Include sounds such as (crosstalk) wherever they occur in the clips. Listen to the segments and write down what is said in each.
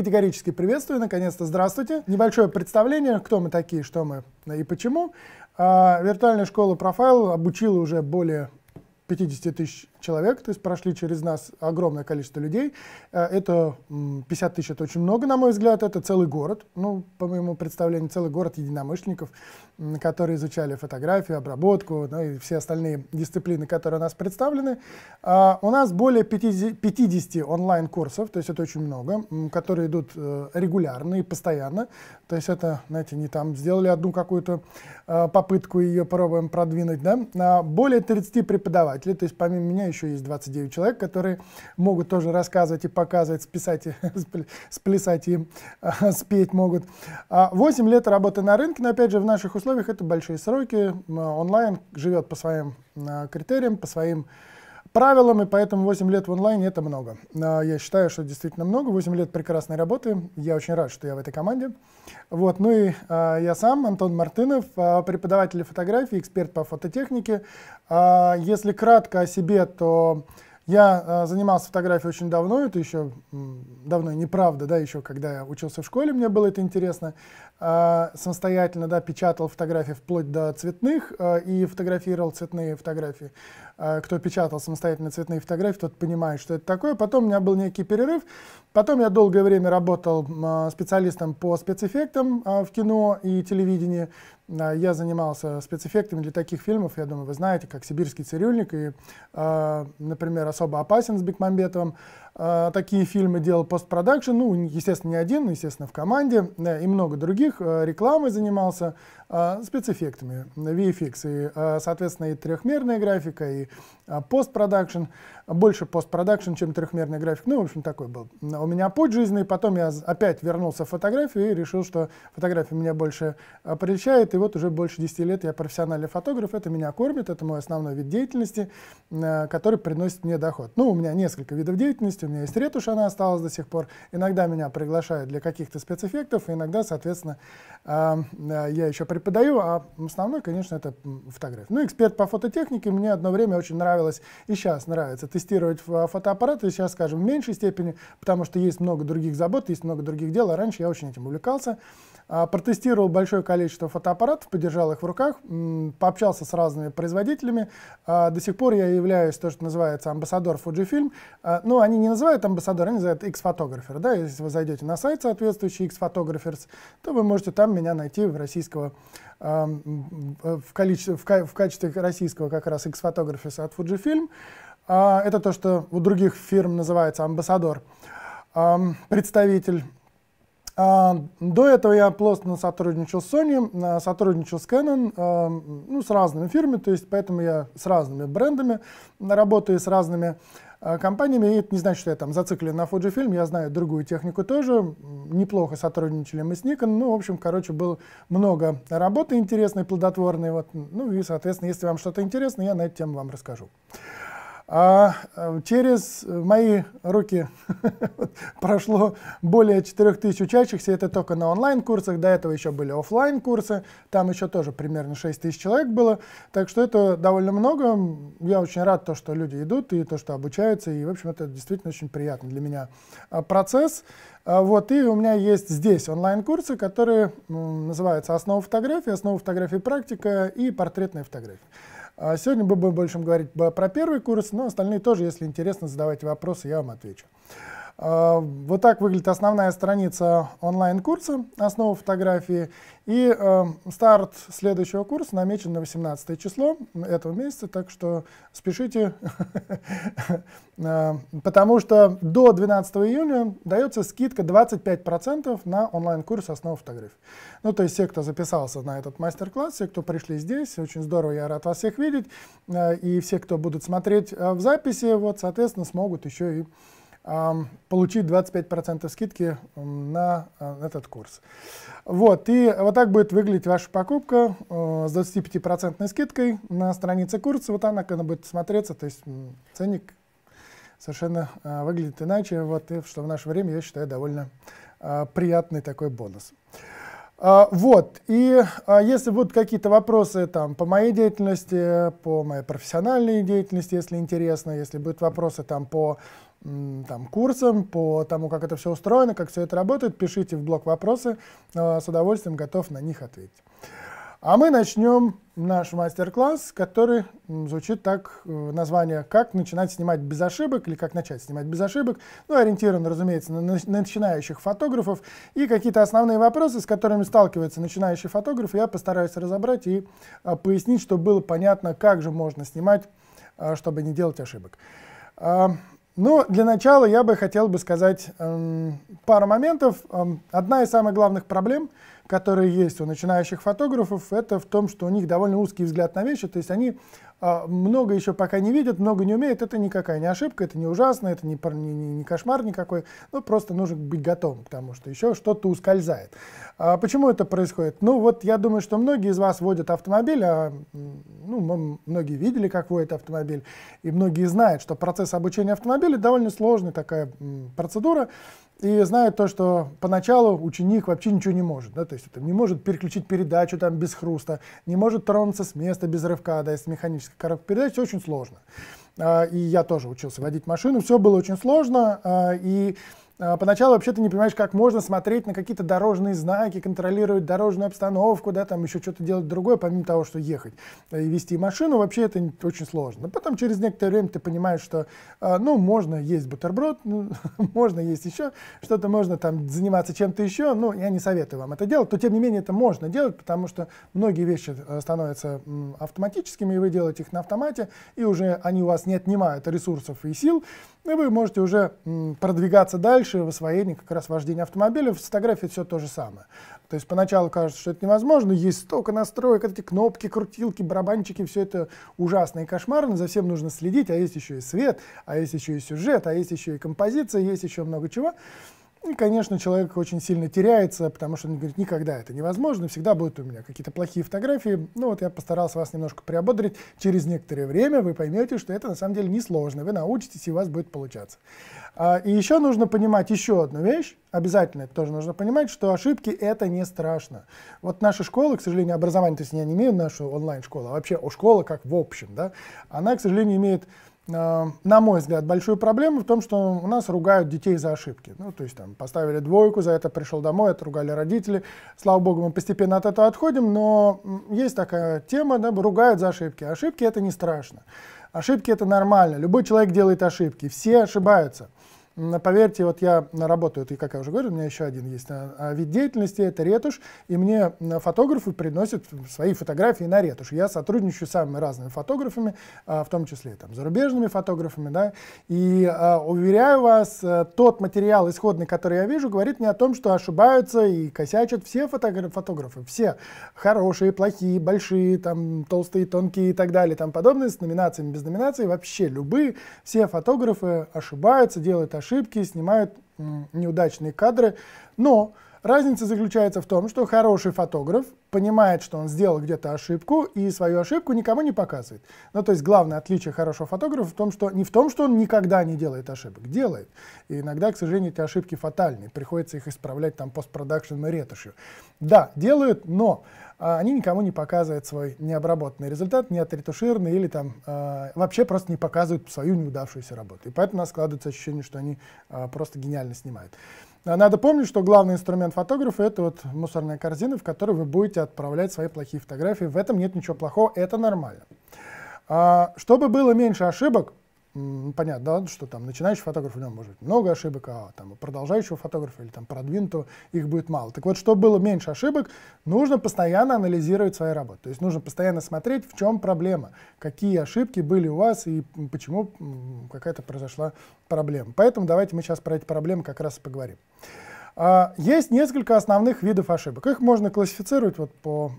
категорически приветствую. Наконец-то здравствуйте. Небольшое представление, кто мы такие, что мы и почему. А, виртуальная школа профайл обучила уже более 50 тысяч человек, то есть прошли через нас огромное количество людей. Э, это 50 тысяч, это очень много, на мой взгляд, это целый город, ну, по моему представлению, целый город единомышленников, которые изучали фотографию, обработку, ну и все остальные дисциплины, которые у нас представлены. А у нас более 50 онлайн-курсов, то есть это очень много, которые идут э, регулярно и постоянно. То есть это, знаете, не там сделали одну какую-то э, попытку и ее пробуем продвинуть, да. А более 30 преподавателей, то есть помимо меня еще есть 29 человек, которые могут тоже рассказывать и показывать, списать, и (laughs) сплясать и а, спеть могут. 8 а, лет работы на рынке, но опять же в наших условиях это большие сроки. Онлайн живет по своим а, критериям, по своим правилам, и поэтому 8 лет в онлайне это много. А, я считаю, что действительно много. 8 лет прекрасной работы. Я очень рад, что я в этой команде. Вот. Ну и а, я сам, Антон Мартынов, а, преподаватель фотографии, эксперт по фототехнике. Если кратко о себе, то я занимался фотографией очень давно, это еще давно неправда, да, еще когда я учился в школе, мне было это интересно. Э, самостоятельно да, печатал фотографии вплоть до цветных э, и фотографировал цветные фотографии. Э, кто печатал самостоятельно цветные фотографии, тот понимает, что это такое. Потом у меня был некий перерыв. Потом я долгое время работал специалистом по спецэффектам в кино и телевидении. Я занимался спецэффектами для таких фильмов, я думаю, вы знаете, как «Сибирский цирюльник» и, например, «Особо опасен» с Бекмамбетовым. А, такие фильмы делал постпродакшн, ну, естественно, не один, естественно, в команде, э, и много других, э, рекламой занимался, а, спецэффектами, э, VFX, и, э, соответственно, и трехмерная графика, и а, постпродакшн, больше постпродакшн, чем трехмерный график. Ну, в общем, такой был у меня путь жизненный. Потом я опять вернулся в фотографию и решил, что фотография меня больше прельщает. И вот уже больше 10 лет я профессиональный фотограф. Это меня кормит, это мой основной вид деятельности, э, который приносит мне доход. Ну, у меня несколько видов деятельности. У меня есть ретушь, она осталась до сих пор. Иногда меня приглашают для каких-то спецэффектов. И иногда, соответственно, а, э, я еще преподаю. А основной, конечно, это фотография. Ну, эксперт по фототехнике. Мне одно время очень нравилось нравилось и сейчас нравится тестировать фотоаппараты, сейчас, скажем, в меньшей степени, потому что есть много других забот, есть много других дел, а раньше я очень этим увлекался. А, протестировал большое количество фотоаппаратов, подержал их в руках, пообщался с разными производителями. А, до сих пор я являюсь то, что называется амбассадор Fujifilm. А, ну, они не называют амбассадор, они называют X-фотографер. Да? Если вы зайдете на сайт соответствующий X-фотограферс, то вы можете там меня найти в российского в, количестве, в качестве российского как раз X-фотограферс от Fujifilm. Это то, что у других фирм называется амбассадор, представитель. А, до этого я плотно сотрудничал с Sony, а, сотрудничал с Canon, а, ну, с разными фирмами, то есть поэтому я с разными брендами работаю, с разными компаниями. И это не значит, что я там зациклен на Fujifilm, я знаю другую технику тоже. Неплохо сотрудничали мы с Nikon. Ну, в общем, короче, было много работы интересной, плодотворной. Вот. Ну и, соответственно, если вам что-то интересно, я на эту тему вам расскажу а э, через мои руки (laughs) прошло более 4000 учащихся, это только на онлайн-курсах, до этого еще были офлайн курсы там еще тоже примерно 6000 человек было, так что это довольно много, я очень рад то, что люди идут и то, что обучаются, и в общем это действительно очень приятный для меня а, процесс. А, вот, и у меня есть здесь онлайн-курсы, которые называются «Основа фотографии», «Основа фотографии практика» и «Портретная фотография». А сегодня мы будем больше говорить про первый курс, но остальные тоже, если интересно, задавайте вопросы, я вам отвечу. А, вот так выглядит основная страница онлайн-курса «Основы фотографии». И э, старт следующего курса намечен на 18 число этого месяца, так что спешите, (laughs) э, потому что до 12 июня дается скидка 25% на онлайн-курс «Основы фотографии». Ну, то есть все, кто записался на этот мастер-класс, все, кто пришли здесь, очень здорово, я рад вас всех видеть. Э, и все, кто будут смотреть в записи, вот, соответственно, смогут еще и получить 25% скидки на а, этот курс. Вот, и вот так будет выглядеть ваша покупка э, с 25% скидкой на странице курса. Вот она, она будет смотреться, то есть ценник совершенно а, выглядит иначе, вот, и что в наше время, я считаю, довольно а, приятный такой бонус. Вот, и если будут какие-то вопросы там по моей деятельности, по моей профессиональной деятельности, если интересно, если будут вопросы там по там, курсам, по тому, как это все устроено, как все это работает, пишите в блог вопросы, э, с удовольствием готов на них ответить. А мы начнем наш мастер-класс, который звучит так, э, название «Как начинать снимать без ошибок» или «Как начать снимать без ошибок». Ну, ориентирован, разумеется, на начинающих фотографов. И какие-то основные вопросы, с которыми сталкивается начинающий фотограф, я постараюсь разобрать и э, пояснить, чтобы было понятно, как же можно снимать, чтобы не делать ошибок. Ну, для начала я бы хотел бы сказать эм, пару моментов. Эм, одна из самых главных проблем, которые есть у начинающих фотографов, это в том, что у них довольно узкий взгляд на вещи, то есть они а, много еще пока не видят, много не умеют. это никакая не ошибка, это не ужасно, это не, не, не кошмар никакой, ну просто нужно быть готовым к тому, что еще что-то ускользает. А почему это происходит? Ну вот я думаю, что многие из вас водят автомобиль, а, ну, многие видели, как водят автомобиль, и многие знают, что процесс обучения автомобиля довольно сложная такая процедура, и знает то, что поначалу ученик вообще ничего не может, да, то есть это, не может переключить передачу там без хруста, не может тронуться с места без рывка, да, из механической коробки передач, все очень сложно. А, и я тоже учился водить машину, все было очень сложно, а, и а, поначалу вообще ты не понимаешь, как можно смотреть на какие-то дорожные знаки, контролировать дорожную обстановку, да, там еще что-то делать другое, помимо того, что ехать э, и вести машину, вообще это очень сложно. Но потом через некоторое время ты понимаешь, что, э, ну, можно есть бутерброд, (laughs) ну, можно есть еще что-то, можно там заниматься чем-то еще, Но ну, я не советую вам это делать, но тем не менее это можно делать, потому что многие вещи э, становятся автоматическими, и вы делаете их на автомате, и уже они у вас не отнимают ресурсов и сил, ну, и вы можете уже продвигаться дальше в освоении как раз вождения автомобиля. В фотографии все то же самое. То есть поначалу кажется, что это невозможно, есть столько настроек, эти кнопки, крутилки, барабанчики, все это ужасно и кошмарно, за всем нужно следить, а есть еще и свет, а есть еще и сюжет, а есть еще и композиция, есть еще много чего. И, конечно, человек очень сильно теряется, потому что он говорит, никогда это невозможно, всегда будут у меня какие-то плохие фотографии. Ну вот я постарался вас немножко приободрить. Через некоторое время вы поймете, что это на самом деле несложно. Вы научитесь, и у вас будет получаться. А, и еще нужно понимать еще одну вещь, обязательно это тоже нужно понимать, что ошибки — это не страшно. Вот наша школа, к сожалению, образование, то есть я не имею нашу онлайн-школу, а вообще школа как в общем, да, она, к сожалению, имеет Э, на мой взгляд, большую проблему в том, что у нас ругают детей за ошибки. Ну, то есть там поставили двойку, за это пришел домой, отругали родители. Слава богу, мы постепенно от этого отходим, но есть такая тема, да, ругают за ошибки. Ошибки это не страшно. Ошибки это нормально. Любой человек делает ошибки, все ошибаются. Поверьте, вот я работаю, и как я уже говорил, у меня еще один есть а, а вид деятельности, это ретушь, и мне фотографы приносят свои фотографии на ретушь. Я сотрудничаю с самыми разными фотографами, а, в том числе там, зарубежными фотографами, да, и уверяю вас, э, тот материал исходный, который я вижу, говорит мне о том, что ошибаются и косячат все фотографы, все хорошие, плохие, большие, там, толстые, тонкие и так далее, там подобные с номинациями, без номинаций, вообще любые, все фотографы ошибаются, делают ошибки, снимают неудачные кадры. Но разница заключается в том, что хороший фотограф понимает, что он сделал где-то ошибку и свою ошибку никому не показывает. Ну, то есть главное отличие хорошего фотографа в том, что не в том, что он никогда не делает ошибок, делает. И иногда, к сожалению, эти ошибки фатальные, приходится их исправлять там постпродакшн и ретушью. Да, делают, но а они никому не показывают свой необработанный результат, не отретушированный или там э, вообще просто не показывают свою неудавшуюся работу. И поэтому у нас складывается ощущение, что они э, просто гениально снимают. Надо помнить, что главный инструмент фотографа — это вот мусорная корзина, в которую вы будете отправлять свои плохие фотографии. В этом нет ничего плохого, это нормально. Чтобы было меньше ошибок, понятно, да, что там начинающий фотограф, у него может быть много ошибок, а там продолжающего фотографа или там продвинутого их будет мало. Так вот, чтобы было меньше ошибок, нужно постоянно анализировать свои работы. То есть нужно постоянно смотреть, в чем проблема, какие ошибки были у вас и почему какая-то произошла проблема. Поэтому давайте мы сейчас про эти проблемы как раз и поговорим. А, есть несколько основных видов ошибок. Их можно классифицировать вот по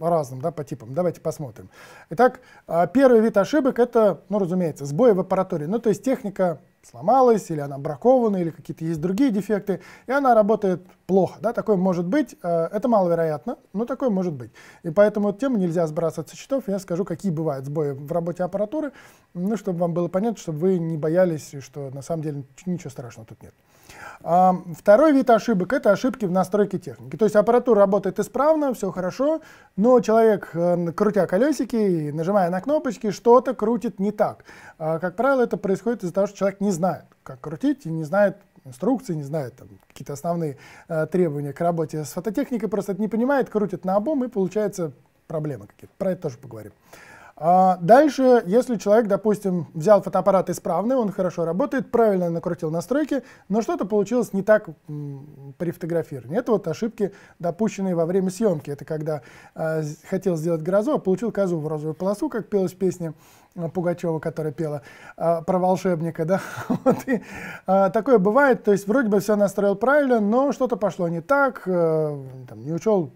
разным, да, по типам. Давайте посмотрим. Итак, а, первый вид ошибок — это, ну, разумеется, сбои в аппаратуре. Ну, то есть техника сломалась, или она бракована, или какие-то есть другие дефекты, и она работает плохо. Да? Такое может быть, а, это маловероятно, но такое может быть. И поэтому эту тему нельзя сбрасывать со счетов. Я скажу, какие бывают сбои в работе аппаратуры, ну, чтобы вам было понятно, чтобы вы не боялись, что на самом деле ничего страшного тут нет. А, второй вид ошибок – это ошибки в настройке техники. То есть аппаратура работает исправно, все хорошо, но человек, э, крутя колесики и нажимая на кнопочки, что-то крутит не так. А, как правило, это происходит из-за того, что человек не знает, как крутить, и не знает инструкции, не знает там какие-то основные э, требования к работе с фототехникой, просто это не понимает, крутит на обум, и получается проблемы какие-то. Про это тоже поговорим. А дальше, если человек, допустим, взял фотоаппарат исправный, он хорошо работает, правильно накрутил настройки, но что-то получилось не так при фотографировании. Это вот ошибки, допущенные во время съемки. Это когда э, хотел сделать грозу, а получил козу в розовую полосу, как пелась песня а, Пугачева, которая пела э, про волшебника. (laughs) Да? вот, и, э, такое бывает, то есть вроде бы все настроил правильно, но что-то пошло не так, э, там, не учел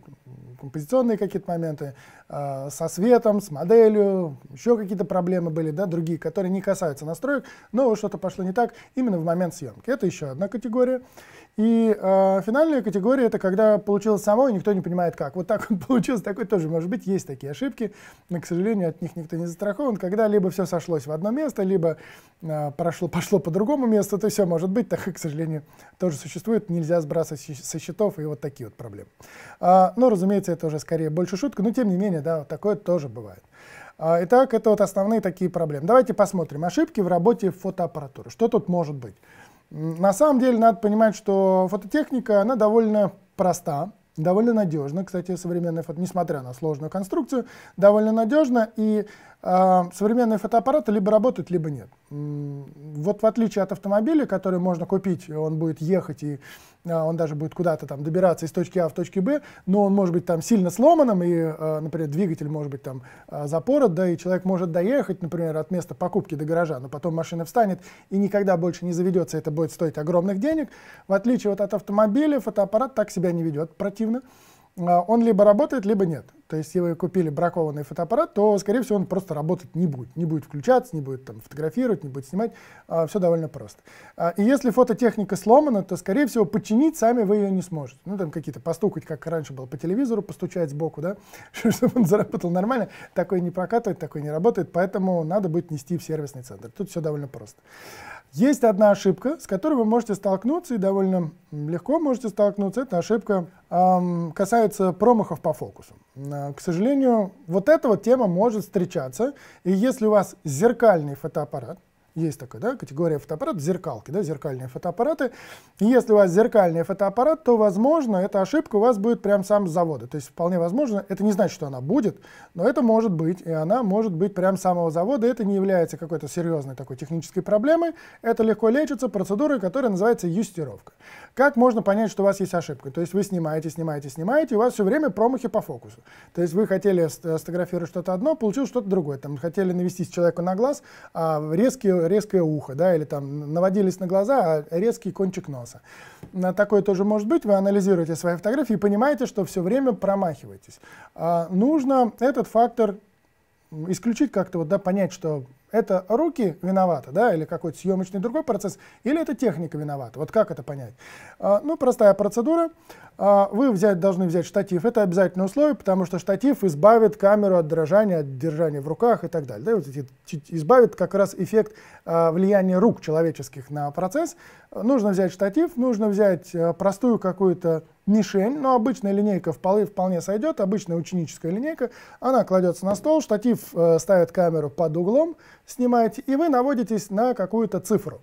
композиционные какие-то моменты, Э, со светом, с моделью, еще какие-то проблемы были, да, другие, которые не касаются настроек, но что-то пошло не так именно в момент съемки. Это еще одна категория. И э, финальная категория — это когда получилось само, и никто не понимает как. Вот так вот (laughs) получилось, такой тоже может быть, есть такие ошибки, но, к сожалению, от них никто не застрахован, когда либо все сошлось в одно место, либо э, прошло, пошло по другому месту, то все может быть, так и, к сожалению, тоже существует, нельзя сбрасывать со счетов и вот такие вот проблемы. Э, а, но, ну, разумеется, это уже скорее больше шутка, но, тем не менее, да, такое тоже бывает. А, итак, это вот основные такие проблемы. Давайте посмотрим ошибки в работе фотоаппаратуры. Что тут может быть? На самом деле надо понимать, что фототехника, она довольно проста, довольно надежна, кстати, современная фото, несмотря на сложную конструкцию, довольно надежна, и э, современные фотоаппараты либо работают, либо нет. Вот в отличие от автомобиля, который можно купить, он будет ехать и а, он даже будет куда-то там добираться из точки А в точке Б, но он может быть там сильно сломанным, и, а, например, двигатель может быть там а, запорот, да, и человек может доехать, например, от места покупки до гаража, но потом машина встанет и никогда больше не заведется, это будет стоить огромных денег. В отличие вот от автомобиля, фотоаппарат так себя не ведет, противно. А, он либо работает, либо нет. То есть, если вы купили бракованный фотоаппарат, то, скорее всего, он просто работать не будет. Не будет включаться, не будет там, фотографировать, не будет снимать. А, все довольно просто. А, и если фототехника сломана, то, скорее всего, подчинить сами вы ее не сможете. Ну, там какие-то постукать, как раньше было по телевизору, постучать сбоку, да, (laughs) чтобы он заработал нормально. Такой не прокатывает, такой не работает, поэтому надо будет нести в сервисный центр. Тут все довольно просто. Есть одна ошибка, с которой вы можете столкнуться и довольно легко можете столкнуться. Эта ошибка эм, касается промахов по фокусу. Э, к сожалению, вот эта вот тема может встречаться. И если у вас зеркальный фотоаппарат, есть такая да, категория фотоаппаратов зеркалки, да, зеркальные фотоаппараты. И если у вас зеркальный фотоаппарат, то, возможно, эта ошибка у вас будет прямо сам с завода. То есть вполне возможно, это не значит, что она будет, но это может быть, и она может быть прямо с самого завода. Это не является какой-то серьезной такой технической проблемой. Это легко лечится процедурой, которая называется юстировка. Как можно понять, что у вас есть ошибка? То есть вы снимаете, снимаете, снимаете, и у вас все время промахи по фокусу. То есть вы хотели сфотографировать что-то одно, получилось что-то другое. Там хотели навестись человеку на глаз, а резкие резкое ухо, да, или там наводились на глаза, а резкий кончик носа. На такое тоже может быть. Вы анализируете свои фотографии и понимаете, что все время промахиваетесь. А нужно этот фактор исключить как-то, вот, да, понять, что это руки виноваты, да, или какой-то съемочный другой процесс, или это техника виновата. Вот как это понять? А, ну, простая процедура. А, вы взять, должны взять штатив. Это обязательное условие, потому что штатив избавит камеру от дрожания, от держания в руках и так далее. Да, вот эти, избавит как раз эффект а, влияния рук человеческих на процесс. Нужно взять штатив, нужно взять а, простую какую-то мишень, но обычная линейка в полы вполне сойдет, обычная ученическая линейка. Она кладется на стол, штатив ставит камеру под углом, снимаете, и вы наводитесь на какую-то цифру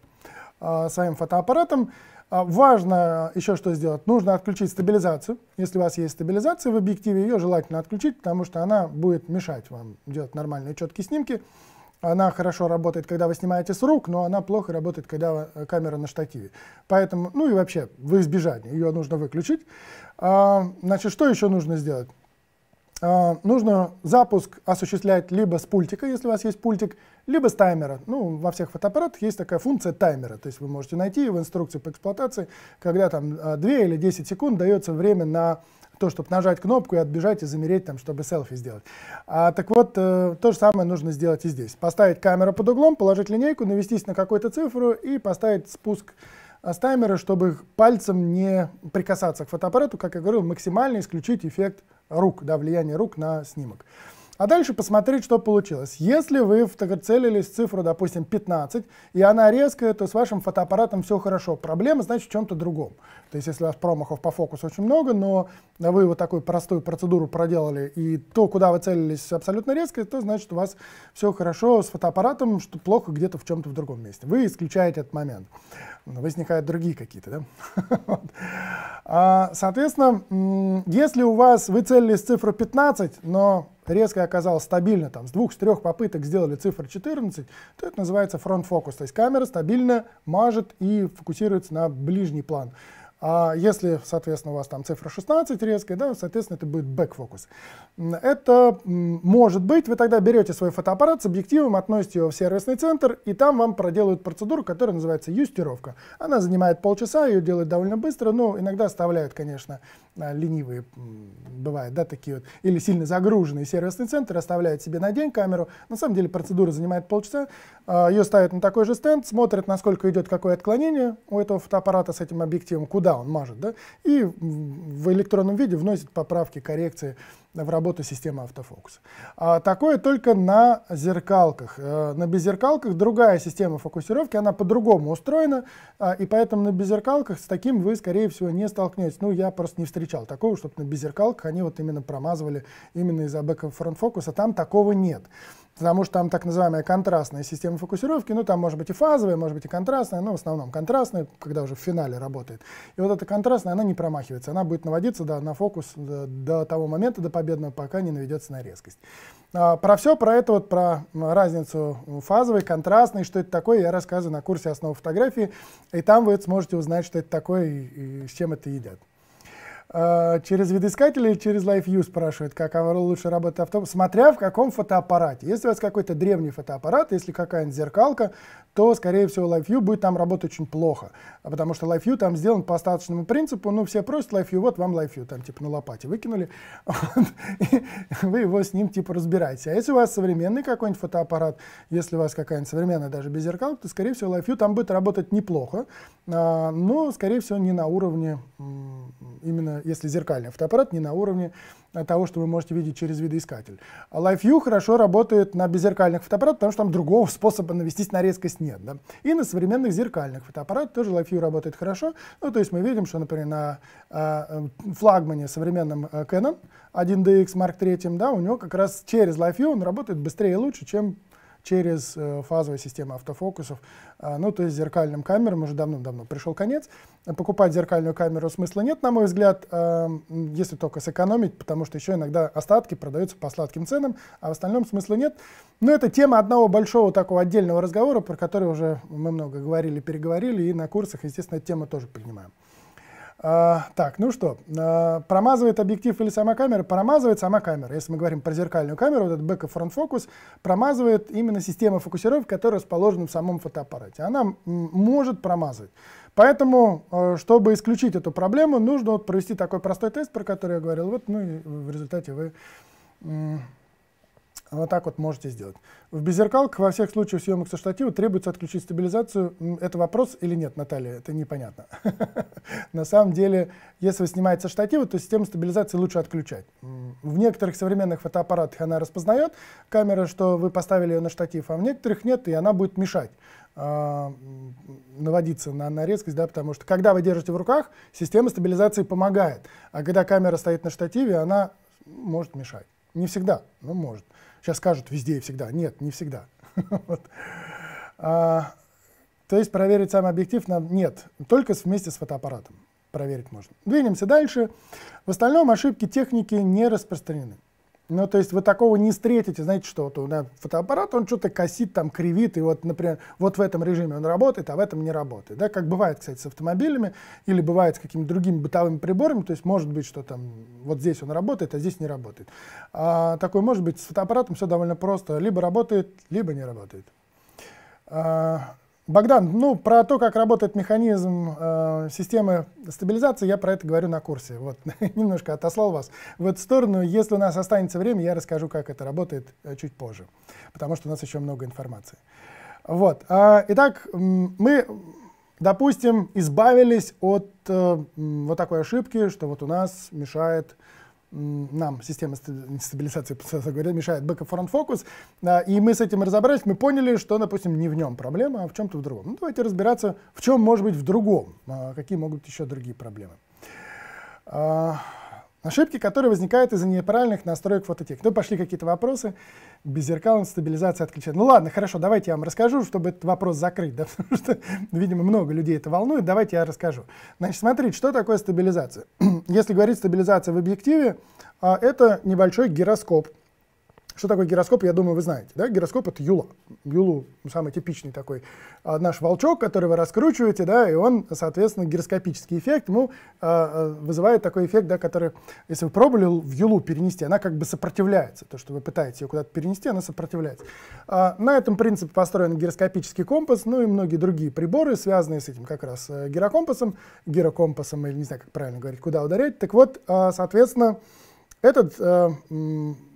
своим фотоаппаратом. А, важно э, еще что сделать. Нужно отключить стабилизацию. Если у вас есть стабилизация в объективе, ее желательно отключить, потому что она будет мешать вам делать нормальные четкие снимки. Она хорошо работает, когда вы снимаете с рук, но она плохо работает, когда э, камера на штативе. Поэтому, ну и вообще, в избежание, ее нужно выключить. А, значит, что еще нужно сделать? А, нужно запуск осуществлять либо с пультика, если у вас есть пультик, либо с таймера. Ну, во всех фотоаппаратах есть такая функция таймера, то есть вы можете найти ее в инструкции по эксплуатации, когда там 2 э, или 10 секунд дается время на то, чтобы нажать кнопку и отбежать и замереть, там, чтобы селфи сделать. А, так вот, э, то же самое нужно сделать и здесь. Поставить камеру под углом, положить линейку, навестись на какую-то цифру и поставить спуск э, с таймера, чтобы пальцем не прикасаться к фотоаппарату, как я говорил, максимально исключить эффект рук, да, влияние рук на снимок. А дальше посмотреть, что получилось. Если вы целились в цифру, допустим, 15, и она резкая, то с вашим фотоаппаратом все хорошо. Проблема, значит, в чем-то другом. То есть, если у вас промахов по фокусу очень много, но вы вот такую простую процедуру проделали, и то, куда вы целились, абсолютно резко, то значит, у вас все хорошо с фотоаппаратом, что плохо где-то в чем-то в другом месте. Вы исключаете этот момент. Возникают другие какие-то, да? (laughs) А, соответственно, если у вас вы целились в цифру 15, но резко оказалось стабильно, там, с двух, с трех попыток сделали цифру 14, то это называется фронт-фокус, то есть камера стабильно мажет и фокусируется на ближний план. А если, соответственно, у вас там цифра 16 резкая, да, соответственно, это будет бэк-фокус. Это может быть, вы тогда берете свой фотоаппарат с объективом, относите его в сервисный центр, и там вам проделают процедуру, которая называется юстировка. Она занимает полчаса, ее делают довольно быстро, но иногда оставляют, конечно, а, ленивые бывают, да, такие вот, или сильно загруженные сервисные центры оставляют себе на день камеру. На самом деле процедура занимает полчаса, а, ее ставят на такой же стенд, смотрят, насколько идет какое отклонение у этого фотоаппарата с этим объективом, куда он мажет, да, и в электронном виде вносят поправки, коррекции в работу системы автофокуса. А, такое только на зеркалках. А, на беззеркалках другая система фокусировки, она по-другому устроена, а, и поэтому на беззеркалках с таким вы, скорее всего, не столкнетесь. Ну, я просто не встречал встречал такого, чтобы на беззеркалках они вот именно промазывали именно из-за бэка фронт-фокуса. Там такого нет. Потому что там так называемая контрастная система фокусировки, ну там может быть и фазовая, может быть и контрастная, но в основном контрастная, когда уже в финале работает. И вот эта контрастная, она не промахивается, она будет наводиться да, на фокус до, э, до того момента, до победного, пока не наведется на резкость. А, про все про это, вот про разницу фазовой, контрастной, что это такое, я рассказываю на курсе основы фотографии, и там вы сможете узнать, что это такое и, и с чем это едят. Э, через видоискатель или через Live View спрашивает, как лучше работает автобус, смотря в каком фотоаппарате. Если у вас какой-то древний фотоаппарат, если какая-нибудь зеркалка, то, скорее всего, LiveView будет там работать очень плохо, потому что LiveView там сделан по остаточному принципу, ну, все просят LiveView, вот вам LiveView, там, типа, на лопате выкинули, (laughs) вы его с ним, типа, разбираете. А если у вас современный какой-нибудь фотоаппарат, если у вас какая-нибудь современная даже без зеркал, то, скорее всего, LiveView там будет работать неплохо, а, но, скорее всего, не на уровне, именно если зеркальный фотоаппарат, не на уровне а, того, что вы можете видеть через видоискатель. А LiveView хорошо работает на беззеркальных фотоаппаратах, потому что там другого (laughs) способа навестись на резкость нет нет. Да? И на современных зеркальных фотоаппаратах тоже LiveView работает хорошо. Ну, то есть мы видим, что, например, на э, э флагмане современном э, Canon 1DX Mark III, да, у него как раз через LiveView он работает быстрее и лучше, чем через э, фазовые системы автофокусов. А, ну, то есть зеркальным камерам уже давным-давно пришел конец. Покупать зеркальную камеру смысла нет, на мой взгляд, а, если только сэкономить, потому что еще иногда остатки продаются по сладким ценам, а в остальном смысла нет. Но это тема одного большого такого отдельного разговора, про который уже мы много говорили, переговорили, и на курсах, естественно, эту тему тоже поднимаем. А, так, ну что, а, промазывает объектив или сама камера? Промазывает сама камера. Если мы говорим про зеркальную камеру, вот этот бэк фронт фокус промазывает именно система фокусировки, которая расположена в самом фотоаппарате. Она может промазывать. Поэтому, э, чтобы исключить эту проблему, нужно вот провести такой простой тест, про который я говорил. Вот, ну и в результате вы вот так вот можете сделать. В беззеркалках во всех случаях съемок со штатива требуется отключить стабилизацию. Это вопрос или нет, Наталья? Это непонятно. (laughs) На самом деле, если вы снимаете со штатива, то систему стабилизации лучше отключать. В некоторых современных фотоаппаратах она распознает камера, что вы поставили ее на штатив, а в некоторых нет, и она будет мешать а, наводиться на, на резкость, да, потому что когда вы держите в руках, система стабилизации помогает, а когда камера стоит на штативе, она может мешать. Не всегда, но может. Сейчас скажут везде и всегда. Нет, не всегда. (laughs) вот. а, то есть проверить сам объектив нам нет, только вместе с фотоаппаратом проверить можно. Двинемся дальше. В остальном ошибки техники не распространены. Ну, то есть вы такого не встретите, знаете, что вот у меня фотоаппарат, он что-то косит, там, кривит, и вот, например, вот в этом режиме он работает, а в этом не работает, да, как бывает, кстати, с автомобилями, или бывает с какими-то другими бытовыми приборами, то есть может быть, что там вот здесь он работает, а здесь не работает. А, такой может быть, с фотоаппаратом все довольно просто, либо работает, либо не работает. А, Богдан, ну, про то, как работает механизм э, системы стабилизации, я про это говорю на курсе. Вот, (laughs) немножко отослал вас в эту сторону. Если у нас останется время, я расскажу, как это работает э, чуть позже, потому что у нас еще много информации. Вот. Э, итак, мы, допустим, избавились от э, вот такой ошибки, что вот у нас мешает э, нам система стабилизации процесса говоря, мешает бэкэфронт фокус. А, и мы с этим разобрались, мы поняли, что, допустим, не в нем проблема, а в чем-то в другом. Ну, давайте разбираться, в чем может быть в другом, а, какие могут еще другие проблемы. А, Ошибки, которые возникают из-за неправильных настроек фототехники. Ну, пошли какие-то вопросы, без зеркал, стабилизация отключена. Ну ладно, хорошо, давайте я вам расскажу, чтобы этот вопрос закрыть, (laughs) да, потому что, видимо, много людей это волнует. Давайте я расскажу. Значит, смотрите, что такое стабилизация. (clears throat) Если говорить стабилизация в объективе, а, это небольшой гироскоп, что такое гироскоп, я думаю, вы знаете. Да? Гироскоп — это юла. Юлу самый типичный такой а, наш волчок, который вы раскручиваете, да, и он, соответственно, гироскопический эффект ему а, а вызывает такой эффект, да, который, если вы пробовали в юлу перенести, она как бы сопротивляется. То, что вы пытаетесь ее куда-то перенести, она сопротивляется. А, на этом принципе построен гироскопический компас, ну и многие другие приборы, связанные с этим как раз э, гирокомпасом, гирокомпасом, или не знаю, как правильно говорить, куда ударять. Так вот, а, соответственно, этот э,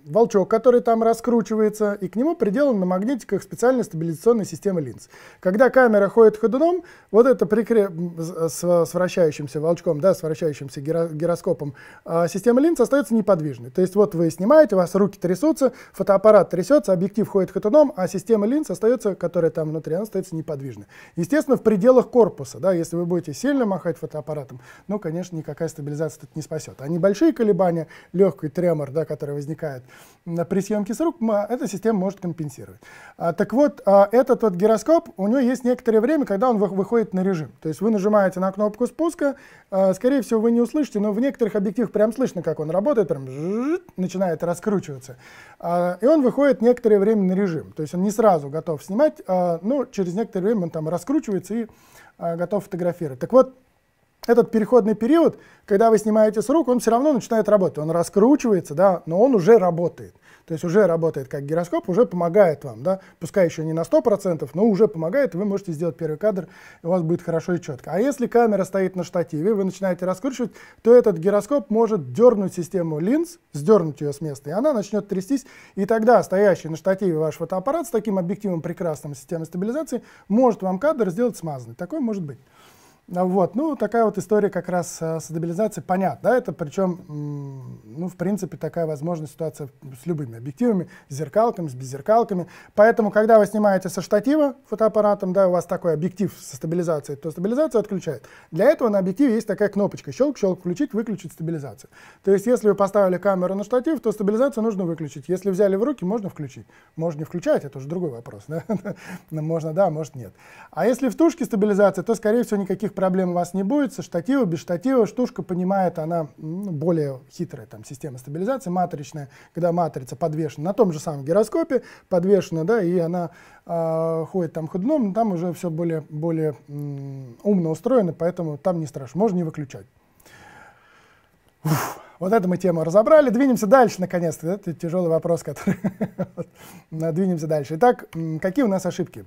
волчок, который там раскручивается, и к нему приделан на магнитиках специальная стабилизационная система линз. Когда камера ходит ходуном, вот это прикреп с, э, э, с вращающимся волчком, да, с вращающимся гироскопом, а система линз остается неподвижной. То есть вот вы снимаете, у вас руки трясутся, фотоаппарат трясется, объектив ходит ходуном, а система линз остается, которая там внутри, она остается неподвижной. Естественно, в пределах корпуса, да, если вы будете сильно махать фотоаппаратом, ну, конечно, никакая стабилизация тут не спасет. А небольшие колебания, легкий тремор, да, который возникает, при съемке с рук, эта система может компенсировать. А, так вот, а, этот вот гироскоп, у него есть некоторое время, когда он выходит на режим. То есть вы нажимаете на кнопку спуска, а, скорее всего, вы не услышите, но в некоторых объективах прям слышно, как он работает, прям начинает раскручиваться. И он выходит некоторое время на режим. То есть он не сразу готов снимать, но через некоторое время он там раскручивается и готов фотографировать. Так вот, этот переходный период, когда вы снимаете с рук, он все равно начинает работать. Он раскручивается, да, но он уже работает. То есть уже работает как гироскоп, уже помогает вам. Да? Пускай еще не на 100%, но уже помогает, и вы можете сделать первый кадр, и у вас будет хорошо и четко. А если камера стоит на штативе, вы начинаете раскручивать, то этот гироскоп может дернуть систему линз, сдернуть ее с места, и она начнет трястись, и тогда стоящий на штативе ваш фотоаппарат с таким объективом прекрасным системой стабилизации может вам кадр сделать смазанный. Такой может быть. А вот, ну, такая вот история как раз э, с стабилизацией, понятно, да, это причем, ну, в принципе, такая возможная ситуация с любыми объективами, с зеркалками, с беззеркалками, поэтому, когда вы снимаете со штатива фотоаппаратом, да, у вас такой объектив со стабилизацией, то стабилизацию отключает. Для этого на объективе есть такая кнопочка, щелк-щелк, включить, выключить стабилизацию. То есть, если вы поставили камеру на штатив, то стабилизацию нужно выключить, если взяли в руки, можно включить, можно не включать, это уже другой вопрос, (laughs) да, можно да, может нет. А если в тушке стабилизация, то, скорее всего, никаких никаких проблем у вас не будет. Со штатива, без штатива штушка понимает, она ну, более хитрая, там система стабилизации матричная, когда матрица подвешена на том же самом гироскопе, подвешена, да, и она э, ходит там ходуном, но там уже все более, более умно устроено, поэтому там не страшно, можно не выключать. Уф. Вот эту мы тему разобрали. Двинемся дальше, наконец-то. Это тяжелый вопрос, который... (laughs) Двинемся дальше. Итак, какие у нас ошибки?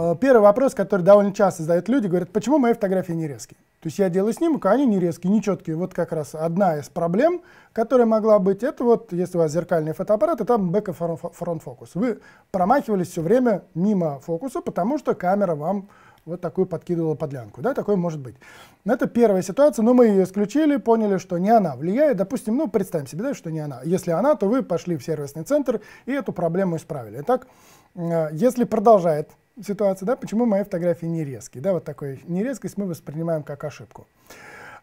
А, первый вопрос, который довольно часто задают люди, говорят, почему мои фотографии не резкие? То есть я делаю снимок, а они не резкие, не четкие. Вот как раз одна из проблем, которая могла быть, это вот, если у вас зеркальный фотоаппарат, и там бэк фронт фокус. Вы промахивались все время мимо фокуса, потому что камера вам вот такую подкидывала подлянку. Да, такое может быть. это первая ситуация, но мы ее исключили, поняли, что не она влияет. Допустим, ну, представим себе, да, что не она. Если она, то вы пошли в сервисный центр и эту проблему исправили. Итак, а, если продолжает ситуация, да, почему мои фотографии не резкие. Да, вот такой нерезкость мы воспринимаем как ошибку.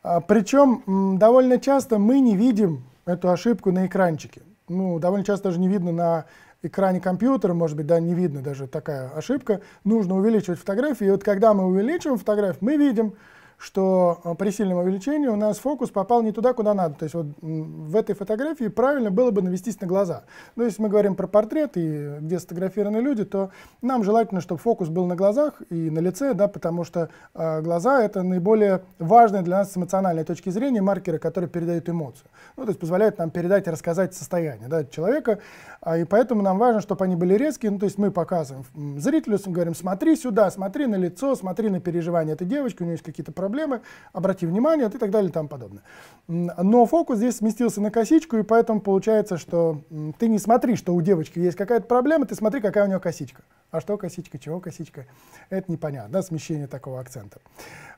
А, причем довольно часто мы не видим эту ошибку на экранчике. Ну, довольно часто даже не видно на экране компьютера, может быть, да, не видно даже такая ошибка. Нужно увеличивать фотографии. И вот когда мы увеличиваем фотографию, мы видим, что э, при сильном увеличении у нас фокус попал не туда, куда надо. То есть вот в этой фотографии правильно было бы навестись на глаза. Но если мы говорим про портрет и где сфотографированы люди, то нам желательно, чтобы фокус был на глазах и на лице, да, потому что э, глаза — это наиболее важная для нас с эмоциональной точки зрения маркеры, которые передают эмоцию. Ну, то есть позволяют нам передать и рассказать состояние да, человека. А, и поэтому нам важно, чтобы они были резкие. Ну, то есть мы показываем зрителю, говорим, смотри сюда, смотри на лицо, смотри на переживания этой девочки, у нее есть какие-то проблемы, обрати внимание, и так далее, и тому подобное. Но фокус здесь сместился на косичку, и поэтому получается, что ты не смотри, что у девочки есть какая-то проблема, ты смотри, какая у нее косичка а что косичка, чего косичка, это непонятно, да, смещение такого акцента.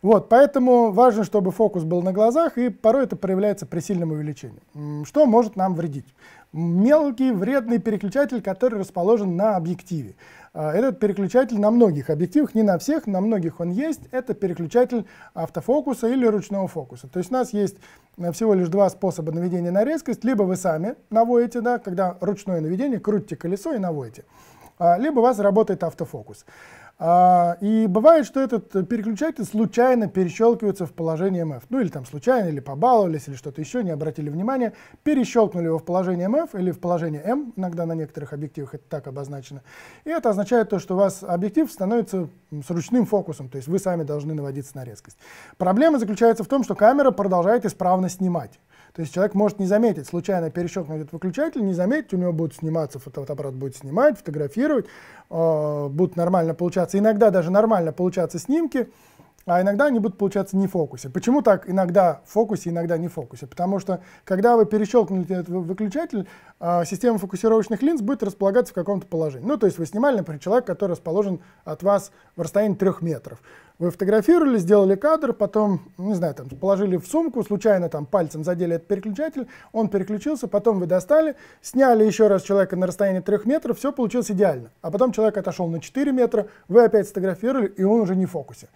Вот, поэтому важно, чтобы фокус был на глазах, и порой это проявляется при сильном увеличении. Что может нам вредить? Мелкий вредный переключатель, который расположен на объективе. А, этот переключатель на многих объективах, не на всех, на многих он есть. Это переключатель автофокуса или ручного фокуса. То есть у нас есть э, всего лишь два способа наведения на резкость. Либо вы сами наводите, да, когда ручное наведение, крутите колесо и наводите. А, либо у вас работает автофокус. А, и бывает, что этот переключатель случайно перещелкивается в положение MF. Ну или там случайно, или побаловались, или что-то еще, не обратили внимания. Перещелкнули его в положение MF или в положение M, иногда на некоторых объективах это так обозначено. И это означает то, что у вас объектив становится с ручным фокусом, то есть вы сами должны наводиться на резкость. Проблема заключается в том, что камера продолжает исправно снимать. То есть человек может не заметить, случайно перещелкнуть этот выключатель, не заметить, у него будет сниматься, фотоаппарат будет снимать, фотографировать, э, будут нормально получаться, иногда даже нормально получаться снимки, а иногда они будут получаться не в фокусе. Почему так иногда в фокусе, иногда не в фокусе? Потому что, когда вы перещелкнули этот выключатель, а, система фокусировочных линз будет располагаться в каком-то положении. Ну, то есть вы снимали, например, человека, который расположен от вас в расстоянии трех метров. Вы фотографировали, сделали кадр, потом, не знаю, там, положили в сумку, случайно там пальцем задели этот переключатель, он переключился, потом вы достали, сняли еще раз человека на расстоянии 3 метров, все получилось идеально. А потом человек отошел на 4 метра, вы опять сфотографировали, и он уже не в фокусе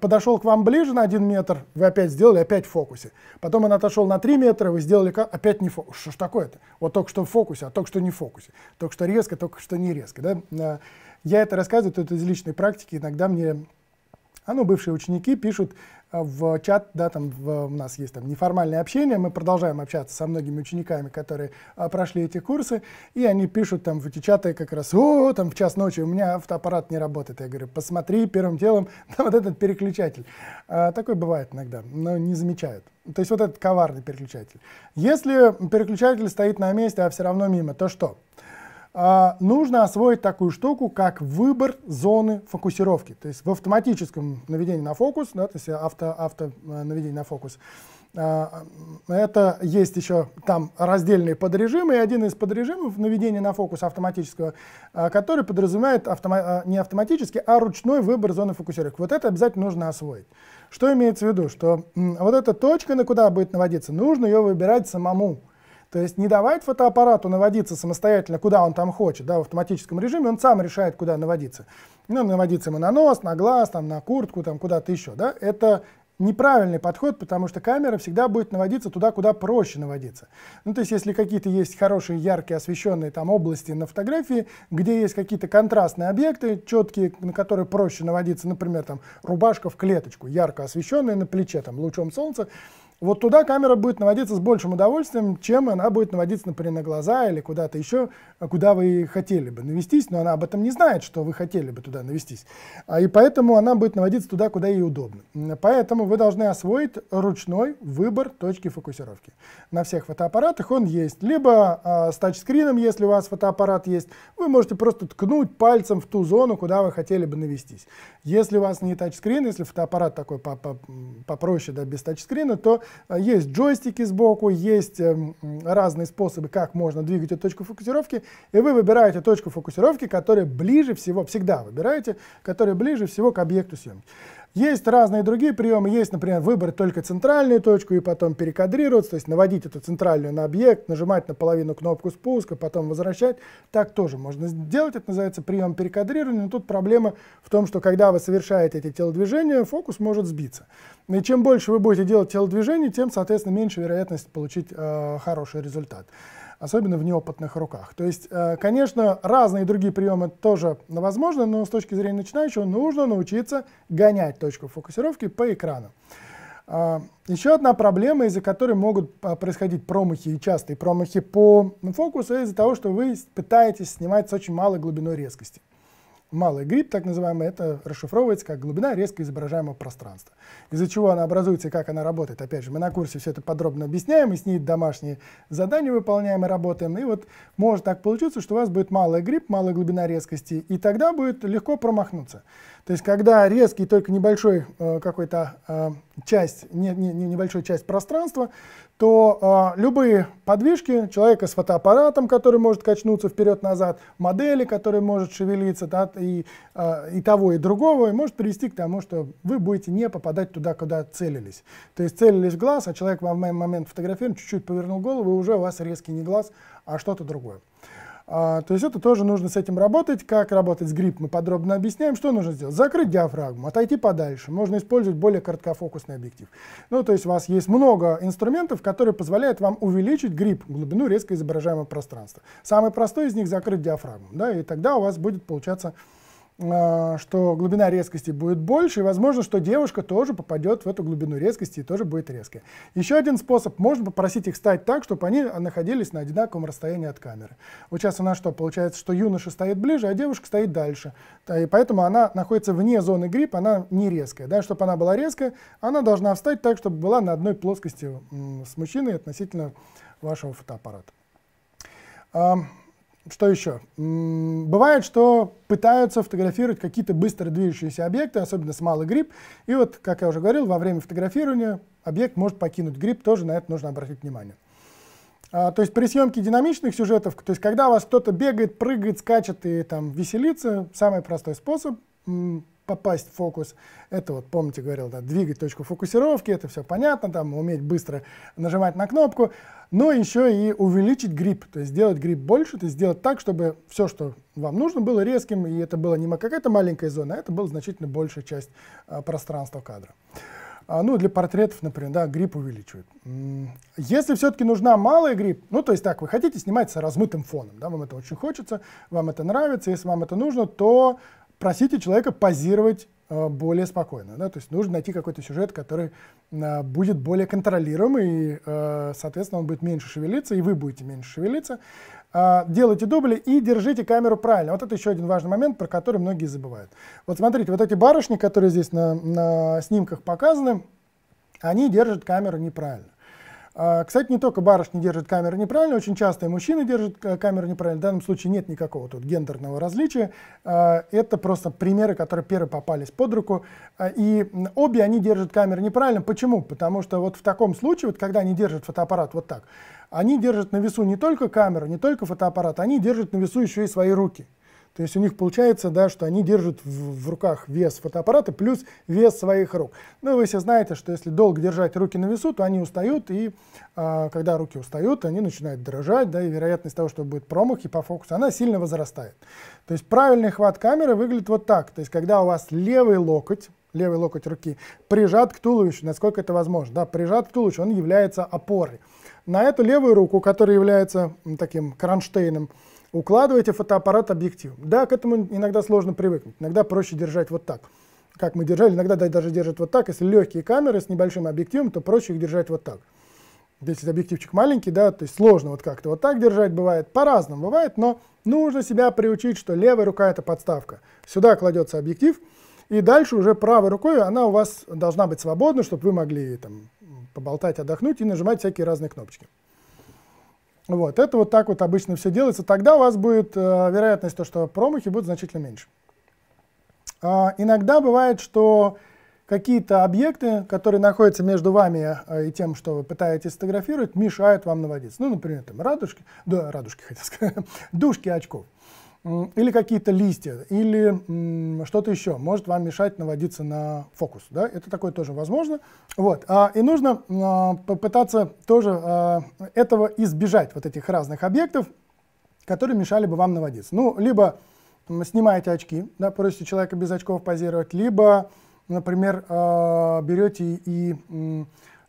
подошел к вам ближе на один метр, вы опять сделали, опять в фокусе. Потом он отошел на три метра, вы сделали опять не фокусе Что ж такое-то? Вот только что в фокусе, а только что не в фокусе. Только что резко, только что не резко. Да? Э, я это рассказываю, это из личной практики. Иногда мне а ну, бывшие ученики пишут э, в чат, да, там в, у нас есть там неформальное общение, мы продолжаем общаться со многими учениками, которые а, прошли эти курсы, и они пишут там в эти чаты как раз, о, там в час ночи у меня автоаппарат не работает. Я говорю, посмотри первым делом (laughs) на вот этот переключатель. А, такое бывает иногда, но не замечают. То есть вот этот коварный переключатель. Если переключатель стоит на месте, а все равно мимо, то что? А, нужно освоить такую штуку, как выбор зоны фокусировки. То есть в автоматическом наведении на фокус, да, то есть авто, авто э, наведение на фокус, а, это есть еще там раздельные подрежимы, и один из подрежимов наведения на фокус автоматического, а, который подразумевает автома не автоматически, а ручной выбор зоны фокусировки. Вот это обязательно нужно освоить. Что имеется в виду? Что вот эта точка, на куда будет наводиться, нужно ее выбирать самому. То есть не давать фотоаппарату наводиться самостоятельно, куда он там хочет, да, в автоматическом режиме, он сам решает, куда наводиться. Ну, наводиться ему на нос, на глаз, там, на куртку, там, куда-то еще. Да? Это неправильный подход, потому что камера всегда будет наводиться туда, куда проще наводиться. Ну, то есть, если какие-то есть хорошие, яркие, освещенные там области на фотографии, где есть какие-то контрастные объекты четкие, на которые проще наводиться, например, там рубашка в клеточку, ярко освещенная на плече, там лучом солнца, вот туда камера будет наводиться с большим удовольствием, чем она будет наводиться, например, на глаза или куда-то еще, э, куда вы хотели бы навестись, но она об этом не знает, что вы хотели бы туда навестись. а И поэтому она будет наводиться туда, куда ей удобно. Поэтому вы должны освоить ручной выбор точки фокусировки. На всех фотоаппаратах он есть. Либо э, с тачскрином, если у вас фотоаппарат есть, вы можете просто ткнуть пальцем в ту зону, куда вы хотели бы навестись. Если у вас не тачскрин, если фотоаппарат такой попроще, да, без тачскрина, то Э, есть джойстики сбоку, есть эм, разные способы, как можно двигать эту точку фокусировки. И вы выбираете точку фокусировки, которая ближе всего, всегда выбираете, которая ближе всего к объекту съемки. Есть разные другие приемы. Есть, например, выбрать только центральную точку и потом перекадрироваться, то есть наводить эту центральную на объект, нажимать на половину кнопку спуска, потом возвращать. Так тоже можно сделать. Это называется прием перекадрирования. Но тут проблема в том, что когда вы совершаете эти телодвижения, фокус может сбиться. И чем больше вы будете делать телодвижений, тем, соответственно, меньше вероятность получить э, хороший результат особенно в неопытных руках. То есть, э, конечно, разные другие приемы тоже возможны, но с точки зрения начинающего нужно научиться гонять точку фокусировки по экрану. А, еще одна проблема, из-за которой могут а, происходить промахи и частые промахи по фокусу, из-за того, что вы пытаетесь снимать с очень малой глубиной резкости. Малый гриб, так называемый, это расшифровывается как глубина резко изображаемого пространства. Из-за чего она образуется и как она работает. Опять же, мы на курсе все это подробно объясняем, и с ней домашние задания выполняем и работаем. И вот может так получиться, что у вас будет малый гриб, малая глубина резкости, и тогда будет легко промахнуться. То есть, когда резкий только небольшой э, какой-то э, часть, не, не, не небольшая часть пространства, то э, любые подвижки человека с фотоаппаратом, который может качнуться вперед-назад, модели, который может шевелиться, да, и, э, и того, и другого, и может привести к тому, что вы будете не попадать туда, куда целились. То есть целились в глаз, а человек в момент фотографирования чуть-чуть повернул голову, и уже у вас резкий не глаз, а что-то другое. А, то есть это тоже нужно с этим работать. Как работать с грипп, мы подробно объясняем. Что нужно сделать? Закрыть диафрагму, отойти подальше. Можно использовать более короткофокусный объектив. Ну, то есть у вас есть много инструментов, которые позволяют вам увеличить грипп, глубину резко изображаемого пространства. Самый простой из них — закрыть диафрагму. Да, и тогда у вас будет получаться Э, что глубина резкости будет больше, и возможно, что девушка тоже попадет в эту глубину резкости и тоже будет резкая. Еще один способ, можно попросить их стать так, чтобы они находились на одинаковом расстоянии от камеры. Вот сейчас у нас что, получается, что юноша стоит ближе, а девушка стоит дальше, и поэтому она находится вне зоны грипп, она не резкая. Да? Чтобы она была резкая, она должна встать так, чтобы была на одной плоскости с мужчиной относительно вашего фотоаппарата. Что еще? Бывает, что пытаются фотографировать какие-то быстро движущиеся объекты, особенно с малый гриб. И вот, как я уже говорил, во время фотографирования объект может покинуть гриб, тоже на это нужно обратить внимание. А, то есть при съемке динамичных сюжетов, то есть когда у вас кто-то бегает, прыгает, скачет и там веселится, самый простой способ попасть в фокус. Это вот, помните, говорил, да, двигать точку фокусировки, это все понятно, там уметь быстро нажимать на кнопку, но еще и увеличить грип, то есть сделать грип больше, то есть сделать так, чтобы все, что вам нужно, было резким, и это была не какая-то маленькая зона, а это была значительно большая часть а, пространства кадра. А, ну, для портретов, например, да, грипп увеличивает. Если все-таки нужна малая грипп, ну, то есть так, вы хотите снимать с размытым фоном, да, вам это очень хочется, вам это нравится, если вам это нужно, то просите человека позировать э, более спокойно. Да? То есть нужно найти какой-то сюжет, который а, будет более контролируемый, и, а, соответственно, он будет меньше шевелиться, и вы будете меньше шевелиться. А, делайте дубли и держите камеру правильно. Вот это еще один важный момент, про который многие забывают. Вот смотрите, вот эти барышни, которые здесь на, на снимках показаны, они держат камеру неправильно. А, кстати, не только барышни держат камеры неправильно, очень часто и мужчины держат э, камеры неправильно. В данном случае нет никакого тут гендерного различия. А, это просто примеры, которые первые попались под руку. А, и обе они держат камеры неправильно. Почему? Потому что вот в таком случае, вот когда они держат фотоаппарат вот так, они держат на весу не только камеру, не только фотоаппарат, они держат на весу еще и свои руки. То есть у них получается, да, что они держат в, в руках вес фотоаппарата плюс вес своих рук. Ну, вы все знаете, что если долго держать руки на весу, то они устают, и а, когда руки устают, они начинают дрожать, да, и вероятность того, что будет промах и по фокусу, она сильно возрастает. То есть правильный хват камеры выглядит вот так. То есть когда у вас левый локоть, левый локоть руки прижат к туловищу, насколько это возможно, да, прижат к туловищу, он является опорой. На эту левую руку, которая является таким кронштейном, Укладывайте фотоаппарат объективом. Да, к этому иногда сложно привыкнуть, иногда проще держать вот так. Как мы держали, иногда даже держат вот так. Если легкие камеры с небольшим объективом, то проще их держать вот так. Если объективчик маленький, да, то есть сложно вот как-то вот так держать бывает, по-разному бывает, но нужно себя приучить, что левая рука это подставка. Сюда кладется объектив, и дальше уже правой рукой она у вас должна быть свободна, чтобы вы могли там поболтать, отдохнуть и нажимать всякие разные кнопочки. Вот, это вот так вот обычно все делается. Тогда у вас будет э, вероятность, то, что промахи будут значительно меньше. Э, иногда бывает, что какие-то объекты, которые находятся между вами э, и тем, что вы пытаетесь сфотографировать, мешают вам наводиться. Ну, например, там радужки, да, радужки (laughs) хотел сказать, дужки очков или какие-то листья, или что-то еще может вам мешать наводиться на фокус. Да? Это такое тоже возможно. Вот. А, и нужно а, попытаться тоже а, этого избежать, вот этих разных объектов, которые мешали бы вам наводиться. Ну, либо снимаете очки, да, просите человека без очков позировать, либо, например, а, берете и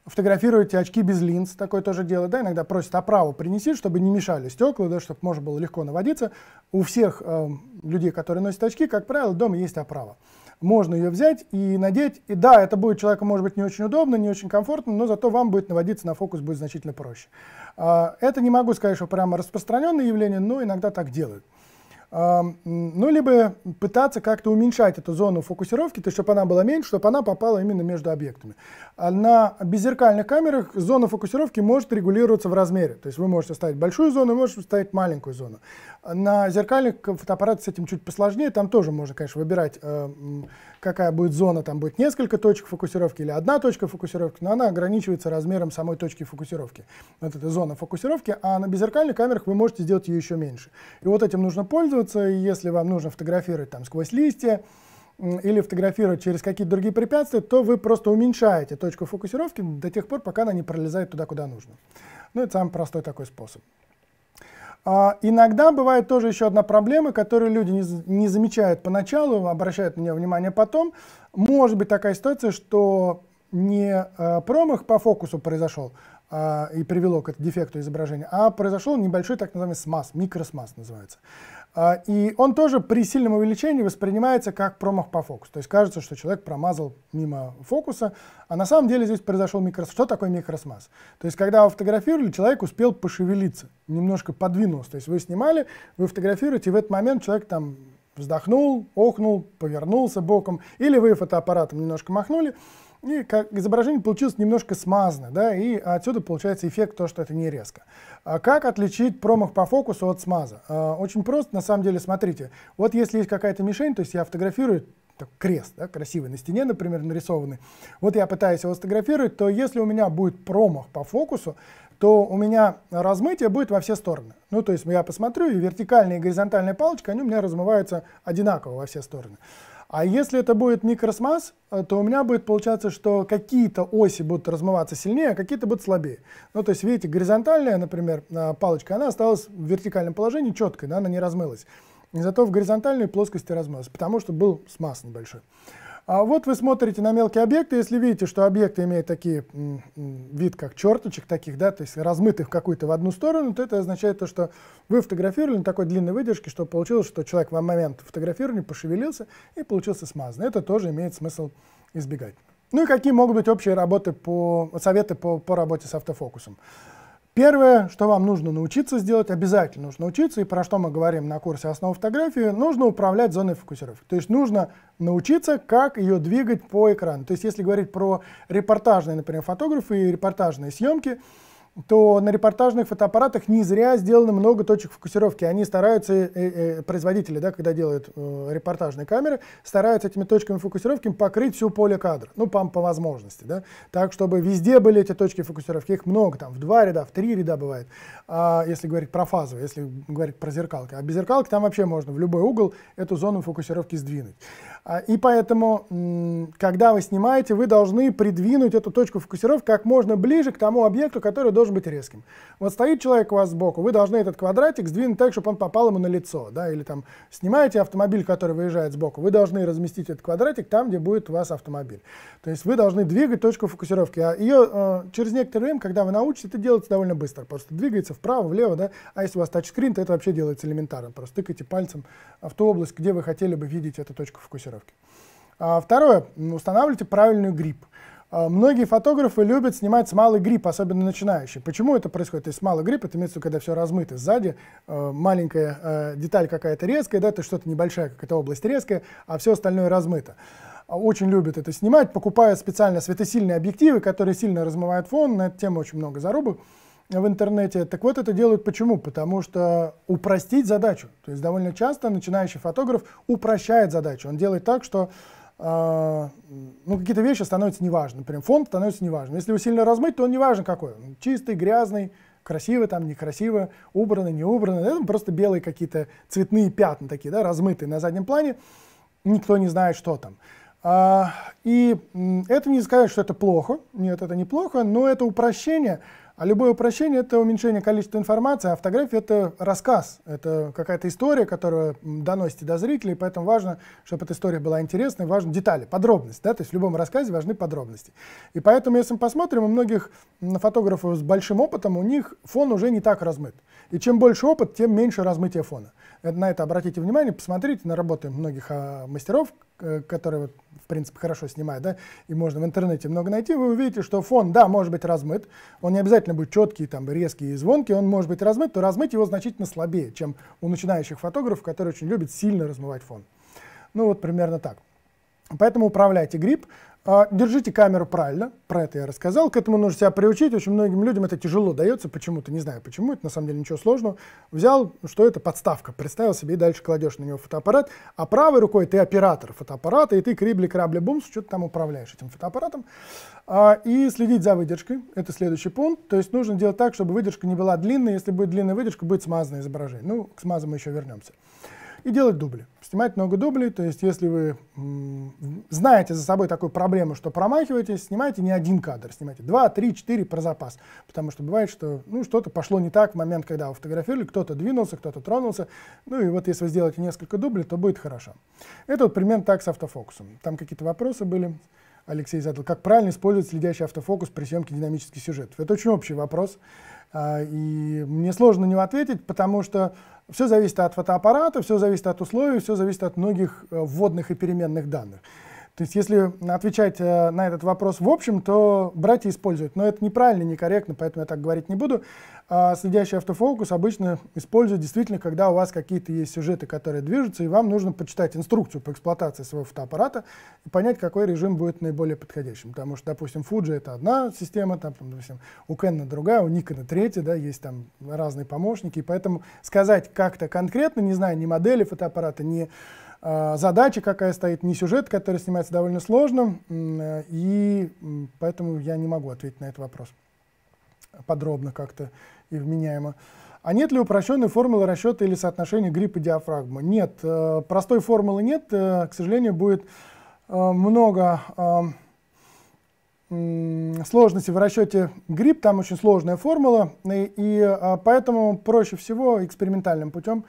фотографируете очки без линз, такое тоже дело, да, иногда просят оправу принести, чтобы не мешали стекла, да, чтобы можно было легко наводиться. У всех э, людей, которые носят очки, как правило, дома есть оправа. Можно ее взять и надеть, и да, это будет человеку, может быть, не очень удобно, не очень комфортно, но зато вам будет наводиться на фокус, будет значительно проще. Э, это не могу сказать, что прямо распространенное явление, но иногда так делают ну, либо пытаться как-то уменьшать эту зону фокусировки, то, чтобы она была меньше, чтобы она попала именно между объектами. А на беззеркальных камерах зона фокусировки может регулироваться в размере. То есть вы можете ставить большую зону, можете ставить маленькую зону. На зеркальных фотоаппаратах с этим чуть посложнее, там тоже можно, конечно, выбирать, э, какая будет зона, там будет несколько точек фокусировки или одна точка фокусировки, но она ограничивается размером самой точки фокусировки. Вот эта зона фокусировки, а на беззеркальных камерах вы можете сделать ее еще меньше. И вот этим нужно пользоваться, если вам нужно фотографировать там сквозь листья, или фотографировать через какие-то другие препятствия, то вы просто уменьшаете точку фокусировки до тех пор, пока она не пролезает туда, куда нужно. Ну, это самый простой такой способ. А иногда бывает тоже еще одна проблема, которую люди не, замечают поначалу, обращают на нее внимание потом. Может быть такая ситуация, что не э, промах по фокусу произошел а, и привело к дефекту изображения, а произошел небольшой так называемый смаз, микросмаз называется. А, и он тоже при сильном увеличении воспринимается как промах по фокусу. То есть кажется, что человек промазал мимо фокуса, а на самом деле здесь произошел микрос. Что такое микросмаз? То есть когда вы фотографировали, человек успел пошевелиться, немножко подвинулся. То есть вы снимали, вы фотографируете, и в этот момент человек там вздохнул, охнул, повернулся боком, или вы фотоаппаратом немножко махнули, и как изображение получилось немножко смазано, да, и отсюда получается эффект то, что это не резко. А как отличить промах по фокусу от смаза? А, очень просто, на самом деле, смотрите, вот если есть какая-то мишень, то есть я фотографирую так, крест, да, красивый на стене, например, нарисованный, вот я пытаюсь его сфотографировать, то если у меня будет промах по фокусу, то у меня размытие будет во все стороны. Ну, то есть я посмотрю, и вертикальная и горизонтальная палочка, они у меня размываются одинаково во все стороны. А если это будет микросмаз, э, то у меня будет получаться, что какие-то оси будут размываться сильнее, а какие-то будут слабее. Ну, то есть, видите, горизонтальная, например, э, палочка, она осталась в вертикальном положении четкой, да, она не размылась. Зато в горизонтальной плоскости размылась, потому что был смаз небольшой. А вот вы смотрите на мелкие объекты, если видите, что объекты имеют такие вид, как черточек таких, да, то есть размытых в какую-то в одну сторону, то это означает то, что вы фотографировали на такой длинной выдержке, что получилось, что человек в момент фотографирования пошевелился и получился смазанный. Это тоже имеет смысл избегать. Ну и какие могут быть общие работы по, советы по, по работе с автофокусом? Первое, что вам нужно научиться сделать, обязательно нужно научиться, и про что мы говорим на курсе основ фотографии», нужно управлять зоной фокусировки. То есть нужно научиться, как ее двигать по экрану. То есть если говорить про репортажные, например, фотографы и репортажные съемки, то на репортажных фотоаппаратах не зря сделано много точек фокусировки. Они стараются, э, э, производители, да, когда делают э, репортажные камеры, стараются этими точками фокусировки покрыть все поле кадра, ну, по, по возможности, да, так, чтобы везде были эти точки фокусировки, их много, там, в два ряда, в три ряда бывает, а, если говорить про фазу, если говорить про зеркалки, а без зеркалки там вообще можно в любой угол эту зону фокусировки сдвинуть. А, и поэтому, когда вы снимаете, вы должны придвинуть эту точку фокусировки как можно ближе к тому объекту, который должен быть резким. Вот стоит человек у вас сбоку, вы должны этот квадратик сдвинуть так, чтобы он попал ему на лицо. Да? Или там снимаете автомобиль, который выезжает сбоку, вы должны разместить этот квадратик там, где будет у вас автомобиль. То есть вы должны двигать точку фокусировки. А ее э, через некоторое время, когда вы научитесь, это делается довольно быстро. Просто двигается вправо, влево. Да? А если у вас тачскрин, то это вообще делается элементарно. Просто тыкайте пальцем в ту область, где вы хотели бы видеть эту точку фокусировки корректировки. А, второе, устанавливайте правильную грипп. А, многие фотографы любят снимать с малый грипп, особенно начинающие. Почему это происходит? То есть малый грипп, это имеется в виду, когда все размыто сзади, а, маленькая а, деталь какая-то резкая, да, то что-то небольшая какая-то область резкая, а все остальное размыто. Очень любят это снимать, покупают специально светосильные объективы, которые сильно размывают фон, на эту тему очень много зарубок в интернете. Так вот, это делают почему? Потому что упростить задачу. То есть довольно часто начинающий фотограф упрощает задачу. Он делает так, что э, ну, какие-то вещи становятся неважными. Прям фон становится неважным. Если его сильно размыть, то он неважен какой. Он чистый, грязный, красиво там, некрасиво, убранный, не убранный. Это просто белые какие-то цветные пятна такие, да, размытые на заднем плане. Никто не знает, что там. А, и это не сказать, что это плохо. Нет, это неплохо, но это упрощение – а любое упрощение — это уменьшение количества информации, а фотография — это рассказ, это какая-то история, которую доносите до зрителей, поэтому важно, чтобы эта история была интересной, важны детали, подробности, да, то есть в любом рассказе важны подробности. И поэтому, если мы посмотрим, у многих фотографов с большим опытом, у них фон уже не так размыт. И чем больше опыт, тем меньше размытие фона на это обратите внимание, посмотрите на работы многих а, мастеров, которые, в принципе, хорошо снимают, да, и можно в интернете много найти, вы увидите, что фон, да, может быть размыт, он не обязательно будет четкий, там, резкий и звонкий, он может быть размыт, то размыть его значительно слабее, чем у начинающих фотографов, которые очень любят сильно размывать фон. Ну, вот примерно так. Поэтому управляйте грипп. А, держите камеру правильно, про это я рассказал. К этому нужно себя приучить. Очень многим людям это тяжело дается почему-то, не знаю почему, это на самом деле ничего сложного. Взял, ну, что это, подставка, представил себе и дальше кладешь на него фотоаппарат, а правой рукой ты оператор фотоаппарата, и ты крибли крабли бумс что-то там управляешь этим фотоаппаратом. А, и следить за выдержкой, это следующий пункт. То есть нужно делать так, чтобы выдержка не была длинной, если будет длинная выдержка, будет смазанное изображение. Ну, к смазам мы еще вернемся и делать дубли. Снимать много дублей, то есть если вы знаете за собой такую проблему, что промахиваетесь, снимайте не один кадр, снимайте два, три, четыре про запас. Потому что бывает, что ну, что-то пошло не так в момент, когда вы фотографировали, кто-то двинулся, кто-то тронулся. Ну и вот если вы сделаете несколько дублей, то будет хорошо. Это вот примерно так с автофокусом. Там какие-то вопросы были. Алексей задал, как правильно использовать следящий автофокус при съемке динамических сюжетов. Это очень общий вопрос. А, и мне сложно на него ответить, потому что все зависит от фотоаппарата, все зависит от условий, все зависит от многих э, вводных и переменных данных. То есть если отвечать э, на этот вопрос в общем, то братья используют. Но это неправильно, некорректно, поэтому я так говорить не буду. А следящий автофокус обычно используют действительно, когда у вас какие-то есть сюжеты, которые движутся, и вам нужно почитать инструкцию по эксплуатации своего фотоаппарата и понять, какой режим будет наиболее подходящим. Потому что, допустим, Fuji — это одна система, там, допустим, у Canon другая, у Nikon третья, да, есть там разные помощники, и поэтому сказать как-то конкретно, не знаю, ни модели фотоаппарата, ни а, задача какая стоит, не сюжет, который снимается довольно сложно, э, и поэтому я не могу ответить на этот вопрос подробно как-то и вменяемо. А нет ли упрощенной формулы расчета или соотношения гриппа диафрагмы? Нет, э, простой формулы нет, э, к сожалению, будет много сложности в расчете грипп, там очень сложная формула, и, и поэтому проще всего экспериментальным путем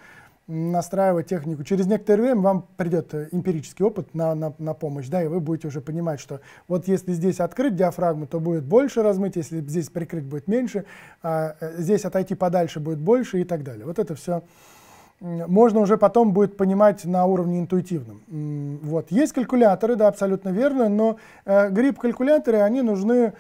настраивать технику. Через некоторое время вам придет э, эмпирический опыт на, на, на помощь, да, и вы будете уже понимать, что вот если здесь открыть диафрагму, то будет больше размыть, если здесь прикрыть будет меньше, а э, здесь отойти подальше будет больше и так далее. Вот это все можно уже потом будет понимать на уровне интуитивном. Вот. Есть калькуляторы, да, абсолютно верно, но э, грипп-калькуляторы, они нужны,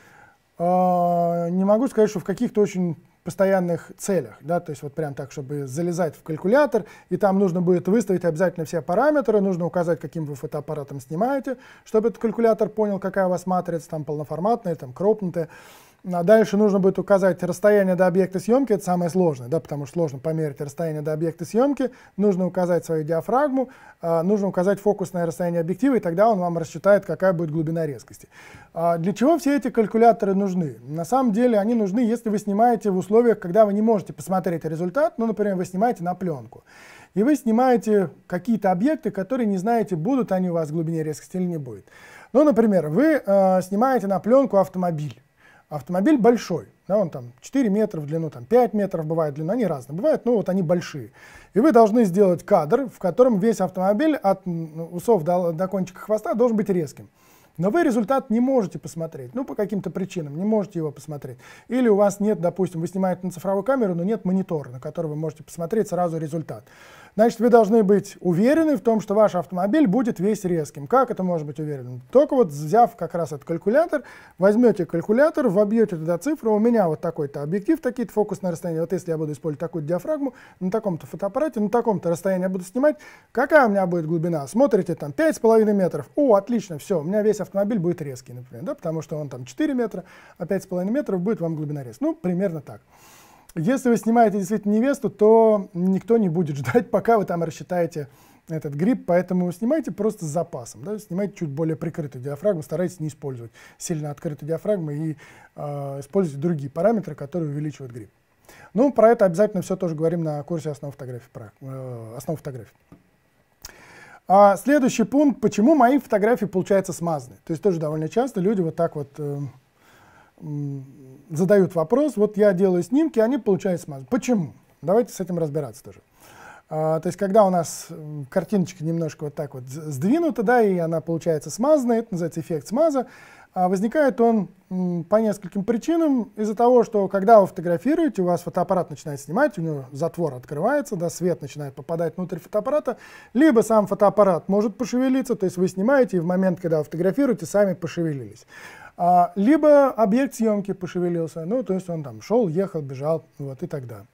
э, не могу сказать, что в каких-то очень постоянных целях, да, то есть вот прям так, чтобы залезать в калькулятор, и там нужно будет выставить обязательно все параметры, нужно указать, каким вы фотоаппаратом снимаете, чтобы этот калькулятор понял, какая у вас матрица, там полноформатная, там кропнутая, а дальше нужно будет указать расстояние до объекта съемки, это самое сложное, да, потому что сложно померить расстояние до объекта съемки, нужно указать свою диафрагму, а, нужно указать фокусное расстояние объектива, и тогда он вам рассчитает, какая будет глубина резкости. А, для чего все эти калькуляторы нужны? На самом деле они нужны, если вы снимаете в условиях, когда вы не можете посмотреть результат, ну, например, вы снимаете на пленку. И вы снимаете какие-то объекты, которые не знаете, будут они у вас в глубине резкости или не будет. Ну, например, вы э, снимаете на пленку автомобиль. Автомобиль большой, да, он там 4 метра в длину, там 5 метров бывает длина, они разные бывают, но вот они большие. И вы должны сделать кадр, в котором весь автомобиль от усов до, до кончика хвоста должен быть резким. Но вы результат не можете посмотреть, ну, по каким-то причинам, не можете его посмотреть. Или у вас нет, допустим, вы снимаете на цифровую камеру, но нет монитора, на который вы можете посмотреть сразу результат. Значит, вы должны быть уверены в том, что ваш автомобиль будет весь резким. Как это может быть уверенным? Только вот взяв как раз этот калькулятор, возьмете калькулятор, вобьете туда цифру. у меня вот такой-то объектив, такие-то фокусные расстояния, вот если я буду использовать такую диафрагму, на таком-то фотоаппарате, на таком-то расстоянии я буду снимать, какая у меня будет глубина? Смотрите, там 5,5 метров, о, отлично, все, у меня весь автомобиль будет резкий, например, да, потому что он там 4 метра, а 5,5 метров будет вам глубина резкая. Ну, примерно так. Если вы снимаете действительно невесту, то никто не будет (laughs) ждать, пока вы там рассчитаете этот гриб, поэтому снимайте просто с запасом, да, снимайте чуть более прикрытую диафрагму, старайтесь не использовать сильно открытую диафрагму и э, используйте другие параметры, которые увеличивают гриб. Ну, про это обязательно все тоже говорим на курсе основ фотографии. Про, э, основ фотографии. А следующий пункт, почему мои фотографии получаются смазаны. То есть тоже довольно часто люди вот так вот э, задают вопрос, вот я делаю снимки, они получают смазку. Почему? Давайте с этим разбираться тоже. А, то есть, когда у нас картиночка немножко вот так вот сдвинута, да, и она получается смазанная, это называется эффект смаза, а возникает он по нескольким причинам. Из-за того, что когда вы фотографируете, у вас фотоаппарат начинает снимать, у него затвор открывается, да, свет начинает попадать внутрь фотоаппарата, либо сам фотоаппарат может пошевелиться, то есть вы снимаете, и в момент, когда вы фотографируете, сами пошевелились. А, либо объект съемки пошевелился, ну, то есть он там шел, ехал, бежал, вот и так далее.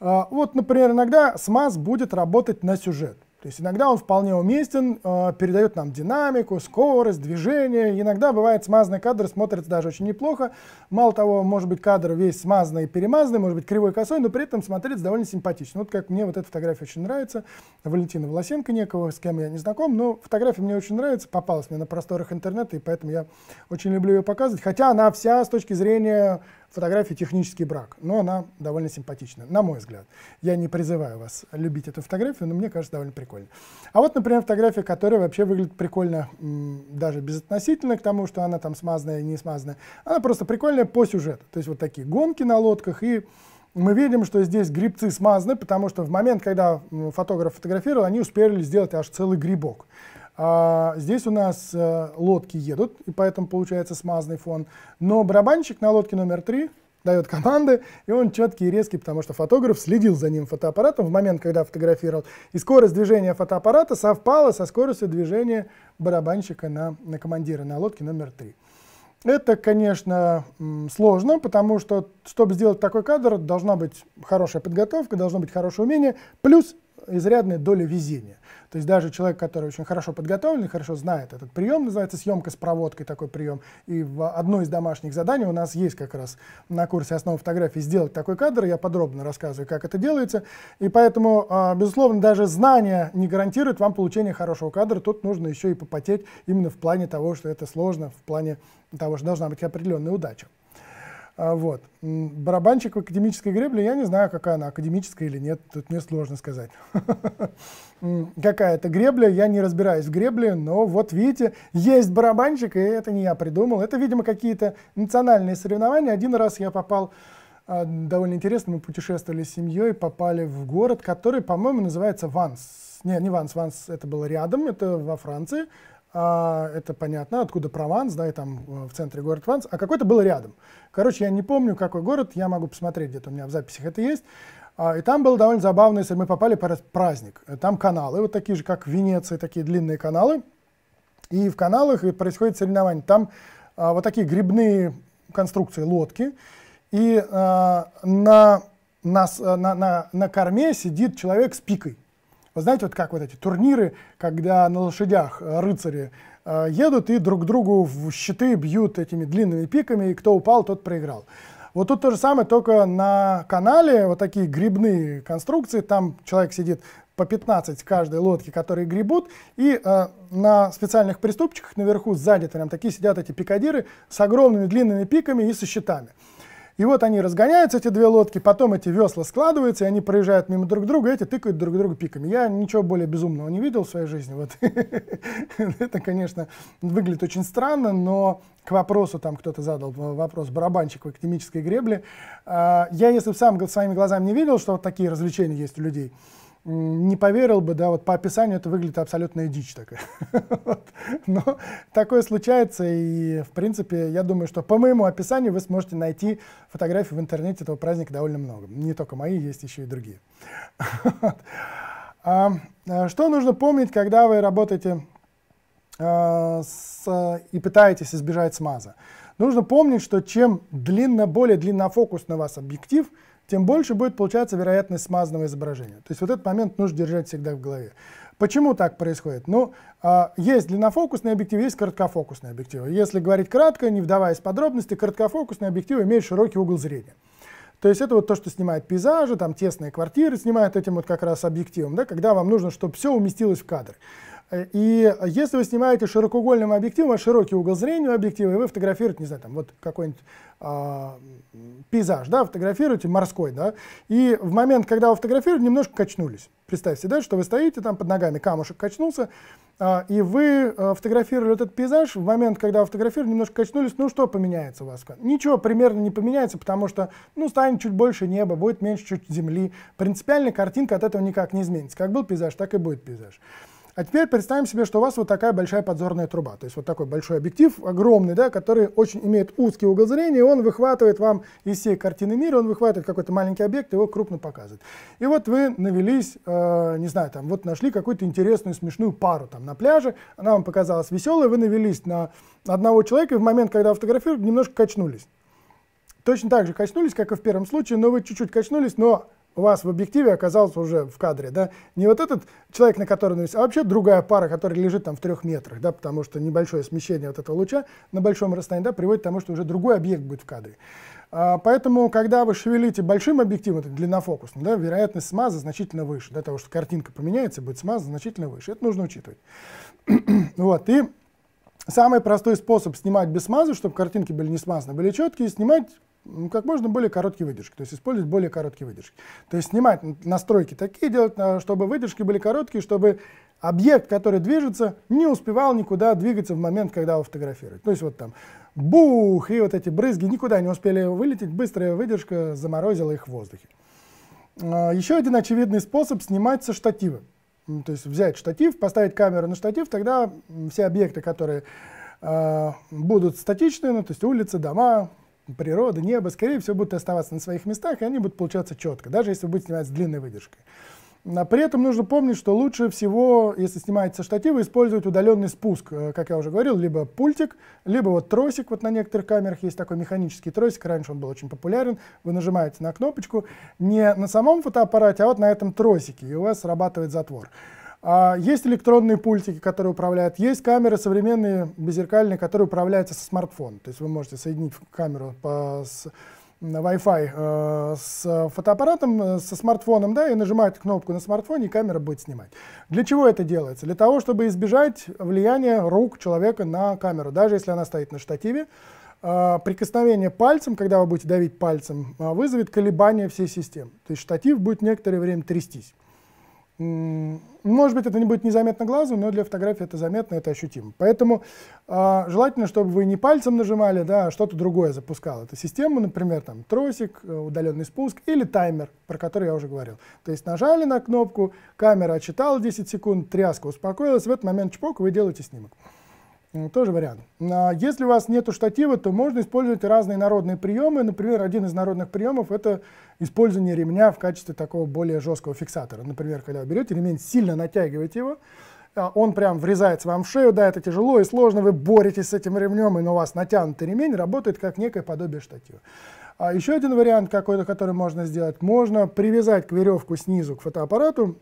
А, вот, например, иногда смаз будет работать на сюжет. То есть иногда он вполне уместен, э, передает нам динамику, скорость, движение. Иногда бывает смазанный кадр, смотрится даже очень неплохо. Мало того, может быть кадр весь смазанный и перемазанный, может быть кривой косой, но при этом смотрится довольно симпатично. Вот как мне вот эта фотография очень нравится. Валентина Власенко некого, с кем я не знаком, но фотография мне очень нравится, попалась мне на просторах интернета, и поэтому я очень люблю ее показывать. Хотя она вся с точки зрения фотографию «Технический брак», но она довольно симпатичная, на мой взгляд. Я не призываю вас любить эту фотографию, но мне кажется довольно прикольно. А вот, например, фотография, которая вообще выглядит прикольно, даже безотносительно к тому, что она там смазанная или не смазанная, она просто прикольная по сюжету. То есть вот такие гонки на лодках и мы видим, что здесь грибцы смазаны, потому что в момент, когда фотограф фотографировал, они успели сделать аж целый грибок. А, здесь у нас а, лодки едут, и поэтому получается смазанный фон. Но барабанщик на лодке номер три дает команды, и он четкий и резкий, потому что фотограф следил за ним фотоаппаратом в момент, когда фотографировал. И скорость движения фотоаппарата совпала со скоростью движения барабанщика на, на командира на лодке номер три. Это, конечно, сложно, потому что, чтобы сделать такой кадр, должна быть хорошая подготовка, должно быть хорошее умение, плюс изрядная доля везения. То есть даже человек, который очень хорошо подготовлен, хорошо знает этот прием, называется съемка с проводкой, такой прием. И в одной из домашних заданий у нас есть как раз на курсе основы фотографии сделать такой кадр. Я подробно рассказываю, как это делается. И поэтому, а, безусловно, даже знание не гарантирует вам получение хорошего кадра. Тут нужно еще и попотеть именно в плане того, что это сложно, в плане того, что должна быть определенная удача. А, вот. Барабанщик в академической гребле, я не знаю, какая она, академическая или нет, тут мне сложно сказать. (laughs) Какая это гребля, я не разбираюсь в гребле, но вот видите, есть барабанщик, и это не я придумал. Это, видимо, какие-то национальные соревнования. Один раз я попал а, довольно интересно, мы путешествовали с семьей, попали в город, который, по-моему, называется Ванс. Не, не Ванс, Ванс это было рядом, это во Франции а, это понятно, откуда Прованс, да, и там э, в центре город Ванс, а какой-то был рядом. Короче, я не помню, какой город, я могу посмотреть, где-то у меня в записях это есть. А, и там было довольно забавно, если мы попали под праздник. Э, там каналы, вот такие же, как в Венеции, такие длинные каналы. И в каналах происходит соревнование. Там а, вот такие грибные конструкции, лодки. И а, на, на, э, на, на корме сидит человек с пикой. Вы знаете, вот как вот эти турниры, когда на лошадях э, рыцари э, едут и друг другу в щиты бьют этими длинными пиками, и кто упал, тот проиграл. Вот тут то же самое, только на канале вот такие грибные конструкции, там человек сидит по 15 в каждой лодки, которые гребут, и э, на специальных приступчиках наверху сзади там такие сидят эти пикадиры с огромными длинными пиками и со щитами. И вот они разгоняются, эти две лодки, потом эти весла складываются, и они проезжают мимо друг друга, эти тыкают друг друга пиками. Я ничего более безумного не видел в своей жизни. Вот. (laughs) Это, конечно, выглядит очень странно, но к вопросу, там кто-то задал вопрос, барабанщик в академической гребле. А, я, если бы сам своими глазами не видел, что вот такие развлечения есть у людей, не поверил бы, да, вот по описанию это выглядит абсолютно дичь такая. (laughs) Но такое случается, и, в принципе, я думаю, что по моему описанию вы сможете найти фотографии в интернете этого праздника довольно много. Не только мои, есть еще и другие. (laughs) А, а, что нужно помнить, когда вы работаете а, и пытаетесь избежать смаза? Нужно помнить, что чем длинно, более длиннофокусный у вас объектив, тем больше будет получаться вероятность смазанного изображения. То есть вот этот момент нужно держать всегда в голове. Почему так происходит? Ну, а, есть длиннофокусные объективы есть короткофокусный объективы. Если говорить кратко, не вдаваясь в подробности, короткофокусный объективы имеют широкий угол зрения. То есть это вот то, что снимает пейзажи, там тесные квартиры снимают этим вот как раз объективом, да, когда вам нужно, чтобы все уместилось в кадр. И если вы снимаете широкоугольным объективом, а широкий угол зрения у объектива, и вы фотографируете, не знаю, там вот какой-нибудь э, пейзаж, да, фотографируете морской, да, и в момент, когда вы фотографируете, немножко качнулись. Представьте, да, что вы стоите там под ногами, камушек качнулся, э, и вы э, фотографировали этот пейзаж, в момент, когда вы фотографируете, немножко качнулись, ну что поменяется у вас? Ничего примерно не поменяется, потому что, ну, станет чуть больше неба, будет меньше чуть земли. Принципиально картинка от этого никак не изменится. Как был пейзаж, так и будет пейзаж. А теперь представим себе, что у вас вот такая большая подзорная труба, то есть вот такой большой объектив, огромный, да, который очень имеет узкий угол зрения, и он выхватывает вам из всей картины мира, он выхватывает какой-то маленький объект, его крупно показывает. И вот вы навелись, э, не знаю, там, вот нашли какую-то интересную смешную пару там на пляже, она вам показалась веселой, вы навелись на одного человека, и в момент, когда фотографировали, немножко качнулись. Точно так же качнулись, как и в первом случае, но вы чуть-чуть качнулись, но у вас в объективе оказался уже в кадре, да, не вот этот человек, на который навис, ну, а вообще другая пара, которая лежит там в трех метрах, да, потому что небольшое смещение вот этого луча на большом расстоянии, да, приводит к тому, что уже другой объект будет в кадре. А, поэтому, когда вы шевелите большим объективом, это длиннофокусный, да, вероятность смаза значительно выше, да, того, что картинка поменяется, будет смаза значительно выше, это нужно учитывать. (clears throat) вот, и Самый простой способ снимать без смазы, чтобы картинки были не смазаны, были четкие, снимать ну, как можно более короткие выдержки, то есть использовать более короткие выдержки. То есть снимать настройки такие, делать, э, чтобы выдержки были короткие, чтобы объект, который движется, не успевал никуда двигаться в момент, когда его фотографируют. То есть вот там бух, и вот эти брызги никуда не успели вылететь, быстрая выдержка заморозила их в воздухе. А, еще один очевидный способ снимать со штатива. То есть взять штатив, поставить камеру на штатив, тогда все объекты, которые э, будут статичные, ну, то есть улицы, дома, природа, небо, скорее всего, будут оставаться на своих местах, и они будут получаться четко, даже если будет снимать с длинной выдержкой. Но а при этом нужно помнить, что лучше всего, если снимается штатива, использовать удаленный спуск, э, как я уже говорил, либо пультик, либо вот тросик, вот на некоторых камерах есть такой механический тросик, раньше он был очень популярен, вы нажимаете на кнопочку не на самом фотоаппарате, а вот на этом тросике, и у вас срабатывает затвор. А, есть электронные пультики, которые управляют, есть камеры современные, беззеркальные, которые управляются со смартфона. То есть вы можете соединить камеру по, с Wi-Fi э, с фотоаппаратом, э, со смартфоном, да, и нажимаете кнопку на смартфоне, и камера будет снимать. Для чего это делается? Для того, чтобы избежать влияния рук человека на камеру, даже если она стоит на штативе. Э, прикосновение пальцем, когда вы будете давить пальцем, э, вызовет колебания всей системы. То есть штатив будет некоторое время трястись. Может быть, это не будет незаметно глазу, но для фотографии это заметно, это ощутимо. Поэтому э, желательно, чтобы вы не пальцем нажимали, да, а что-то другое запускал. Это систему, например, там, тросик, э, удаленный спуск или таймер, про который я уже говорил. То есть нажали на кнопку, камера отчитала 10 секунд, тряска успокоилась, в этот момент чпок, вы делаете снимок. Тоже вариант. А если у вас нет штатива, то можно использовать разные народные приемы. Например, один из народных приемов — это использование ремня в качестве такого более жесткого фиксатора. Например, когда вы берете ремень, сильно натягиваете его, а он прям врезается вам в шею, да, это тяжело и сложно, вы боретесь с этим ремнем, и у вас натянутый ремень работает как некое подобие штатива. А еще один вариант какой-то, который можно сделать, можно привязать к веревку снизу к фотоаппарату,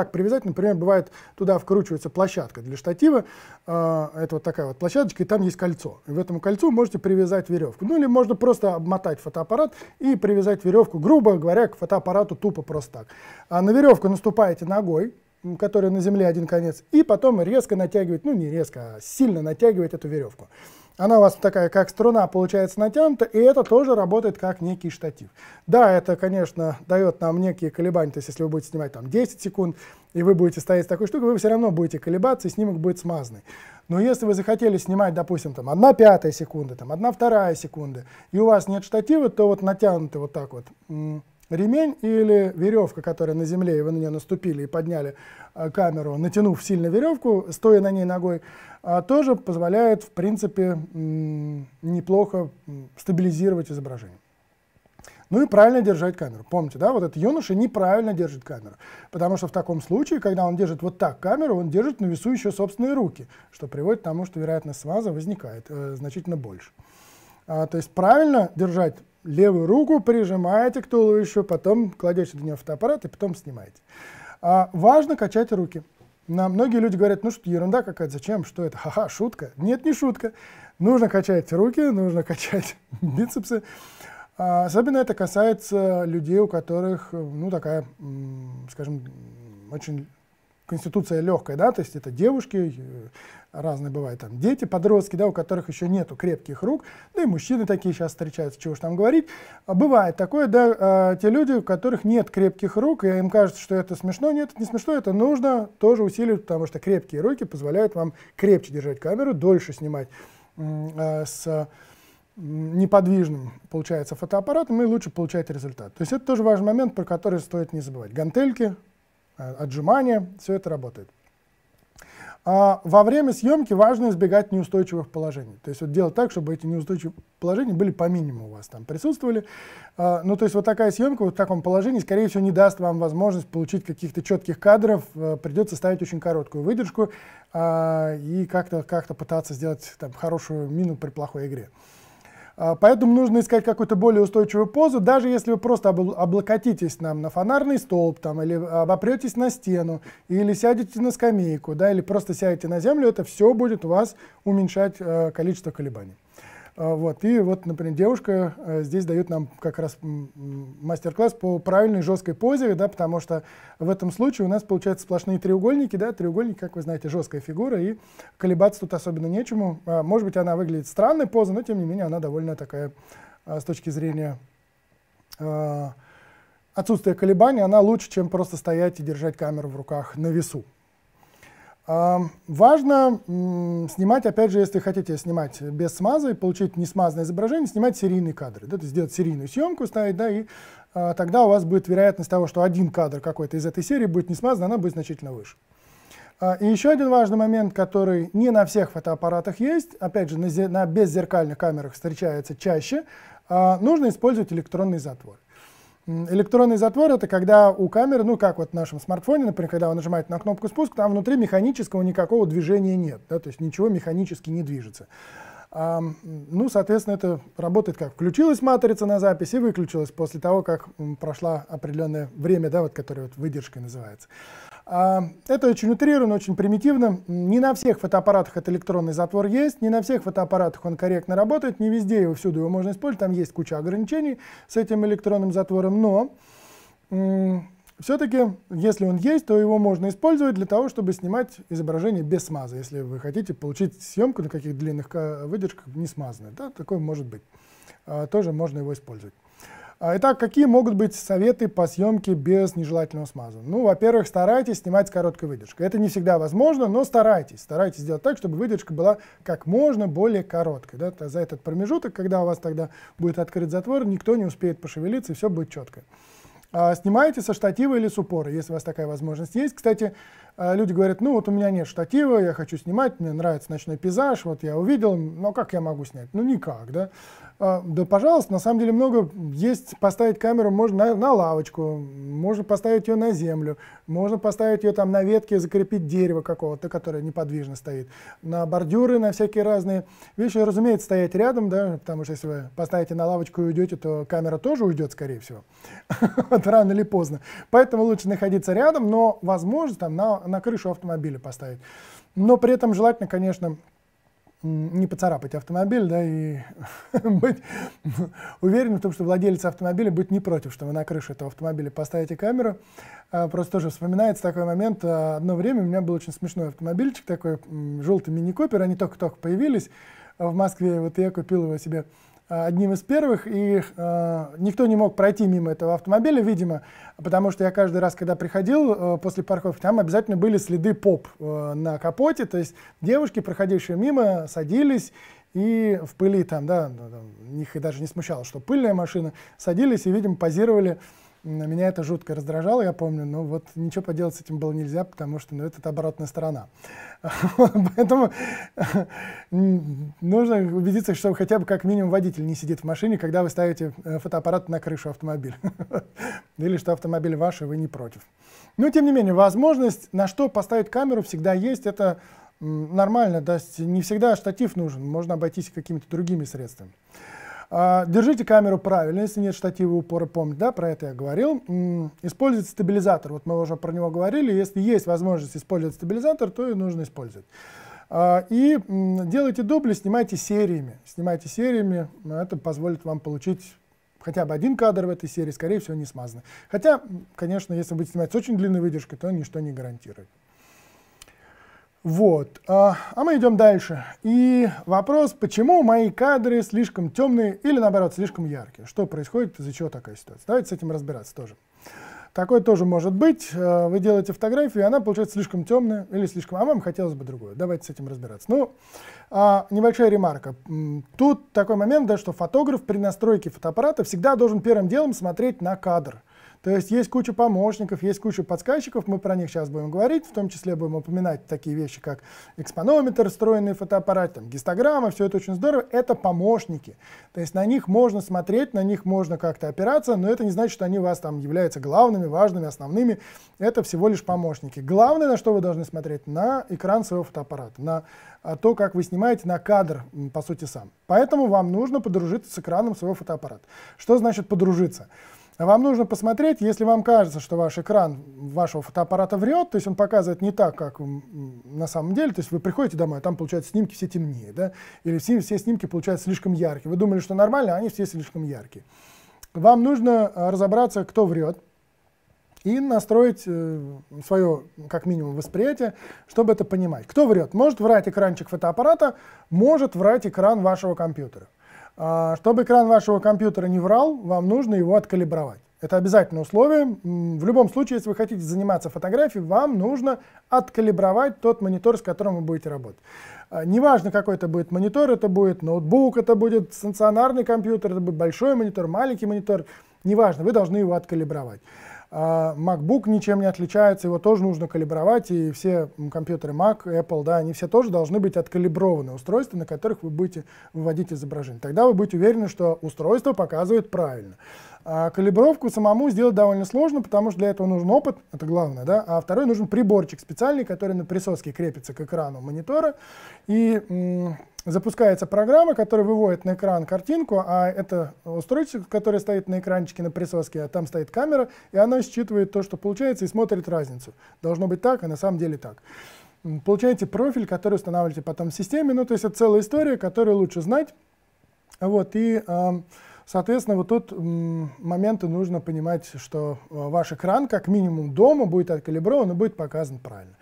как привязать, например, бывает, туда вкручивается площадка для штатива, э, это вот такая вот площадочка, и там есть кольцо. И в этом кольцу можете привязать веревку. Ну или можно просто обмотать фотоаппарат и привязать веревку, грубо говоря, к фотоаппарату тупо просто так. А на веревку наступаете ногой, которая на земле один конец, и потом резко натягивать, ну не резко, а сильно натягивать эту веревку. Она у вас такая, как струна, получается натянута, и это тоже работает как некий штатив. Да, это, конечно, дает нам некие колебания, то есть если вы будете снимать там 10 секунд, и вы будете стоять с такой штукой, вы все равно будете колебаться, и снимок будет смазанный. Но если вы захотели снимать, допустим, там 1 пятая секунды, там 1 вторая секунды и у вас нет штатива, то вот натянутый вот так вот ремень или веревка, которая на земле, и вы на нее наступили и подняли э, камеру, натянув сильно веревку, стоя на ней ногой, э, тоже позволяет, в принципе, неплохо стабилизировать изображение. Ну и правильно держать камеру. Помните, да, вот этот юноша неправильно держит камеру. Потому что в таком случае, когда он держит вот так камеру, он держит на весу еще собственные руки, что приводит к тому, что вероятность смаза возникает э, значительно больше. А, то есть правильно держать левую руку прижимаете к туловищу, потом кладете до нее фотоаппарат и потом снимаете. А, важно качать руки. На многие люди говорят, ну что, ерунда какая-то, зачем, что это, ха-ха, шутка. Нет, не шутка. Нужно качать руки, нужно (laughs) качать бицепсы. А, особенно это касается людей, у которых, ну, такая, скажем, очень конституция легкая, да, то есть это девушки, разные бывают, там, дети, подростки, да, у которых еще нету крепких рук, да и мужчины такие сейчас встречаются, чего уж там говорить. А бывает такое, да, а, те люди, у которых нет крепких рук, и им кажется, что это смешно, нет, это не смешно, это нужно тоже усиливать, потому что крепкие руки позволяют вам крепче держать камеру, дольше снимать а, с неподвижным получается фотоаппаратом и лучше получать результат. То есть это тоже важный момент, про который стоит не забывать. Гантельки, отжимания, все это работает. А во время съемки важно избегать неустойчивых положений. То есть вот делать так, чтобы эти неустойчивые положения были по минимуму у вас там присутствовали. А, ну, то есть вот такая съемка вот в таком положении, скорее всего, не даст вам возможность получить каких-то четких кадров. Э, придется ставить очень короткую выдержку а, и как-то как, -то, как -то пытаться сделать там, хорошую мину при плохой игре. А, поэтому нужно искать какую-то более устойчивую позу, даже если вы просто облокотитесь нам на фонарный столб, там, или обопретесь а, на стену, или сядете на скамейку, да, или просто сядете на землю, это все будет у вас уменьшать а, количество колебаний. А, вот. И вот, например, девушка э, здесь дает нам как раз мастер-класс по правильной жесткой позе, да, потому что в этом случае у нас получаются сплошные треугольники. Да, треугольник, как вы знаете, жесткая фигура, и колебаться тут особенно нечему. А, может быть, она выглядит странной поза, но тем не менее она довольно такая а, с точки зрения отсутствия колебаний, она лучше, чем просто стоять и держать камеру в руках на весу. Важно снимать, опять же, если хотите снимать без смаза и получить несмазанное изображение, снимать серийные кадры. Да, то есть сделать серийную съемку, ставить, да, и а, тогда у вас будет вероятность того, что один кадр какой-то из этой серии будет не она будет значительно выше. А, и еще один важный момент, который не на всех фотоаппаратах есть, опять же, на, на беззеркальных камерах встречается чаще, а, нужно использовать электронный затвор. Электронный затвор — это когда у камеры, ну как вот в нашем смартфоне, например, когда вы нажимаете на кнопку спуск, там внутри механического никакого движения нет, да, то есть ничего механически не движется. А, ну, соответственно, это работает как включилась матрица на запись и выключилась после того, как прошла определенное время, да, вот, которое вот выдержкой называется. А, это очень утрировано, очень примитивно. Не на всех фотоаппаратах этот электронный затвор есть, не на всех фотоаппаратах он корректно работает, не везде его всюду его можно использовать, там есть куча ограничений с этим электронным затвором, но все-таки, если он есть, то его можно использовать для того, чтобы снимать изображение без смаза. Если вы хотите получить съемку на каких то длинных выдержках, не смазанной, да, такое может быть. А, тоже можно его использовать. Итак, какие могут быть советы по съемке без нежелательного смаза? Ну, во-первых, старайтесь снимать с короткой выдержкой. Это не всегда возможно, но старайтесь. Старайтесь сделать так, чтобы выдержка была как можно более короткой. Да? За этот промежуток, когда у вас тогда будет открыт затвор, никто не успеет пошевелиться, и все будет четко. А, Снимаете со штатива или с упора, если у вас такая возможность есть. Кстати, а, люди говорят, ну вот у меня нет штатива, я хочу снимать, мне нравится ночной пейзаж, вот я увидел, но как я могу снять? Ну никак, да. А, да, пожалуйста, на самом деле много есть. Поставить камеру можно на, на лавочку, можно поставить ее на землю, можно поставить ее там на ветке, закрепить дерево какого-то, которое неподвижно стоит, на бордюры, на всякие разные вещи. Разумеется, стоять рядом, да, потому что если вы поставите на лавочку и уйдете, то камера тоже уйдет, скорее всего, (laughs) рано или поздно. Поэтому лучше находиться рядом, но возможно там на, на крышу автомобиля поставить. Но при этом желательно, конечно, не поцарапать автомобиль, да, и (laughs) быть уверенным в том, что владелец автомобиля будет не против, что вы на крыше этого автомобиля поставите камеру. А, просто тоже вспоминается такой момент. А, одно время у меня был очень смешной автомобильчик такой, желтый мини-копер, они только-только появились в Москве. Вот я купил его себе Э, одним из первых, и э, никто не мог пройти мимо этого автомобиля, видимо, потому что я каждый раз, когда приходил э, после парковки, там обязательно были следы поп э, на капоте, то есть девушки, проходившие мимо, садились и в пыли там, да, ну, там, их и даже не смущало, что пыльная машина, садились и, видимо, позировали э, на Меня это жутко раздражало, я помню, но вот ничего поделать с этим было нельзя, потому что ну, это оборотная сторона. (laughs) Поэтому (laughs) нужно убедиться, что хотя бы как минимум водитель не сидит в машине, когда вы ставите э, фотоаппарат на крышу автомобиля. (laughs) Или что автомобиль ваш, и вы не против. Но, тем не менее, возможность на что поставить камеру всегда есть. Это нормально, да, не всегда штатив нужен, можно обойтись какими-то другими средствами. А, держите камеру правильно, если нет штатива упора, помните, да, про это я говорил. Используйте стабилизатор, вот мы уже про него говорили, если есть возможность использовать стабилизатор, то и нужно использовать. А, и делайте дубли, снимайте сериями. Снимайте сериями, это позволит вам получить хотя бы один кадр в этой серии, скорее всего, не смазанный. Хотя, конечно, если будете снимать с очень длинной выдержкой, то ничто не гарантирует. Вот. А, а мы идем дальше. И вопрос, почему мои кадры слишком темные или, наоборот, слишком яркие? Что происходит, из-за чего такая ситуация? Давайте с этим разбираться тоже. Такое тоже может быть. Э, вы делаете фотографию, и она получается слишком темная или слишком... А вам хотелось бы другое. Давайте с этим разбираться. Ну, а, небольшая ремарка. Тут такой момент, да, что фотограф при настройке фотоаппарата всегда должен первым делом смотреть на кадр. То есть есть куча помощников, есть куча подсказчиков, мы про них сейчас будем говорить, в том числе будем упоминать такие вещи, как экспонометр, встроенный фотоаппарат, там, гистограмма, все это очень здорово, это помощники. То есть на них можно смотреть, на них можно как-то опираться, но это не значит, что они у вас там являются главными, важными, основными, это всего лишь помощники. Главное, на что вы должны смотреть, на экран своего фотоаппарата, на а, то, как вы снимаете на кадр, по сути, сам. Поэтому вам нужно подружиться с экраном своего фотоаппарата. Что значит подружиться? Вам нужно посмотреть, если вам кажется, что ваш экран вашего фотоаппарата врет, то есть он показывает не так, как на самом деле, то есть вы приходите домой, а там, получается, снимки все темнее, да, или все, все снимки получаются слишком яркие. Вы думали, что нормально, а они все слишком яркие. Вам нужно э, разобраться, кто врет, и настроить э, свое, как минимум, восприятие, чтобы это понимать. Кто врет? Может врать экранчик фотоаппарата, может врать экран вашего компьютера. А, чтобы экран вашего компьютера не врал, вам нужно его откалибровать. Это обязательное условие. В любом случае, если вы хотите заниматься фотографией, вам нужно откалибровать тот монитор, с которым вы будете работать. А, неважно, какой это будет монитор, это будет ноутбук, это будет стационарный компьютер, это будет большой монитор, маленький монитор, неважно, вы должны его откалибровать. А MacBook ничем не отличается, его тоже нужно калибровать, и все компьютеры Mac, Apple, да, они все тоже должны быть откалиброваны устройства, на которых вы будете выводить изображение. Тогда вы будете уверены, что устройство показывает правильно. А калибровку самому сделать довольно сложно, потому что для этого нужен опыт, это главное, да, а второй нужен приборчик специальный, который на присоске крепится к экрану монитора, и запускается программа, которая выводит на экран картинку, а это устройство, которое стоит на экранчике на присоске, а там стоит камера, и она считывает то, что получается, и смотрит разницу. Должно быть так, а на самом деле так. Получаете профиль, который устанавливаете потом в системе, ну то есть это целая история, которую лучше знать. Вот, и, эм, соответственно, вот тут моменты нужно понимать, что э, ваш экран, как минимум дома, будет откалиброван и будет показан правильно.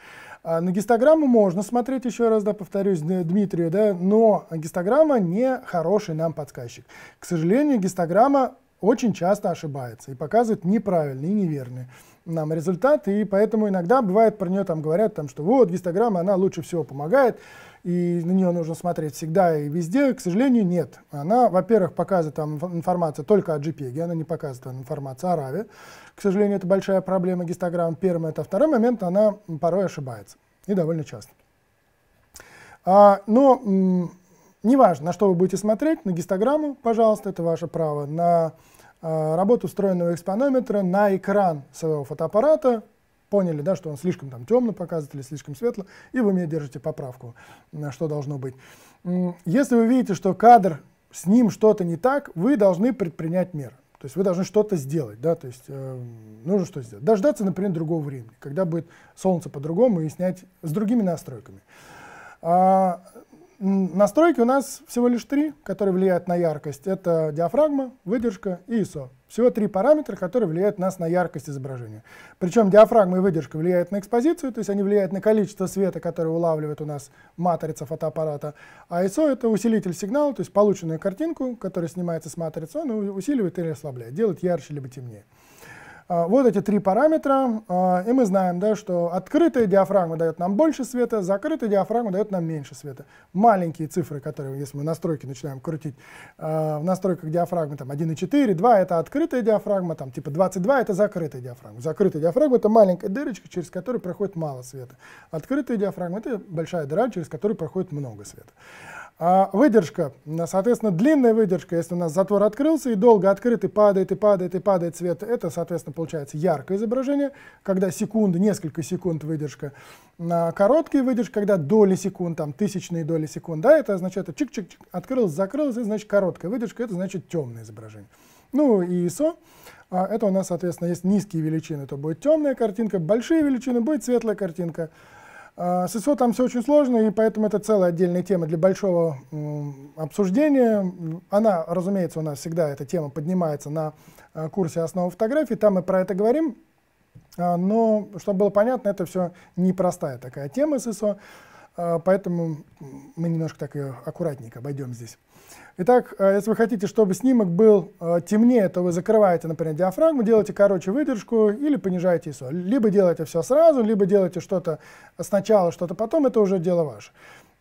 А, на гистограмму можно смотреть, еще раз да, повторюсь, Дмитрию, да, но гистограмма не хороший нам подсказчик. К сожалению, гистограмма очень часто ошибается и показывает неправильные и неверные нам результаты, и поэтому иногда бывает про нее там говорят, там, что вот гистограмма, она лучше всего помогает, и на нее нужно смотреть всегда и везде, к сожалению, нет. Она, во-первых, показывает там информацию только о JPEG, она не показывает информацию о RAW. К сожалению, это большая проблема гистограмм. Первый это. Второй момент, она порой ошибается, и довольно часто. А, но неважно, на что вы будете смотреть, на гистограмму, пожалуйста, это ваше право, на а, работу встроенного экспонометра на экран своего фотоаппарата, поняли, да, что он слишком там темно показывает или слишком светло, и вы мне держите поправку, на что должно быть. Если вы видите, что кадр с ним что-то не так, вы должны предпринять меры. То есть вы должны что-то сделать, да, то есть э, нужно что сделать. Дождаться, например, другого времени, когда будет солнце по-другому и снять с другими настройками. А, Настройки у нас всего лишь три, которые влияют на яркость. Это диафрагма, выдержка и ISO. Всего три параметра, которые влияют нас на яркость изображения. Причем диафрагма и выдержка влияют на экспозицию, то есть они влияют на количество света, которое улавливает у нас матрица фотоаппарата. А ISO — это усилитель сигнала, то есть полученную картинку, которая снимается с матрицы, она усиливает или ослабляет, делает ярче либо темнее. А, вот эти три параметра, а, и мы знаем, да, что открытая диафрагма дает нам больше света, закрытая диафрагма дает нам меньше света. Маленькие цифры, которые, если мы настройки начинаем крутить, а, в настройках диафрагмы там 1,4, 2 — это открытая диафрагма, там типа 22 — это закрытая диафрагма. Закрытая диафрагма — это маленькая дырочка, через которую проходит мало света. Открытая диафрагма — это большая дыра, через которую проходит много света. А выдержка, соответственно, длинная выдержка, если у нас затвор открылся и долго открыт, и падает, и падает, и падает цвет, это, соответственно, получается яркое изображение, когда секунды, несколько секунд выдержка. На короткие выдержки, когда доли секунд, там, тысячные доли секунд, да, это означает чик-чик-чик, открылось, закрылось, значит короткая выдержка, это значит темное изображение. Ну и ISO, а это у нас, соответственно, есть низкие величины, то будет темная картинка, большие величины будет светлая картинка. А, с ISO там все очень сложно, и поэтому это целая отдельная тема для большого обсуждения. Она, разумеется, у нас всегда эта тема поднимается на э, курсе «Основы фотографии», там мы про это говорим. А, но, чтобы было понятно, это все непростая такая тема с ISO, а, поэтому мы немножко так ее аккуратненько обойдем здесь. Итак, э, если вы хотите, чтобы снимок был э, темнее, то вы закрываете, например, диафрагму, делаете короче выдержку или понижаете ISO. Либо делаете все сразу, либо делаете что-то сначала, что-то потом, это уже дело ваше.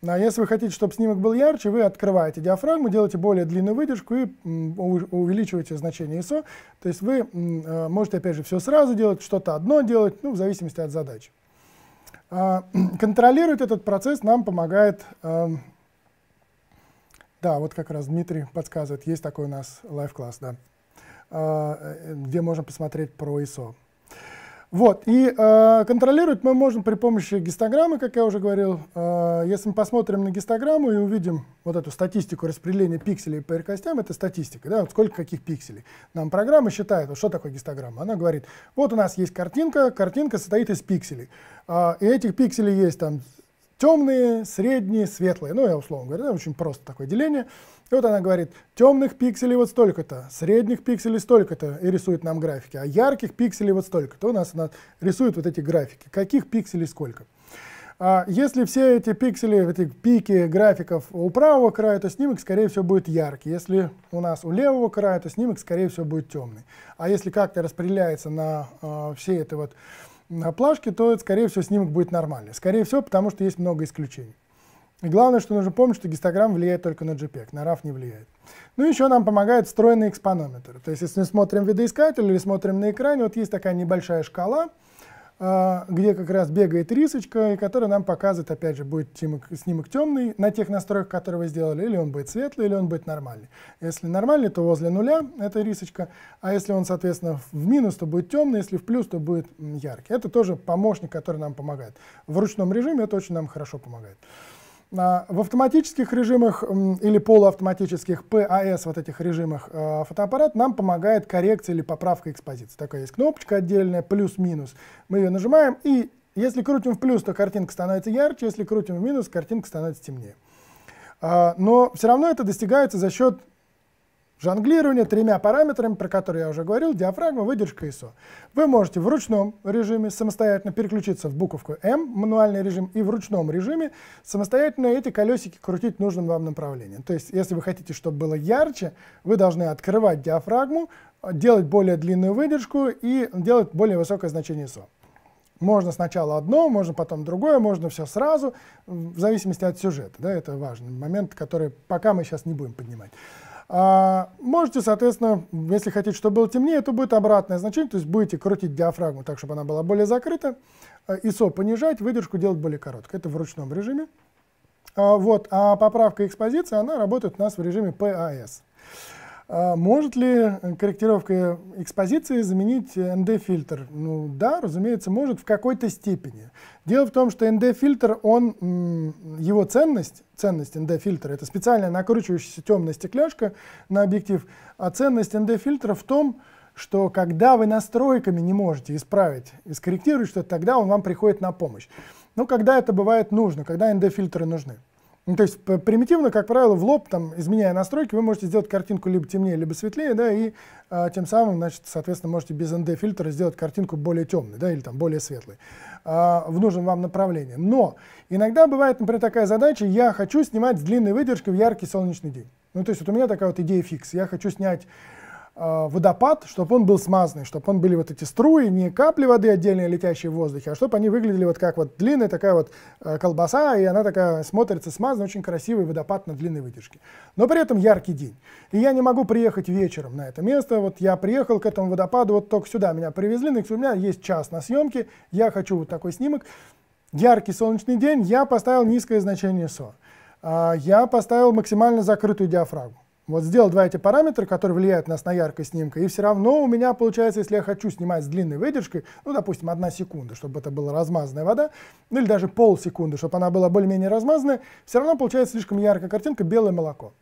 Ну, а если вы хотите, чтобы снимок был ярче, вы открываете диафрагму, делаете более длинную выдержку и увеличиваете значение ISO. То есть вы э, можете, опять же, все сразу делать, что-то одно делать, ну, в зависимости от задачи. А, (clears throat) контролировать этот процесс нам помогает эм, да, вот как раз Дмитрий подсказывает, есть такой у нас лайв-класс, да, а, э, где можно посмотреть про ISO. Вот, и э, контролировать мы можем при помощи гистограммы, как я уже говорил. Э, если мы посмотрим на гистограмму и увидим вот эту статистику распределения пикселей по яркостям, это статистика, да, вот сколько каких пикселей. Нам программа считает, вот что такое гистограмма. Она говорит, вот у нас есть картинка, картинка состоит из пикселей. Э, и этих пикселей есть там Темные, средние, светлые. Ну, я условно говорю, это очень просто такое деление. И вот она говорит, темных пикселей вот столько-то, средних пикселей столько-то, и рисует нам графики, а ярких пикселей вот столько-то. У нас она рисует вот эти графики, каких пикселей сколько. А если все эти пиксели, эти пики графиков у правого края, то снимок, скорее всего, будет яркий. Если у нас у левого края, то снимок, скорее всего, будет темный. А если как-то распределяется на э, все это вот на плашке, то, скорее всего, снимок будет нормальный. Скорее всего, потому что есть много исключений. И главное, что нужно помнить, что гистограмм влияет только на JPEG, e на RAW не влияет. Ну и еще нам помогает встроенный экспонометр. То есть, если мы смотрим видоискатель или смотрим на экране, вот есть такая небольшая шкала, а, где как раз бегает рисочка, и которая нам показывает, опять же, будет снимок, снимок темный на тех настройках, которые вы сделали, или он будет светлый, или он будет нормальный. Если нормальный, то возле нуля эта рисочка, а если он, соответственно, в минус, то будет темный, если в плюс, то будет яркий. Это тоже помощник, который нам помогает. В ручном режиме это очень нам хорошо помогает. А, в автоматических режимах или полуавтоматических PAS, а вот этих режимах, а, фотоаппарат нам помогает коррекция или поправка экспозиции. Такая есть кнопочка отдельная, плюс-минус. Мы ее нажимаем, и если крутим в плюс, то картинка становится ярче, если крутим в минус, картинка становится темнее. Но все равно это достигается за счет Жонглирование тремя параметрами, про которые я уже говорил, диафрагма, выдержка ISO. Вы можете в ручном режиме самостоятельно переключиться в буковку М, мануальный режим, и в ручном режиме самостоятельно эти колесики крутить в нужном вам направлении. То есть, если вы хотите, чтобы было ярче, вы должны открывать диафрагму, делать более длинную выдержку и делать более высокое значение ISO. Можно сначала одно, можно потом другое, можно все сразу, в зависимости от сюжета. Да, это важный момент, который пока мы сейчас не будем поднимать. А, можете, соответственно, если хотите, чтобы было темнее, то будет обратное значение, то есть будете крутить диафрагму так, чтобы она была более закрыта, ISO а, понижать, выдержку делать более короткой. Это в ручном режиме. А, вот. а поправка экспозиции, она работает у нас в режиме PAS. А может ли корректировка экспозиции заменить ND-фильтр? Ну да, разумеется, может в какой-то степени. Дело в том, что ND-фильтр, он, его ценность, ценность ND-фильтра, это специальная накручивающаяся темная стекляшка на объектив, а ценность ND-фильтра в том, что когда вы настройками не можете исправить и скорректировать что-то, тогда он вам приходит на помощь. Но когда это бывает нужно, когда ND-фильтры нужны. Ну, то есть примитивно, как правило, в лоб, там, изменяя настройки, вы можете сделать картинку либо темнее, либо светлее, да, и э, тем самым, значит, соответственно, можете без ND-фильтра сделать картинку более темной, да, или там более светлой э, в нужном вам направлении. Но иногда бывает, например, такая задача, я хочу снимать с длинной выдержкой в яркий солнечный день. Ну, то есть вот у меня такая вот идея фикс, я хочу снять Э, водопад, чтобы он был смазанный, чтобы он были вот эти струи, не капли воды отдельные, летящие в воздухе, а чтобы они выглядели вот как вот длинная такая вот э, колбаса, и она такая смотрится смазанно, очень красивый водопад на длинной выдержке. Но при этом яркий день. И я не могу приехать вечером на это место, вот я приехал к этому водопаду, вот только сюда меня привезли, у меня есть час на съемке, я хочу вот такой снимок. Яркий солнечный день, я поставил низкое значение СО. А, я поставил максимально закрытую диафрагму. Вот сделал два эти параметра, которые влияют нас на яркость снимка, и все равно у меня получается, если я хочу снимать с длинной выдержкой, ну, допустим, одна секунда, чтобы это была размазанная вода, ну, или даже полсекунды, чтобы она была более-менее размазанная, все равно получается слишком яркая картинка, белое молоко.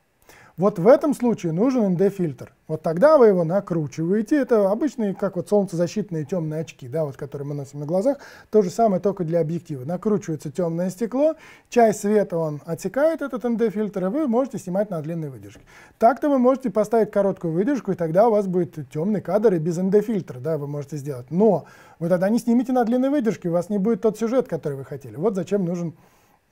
Вот в этом случае нужен ND-фильтр. Вот тогда вы его накручиваете. Это обычные, как вот солнцезащитные темные очки, да, вот, которые мы носим на глазах. То же самое, только для объектива. Накручивается темное стекло, часть света он отсекает, этот ND-фильтр, и вы можете снимать на длинной выдержке. Так-то вы можете поставить короткую выдержку, и тогда у вас будет темный кадр и без ND-фильтра, да, вы можете сделать. Но вы тогда не снимете на длинной выдержке, у вас не будет тот сюжет, который вы хотели. Вот зачем нужен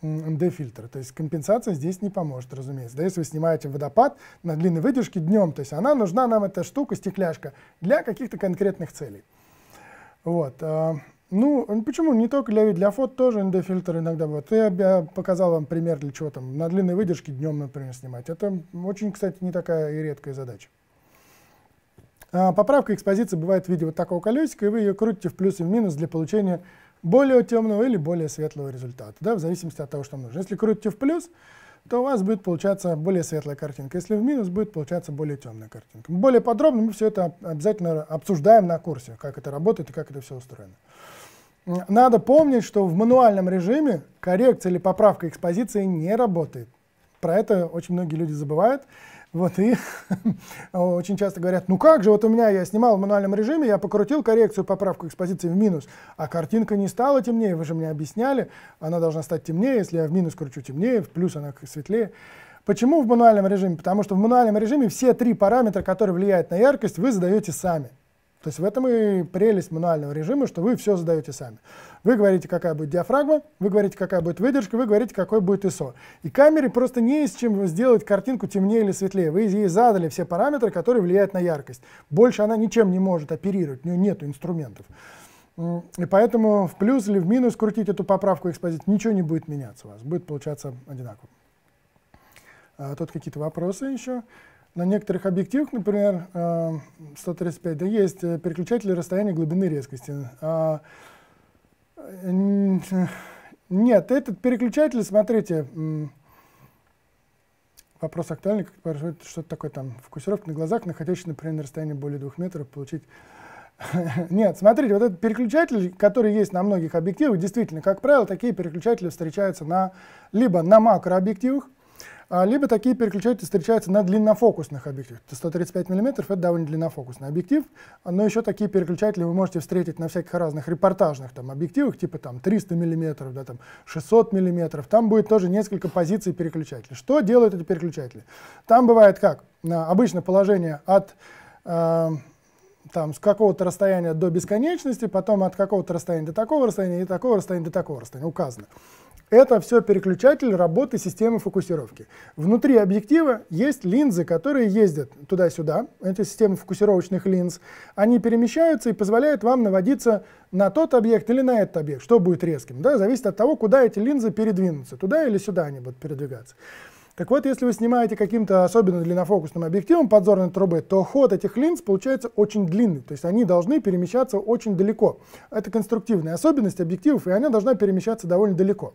d фильтр То есть компенсация здесь не поможет, разумеется. Да, если вы снимаете водопад на длинной выдержке днем, то есть она нужна нам, эта штука, стекляшка, для каких-то конкретных целей. Вот. А, ну, почему? Не только для, для фото тоже ND-фильтр иногда бывает. Я, я а, показал вам пример, для чего там на длинной выдержке днем, например, снимать. Это очень, кстати, не такая и редкая задача. А, поправка экспозиции бывает в виде вот такого колесика, и вы ее крутите в плюс и в минус для получения более темного или более светлого результата, да, в зависимости от того, что нужно. Если крутите в плюс, то у вас будет получаться более светлая картинка. Если в минус, будет получаться более темная картинка. Более подробно мы все это обязательно обсуждаем на курсе, как это работает и как это все устроено. Надо помнить, что в мануальном режиме коррекция или поправка экспозиции не работает. Про это очень многие люди забывают. Вот, и (laughs) очень часто говорят, ну как же, вот у меня я снимал в мануальном режиме, я покрутил коррекцию, поправку экспозиции в минус, а картинка не стала темнее, вы же мне объясняли, она должна стать темнее, если я в минус кручу темнее, в плюс она светлее. Почему в мануальном режиме? Потому что в мануальном режиме все три параметра, которые влияют на яркость, вы задаете сами. То есть в этом и прелесть мануального режима, что вы все задаете сами. Вы говорите, какая будет диафрагма, вы говорите, какая будет выдержка, вы говорите, какой будет ISO. И камере просто не из чем сделать картинку темнее или светлее. Вы ей задали все параметры, которые влияют на яркость. Больше она ничем не может оперировать, у нее нет инструментов. И поэтому в плюс или в минус крутить эту поправку экспозиции, ничего не будет меняться у вас, будет получаться одинаково. А, тут какие-то вопросы еще. На некоторых объективах, например, 135, э, да, есть э, переключатели расстояния глубины резкости. А, нет, этот переключатель, смотрите, вопрос актуальный, как спрашивают, что такое там, фокусировка на глазах, находящий, например, на расстоянии более двух метров, получить... (laughs) Нет, смотрите, вот этот переключатель, который есть на многих объективах, действительно, как правило, такие переключатели встречаются на, либо на макрообъективах, а, либо такие переключатели встречаются на длиннофокусных объективах. 135 мм — это довольно длиннофокусный объектив, но еще такие переключатели вы можете встретить на всяких разных репортажных там, объективах, типа там 300 мм, да, там, 600 мм. Там будет тоже несколько позиций переключателей. Что делают эти переключатели? Там бывает как? Обычно положение от... Э, там, с какого-то расстояния до бесконечности, потом от какого-то расстояния до такого расстояния и такого расстояния до такого расстояния указано. Это все переключатель работы системы фокусировки. Внутри объектива есть линзы, которые ездят туда-сюда. Это система фокусировочных линз. Они перемещаются и позволяют вам наводиться на тот объект или на этот объект, что будет резким. Да? Зависит от того, куда эти линзы передвинутся, туда или сюда они будут передвигаться. Так вот, если вы снимаете каким-то особенно длиннофокусным объективом подзорной трубы, то ход этих линз получается очень длинный, то есть они должны перемещаться очень далеко. Это конструктивная особенность объективов, и она должна перемещаться довольно далеко.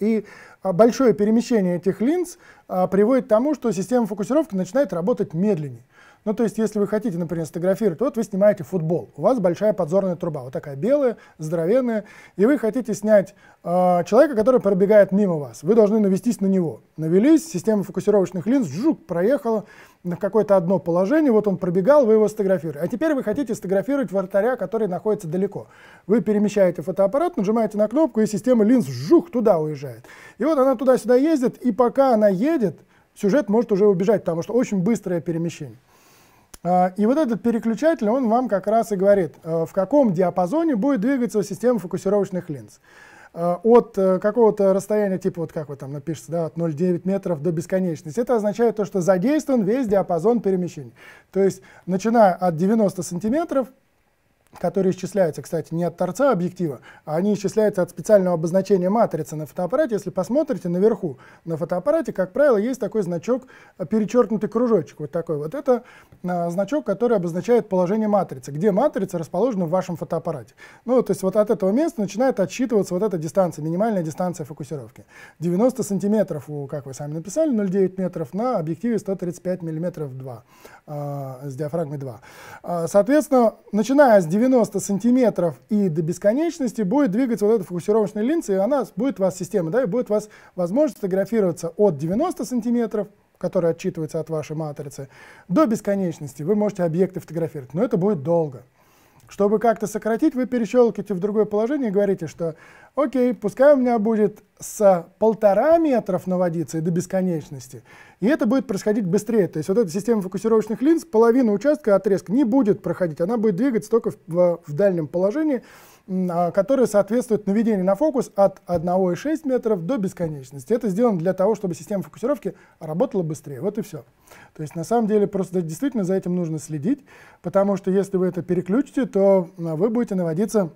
И а, большое перемещение этих линз а, приводит к тому, что система фокусировки начинает работать медленнее. Ну, то есть, если вы хотите, например, сфотографировать, вот вы снимаете футбол, у вас большая подзорная труба, вот такая белая, здоровенная, и вы хотите снять э, человека, который пробегает мимо вас. Вы должны навестись на него. Навелись, система фокусировочных линз, жук, проехала, на какое-то одно положение, вот он пробегал, вы его сфотографировали. А теперь вы хотите сфотографировать вратаря, который находится далеко. Вы перемещаете фотоаппарат, нажимаете на кнопку, и система линз жух туда уезжает. И вот она туда-сюда ездит, и пока она едет, сюжет может уже убежать, потому что очень быстрое перемещение. А, и вот этот переключатель, он вам как раз и говорит, э, в каком диапазоне будет двигаться система фокусировочных линз. Э, от э, какого-то расстояния, типа вот как вот там напишется, да, от 0,9 метров до бесконечности. Это означает то, что задействован весь диапазон перемещений. То есть, начиная от 90 сантиметров которые исчисляются, кстати, не от торца объектива, а они исчисляются от специального обозначения матрицы на фотоаппарате. Если посмотрите наверху на фотоаппарате, как правило, есть такой значок, э, перечеркнутый кружочек, вот такой вот. Это а, значок, который обозначает положение матрицы, где матрица расположена в вашем фотоаппарате. Ну, то есть вот от этого места начинает отсчитываться вот эта дистанция, минимальная дистанция фокусировки. 90 сантиметров, у, как вы сами написали, 0,9 метров на объективе 135 миллиметров 2 а, э, с диафрагмой 2. А, соответственно, начиная с 90 90 сантиметров и до бесконечности будет двигаться вот эта фокусировочная линза, и она будет у вас система, да, и будет у вас возможность фотографироваться от 90 сантиметров, которые отчитываются от вашей матрицы, до бесконечности. Вы можете объекты фотографировать, но это будет долго. Чтобы как-то сократить, вы перещелкиваете в другое положение и говорите, что окей, пускай у меня будет с полтора метров на водице до бесконечности, и это будет происходить быстрее. То есть вот эта система фокусировочных линз, половина участка отрезка не будет проходить, она будет двигаться только в, в дальнем положении, а, которые соответствуют наведению на фокус от 1,6 метров до бесконечности. Это сделано для того, чтобы система фокусировки работала быстрее. Вот и все. То есть на самом деле просто действительно за этим нужно следить, потому что если вы это переключите, то вы будете наводиться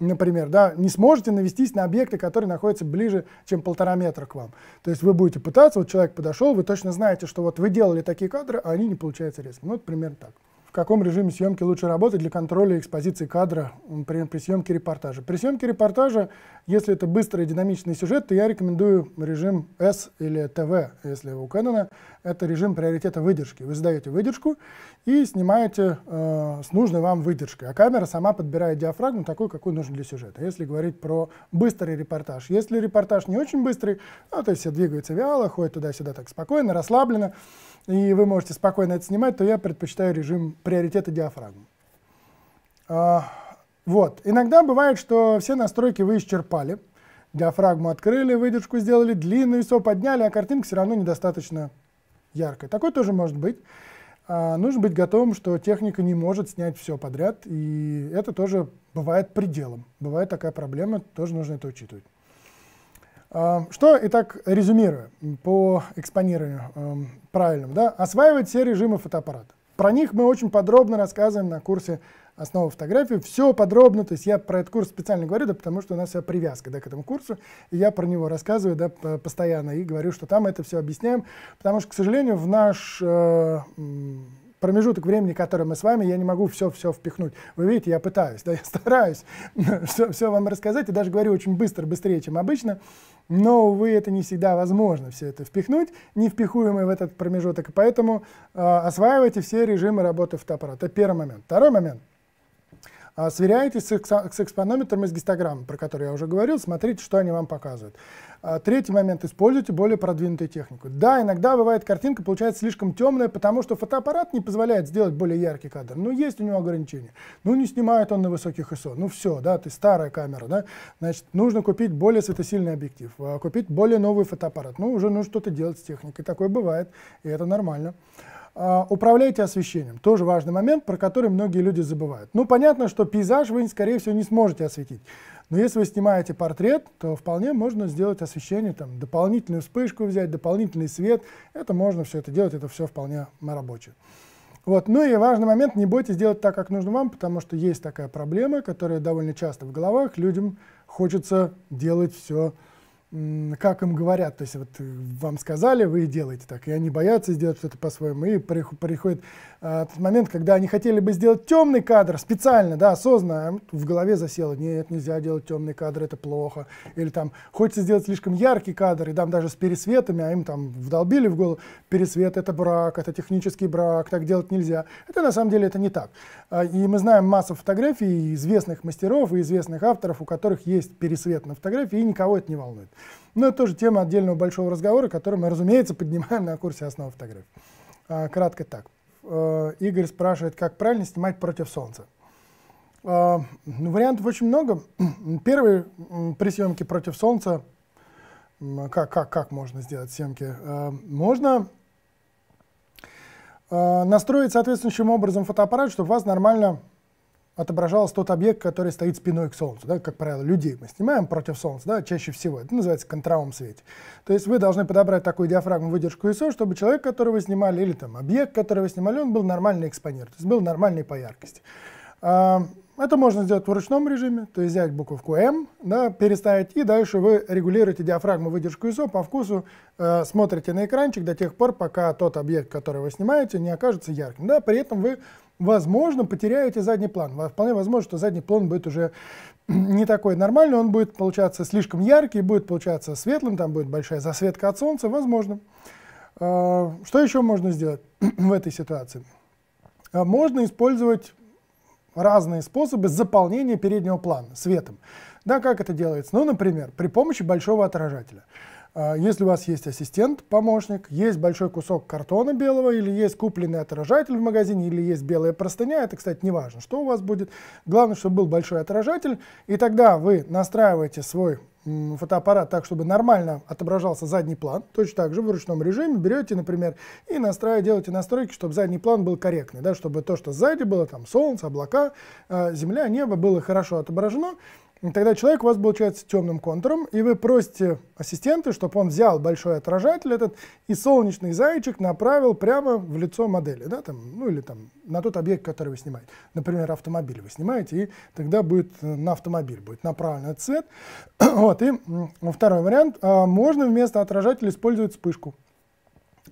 например, да, не сможете навестись на объекты, которые находятся ближе, чем полтора метра к вам. То есть вы будете пытаться, вот человек подошел, вы точно знаете, что вот вы делали такие кадры, а они не получаются резко. Ну, это примерно так в каком режиме съемки лучше работать для контроля экспозиции кадра например, при съемке репортажа. При съемке репортажа если это быстрый динамичный сюжет, то я рекомендую режим S или TV, если у Canon. Это режим приоритета выдержки. Вы задаете выдержку и снимаете э, с нужной вам выдержкой. А камера сама подбирает диафрагму такой, какой нужен для сюжета. Если говорить про быстрый репортаж. Если репортаж не очень быстрый, ну, то есть все двигаются вяло, ходят туда-сюда так спокойно, расслабленно, и вы можете спокойно это снимать, то я предпочитаю режим приоритета диафрагмы. А, вот. Иногда бывает, что все настройки вы исчерпали. Диафрагму открыли, выдержку сделали, длинную все подняли, а картинка все равно недостаточно яркая. Такое тоже может быть. А нужно быть готовым, что техника не может снять все подряд, и это тоже бывает пределом. Бывает такая проблема, тоже нужно это учитывать. А, что, итак, резюмируя по экспонированию э, правильному, да, осваивать все режимы фотоаппарата. Про них мы очень подробно рассказываем на курсе основы фотографии, все подробно, то есть я про этот курс специально говорю, да, потому что у нас вся привязка да, к этому курсу, и я про него рассказываю да, постоянно и говорю, что там это все объясняем, потому что, к сожалению, в наш э, промежуток времени, который мы с вами, я не могу все-все впихнуть. Вы видите, я пытаюсь, да, (laughs) я стараюсь все, (laughs) все вам рассказать, и даже говорю очень быстро, быстрее, чем обычно, но, увы, это не всегда возможно все это впихнуть, не впихуемый в этот промежуток, и поэтому э, осваивайте все режимы работы фотоаппарата. Это первый момент. Второй момент — а Сверяйтесь с, экспонометром и с гистограммы, про которые я уже говорил, смотрите, что они вам показывают. А третий момент. Используйте более продвинутую технику. Да, иногда бывает картинка получается слишком темная, потому что фотоаппарат не позволяет сделать более яркий кадр. Но ну, есть у него ограничения. Ну, не снимает он на высоких ISO. Ну, все, да, ты старая камера, да. Значит, нужно купить более светосильный объектив, а, купить более новый фотоаппарат. Ну, уже нужно что-то делать с техникой. Такое бывает, и это Нормально. А, управляйте освещением. Тоже важный момент, про который многие люди забывают. Ну, понятно, что пейзаж вы, скорее всего, не сможете осветить. Но если вы снимаете портрет, то вполне можно сделать освещение, там, дополнительную вспышку взять, дополнительный свет. Это можно все это делать, это все вполне рабочее. Вот. Ну и важный момент, не бойтесь делать так, как нужно вам, потому что есть такая проблема, которая довольно часто в головах. Людям хочется делать все как им говорят, то есть вот э, вам сказали, вы делаете так, и они боятся сделать что-то по-своему, и приходит а, тот момент, когда они хотели бы сделать темный кадр специально, да, осознанно, а в голове засело, нет, нельзя делать темный кадр, это плохо, или там хочется сделать слишком яркий кадр, и там даже с пересветами, а им там вдолбили в голову, пересвет это брак, это технический брак, так делать нельзя. Это на самом деле это не так. А, и мы знаем массу фотографий известных мастеров и известных авторов, у которых есть пересвет на фотографии, и никого это не волнует. Но ну, это тоже тема отдельного большого разговора, который мы, разумеется, поднимаем на курсе основы фотографии. А, кратко так. Э, Игорь спрашивает, как правильно снимать против солнца. Э, ну, вариантов очень много. (clears throat) Первый при съемке против солнца, как, как, как можно сделать съемки? Э, можно настроить соответствующим образом фотоаппарат, чтобы вас нормально отображался тот объект, который стоит спиной к Солнцу. Да, как правило, людей мы снимаем против Солнца, да, чаще всего. Это называется контраум свете. То есть вы должны подобрать такую диафрагму, выдержку ISO, чтобы человек, которого вы снимали, или там объект, который вы снимали, он был нормальный экспонер, то есть был нормальный по яркости. А, это можно сделать в ручном режиме, то есть взять буковку М, да, переставить, и дальше вы регулируете диафрагму выдержку ISO по вкусу, э, смотрите на экранчик до тех пор, пока тот объект, который вы снимаете, не окажется ярким. Да, при этом вы возможно, потеряете задний план. Вполне возможно, что задний план будет уже (clears throat) не такой нормальный, он будет получаться слишком яркий, будет получаться светлым, там будет большая засветка от солнца, возможно. А, что еще можно сделать (clears throat) в этой ситуации? А, можно использовать разные способы заполнения переднего плана светом. Да, как это делается? Ну, например, при помощи большого отражателя. А, если у вас есть ассистент, помощник, есть большой кусок картона белого, или есть купленный отражатель в магазине, или есть белая простыня, это, кстати, не важно, что у вас будет. Главное, чтобы был большой отражатель, и тогда вы настраиваете свой фотоаппарат так, чтобы нормально отображался задний план. Точно так же в ручном режиме берете, например, и настраиваете, делаете настройки, чтобы задний план был корректный, да, чтобы то, что сзади было, там солнце, облака, а, земля, небо было хорошо отображено. И тогда человек у вас получается темным контуром, и вы просите ассистента, чтобы он взял большой отражатель этот и солнечный зайчик направил прямо в лицо модели, да, там, ну или там на тот объект, который вы снимаете. Например, автомобиль вы снимаете, и тогда будет э, на автомобиль будет направлен этот цвет. (coughs) вот, и второй вариант. А можно вместо отражателя использовать вспышку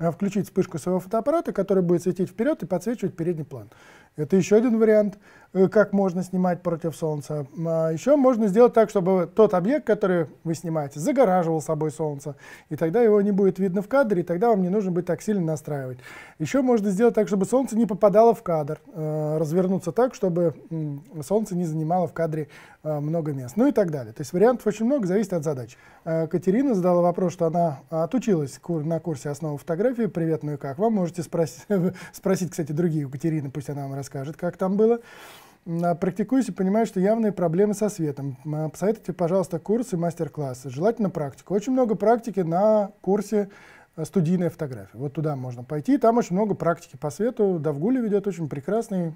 а, включить вспышку своего фотоаппарата, который будет светить вперед и подсвечивать передний план. Это еще один вариант. Э, как можно снимать против солнца. А Еще можно сделать так, чтобы тот объект, который вы снимаете, загораживал собой солнце, и тогда его не будет видно в кадре, и тогда вам не нужно будет так сильно настраивать. Еще можно сделать так, чтобы солнце не попадало в кадр, э, развернуться так, чтобы солнце не занимало в кадре э, много мест, ну и так далее. То есть вариантов очень много, зависит от задач. Катерина задала вопрос, что она отучилась на курсе основы фотографии, привет, ну и как вам? Можете спросить, (laughs) спросить кстати, другие у Катерины, пусть она вам расскажет, как там было. А, практикуюсь и понимаю, что явные проблемы со светом. А, посоветуйте, пожалуйста, курсы, мастер-классы. Желательно практику. Очень много практики на курсе э, студийная фотография. Вот туда можно пойти. Там очень много практики по свету. Давгули ведет очень прекрасный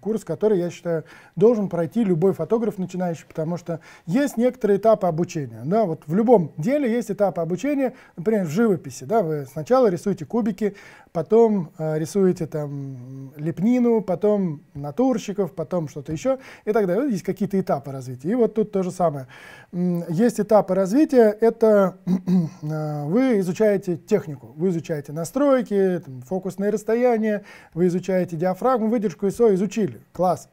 курс, который, я считаю, должен пройти любой фотограф начинающий, потому что есть некоторые этапы обучения. Да, вот в любом деле есть этапы обучения. Например, в живописи. Да, вы сначала рисуете кубики, потом э, рисуете там лепнину, потом натурщиков, потом что-то еще и так далее. Есть какие-то этапы развития. И вот тут то же самое. Есть этапы развития, это (clears throat) э, вы изучаете технику, вы изучаете настройки, там, фокусное расстояние, вы изучаете диафрагму, выдержку и все. изучили, класс.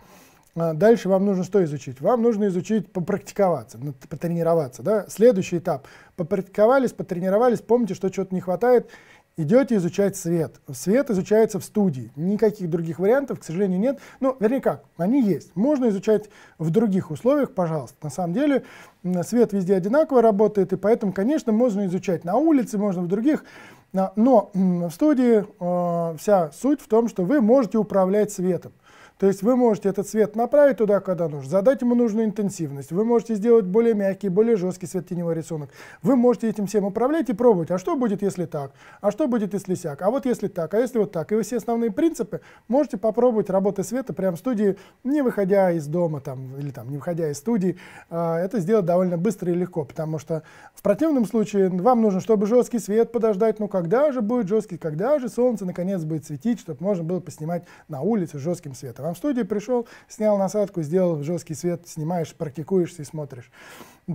Э, дальше вам нужно что изучить? Вам нужно изучить, попрактиковаться, потренироваться. Да? Следующий этап. Попрактиковались, потренировались, помните, что чего-то не хватает, идете изучать свет. Свет изучается в студии. Никаких других вариантов, к сожалению, нет. Но ну, вернее как, они есть. Можно изучать в других условиях, пожалуйста. На самом деле свет везде одинаково работает, и поэтому, конечно, можно изучать на улице, можно в других. А, но в студии э, вся суть в том, что вы можете управлять светом. То есть вы можете этот свет направить туда, когда нужно, задать ему нужную интенсивность. Вы можете сделать более мягкий, более жесткий свет-теневой рисунок. Вы можете этим всем управлять и пробовать. А что будет, если так? А что будет, если сяк? А вот если так? А если вот так? И вы все основные принципы можете попробовать работы света прямо в студии, не выходя из дома там, или там, не выходя из студии. А, это сделать довольно быстро и легко, потому что в противном случае вам нужно, чтобы жесткий свет подождать. Ну когда же будет жесткий? Когда же солнце наконец будет светить, чтобы можно было поснимать на улице жестким светом? Вам в студию пришел, снял насадку, сделал жесткий свет, снимаешь, практикуешься и смотришь.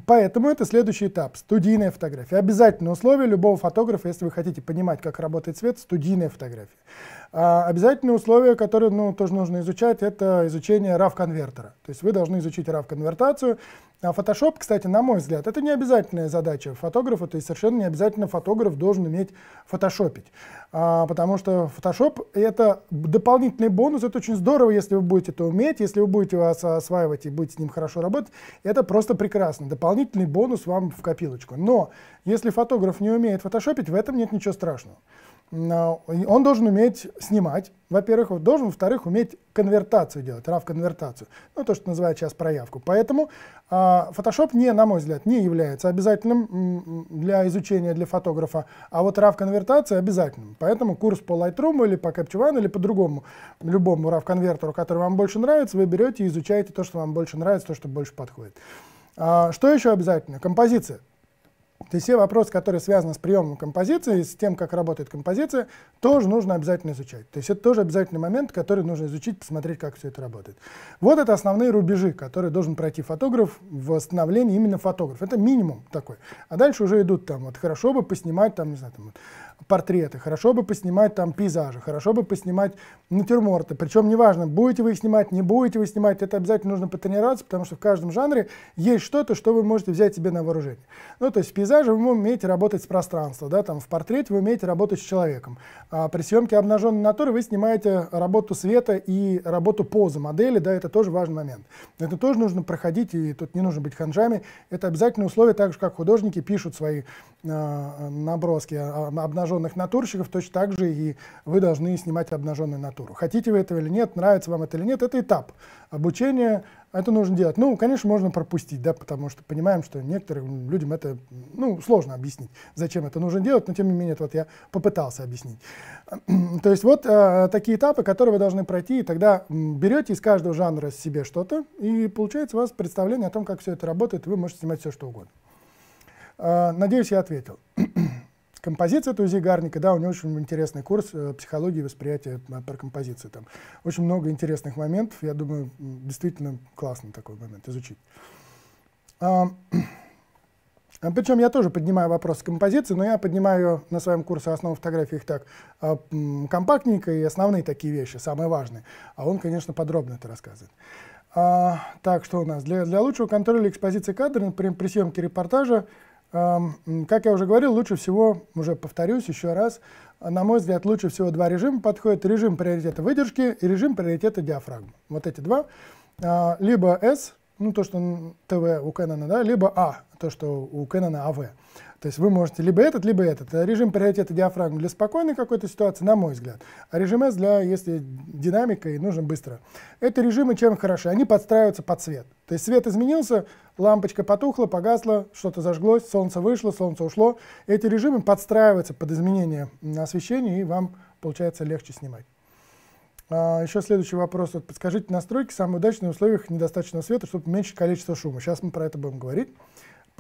Поэтому это следующий этап – студийная фотография. Обязательное условие любого фотографа, если вы хотите понимать, как работает свет, студийная фотография. А, обязательные условия, которые ну, тоже нужно изучать, это изучение RAV-конвертера. То есть вы должны изучить RAV-конвертацию. А Photoshop, кстати, на мой взгляд, это не обязательная задача фотографа, то есть совершенно не обязательно фотограф должен уметь фотошопить. А, потому что Photoshop — это дополнительный бонус, это очень здорово, если вы будете это уметь, если вы будете вас осваивать и будете с ним хорошо работать, это просто прекрасно. Дополнительный бонус вам в копилочку. Но если фотограф не умеет фотошопить, в этом нет ничего страшного он должен уметь снимать, во-первых, он должен, во-вторых, уметь конвертацию делать, RAW-конвертацию, ну, то, что называют сейчас проявку. Поэтому э, Photoshop, не, на мой взгляд, не является обязательным для изучения для фотографа, а вот RAW-конвертация обязательным. Поэтому курс по Lightroom или по Capture One или по другому, любому RAW-конвертеру, который вам больше нравится, вы берете и изучаете то, что вам больше нравится, то, что больше подходит. А, что еще обязательно? Композиция. То есть все вопросы, которые связаны с приемом композиции, с тем, как работает композиция, тоже нужно обязательно изучать. То есть это тоже обязательный момент, который нужно изучить, посмотреть, как все это работает. Вот это основные рубежи, которые должен пройти фотограф в становлении именно фотограф. Это минимум такой. А дальше уже идут там, вот хорошо бы поснимать, там, не знаю, там, портреты, хорошо бы поснимать там пейзажи, хорошо бы поснимать натюрморты. Причем неважно, будете вы их снимать, не будете вы снимать, это обязательно нужно потренироваться, потому что в каждом жанре есть что-то, что вы можете взять себе на вооружение. Ну, то есть в пейзаже вы умеете работать с пространством, да, там в портрете вы умеете работать с человеком. А при съемке обнаженной натуры вы снимаете работу света и работу позы модели, да, это тоже важный момент. Это тоже нужно проходить, и тут не нужно быть ханжами. Это обязательное условие, так же, как художники пишут свои э, наброски а, обнаженной обнаженных натурщиков, точно так же и вы должны снимать обнаженную натуру. Хотите вы этого или нет, нравится вам это или нет, это этап обучения, это нужно делать. Ну, конечно, можно пропустить, да, потому что понимаем, что некоторым людям это, ну, сложно объяснить, зачем это нужно делать, но тем не менее, это вот я попытался объяснить. (clears throat) То есть вот э, такие этапы, которые вы должны пройти, и тогда берете из каждого жанра себе что-то, и получается у вас представление о том, как все это работает, и вы можете снимать все, что угодно. Э, надеюсь, я ответил. (clears throat) композиция Тузи Гарника, да, у него очень интересный курс э, психологии восприятия э, про композиции. Там очень много интересных моментов, я думаю, действительно классный такой момент изучить. А, (clears throat) а причем я тоже поднимаю вопрос композиции, но я поднимаю на своем курсе основы фотографии их так а, компактненько и основные такие вещи, самые важные. А он, конечно, подробно это рассказывает. А, так, что у нас? Для, для лучшего контроля экспозиции кадра при, при съемке репортажа Эм, как я уже говорил, лучше всего, уже повторюсь еще раз, на мой взгляд, лучше всего два режима подходят. Режим приоритета выдержки и режим приоритета диафрагмы. Вот эти два. А, либо S, ну то, что ТВ у Canon, да, либо А, то, что у Canon АВ. То есть вы можете либо этот, либо этот. А режим приоритета диафрагмы для спокойной какой-то ситуации, на мой взгляд. А режим S для, если динамика и нужен быстро. Это режимы чем хороши? Они подстраиваются под свет. То есть свет изменился, лампочка потухла, погасла, что-то зажглось, солнце вышло, солнце ушло. Эти режимы подстраиваются под изменение освещения, и вам, получается, легче снимать. А, еще следующий вопрос. Вот подскажите настройки, самые удачные в условиях недостаточного света, чтобы уменьшить количество шума. Сейчас мы про это будем говорить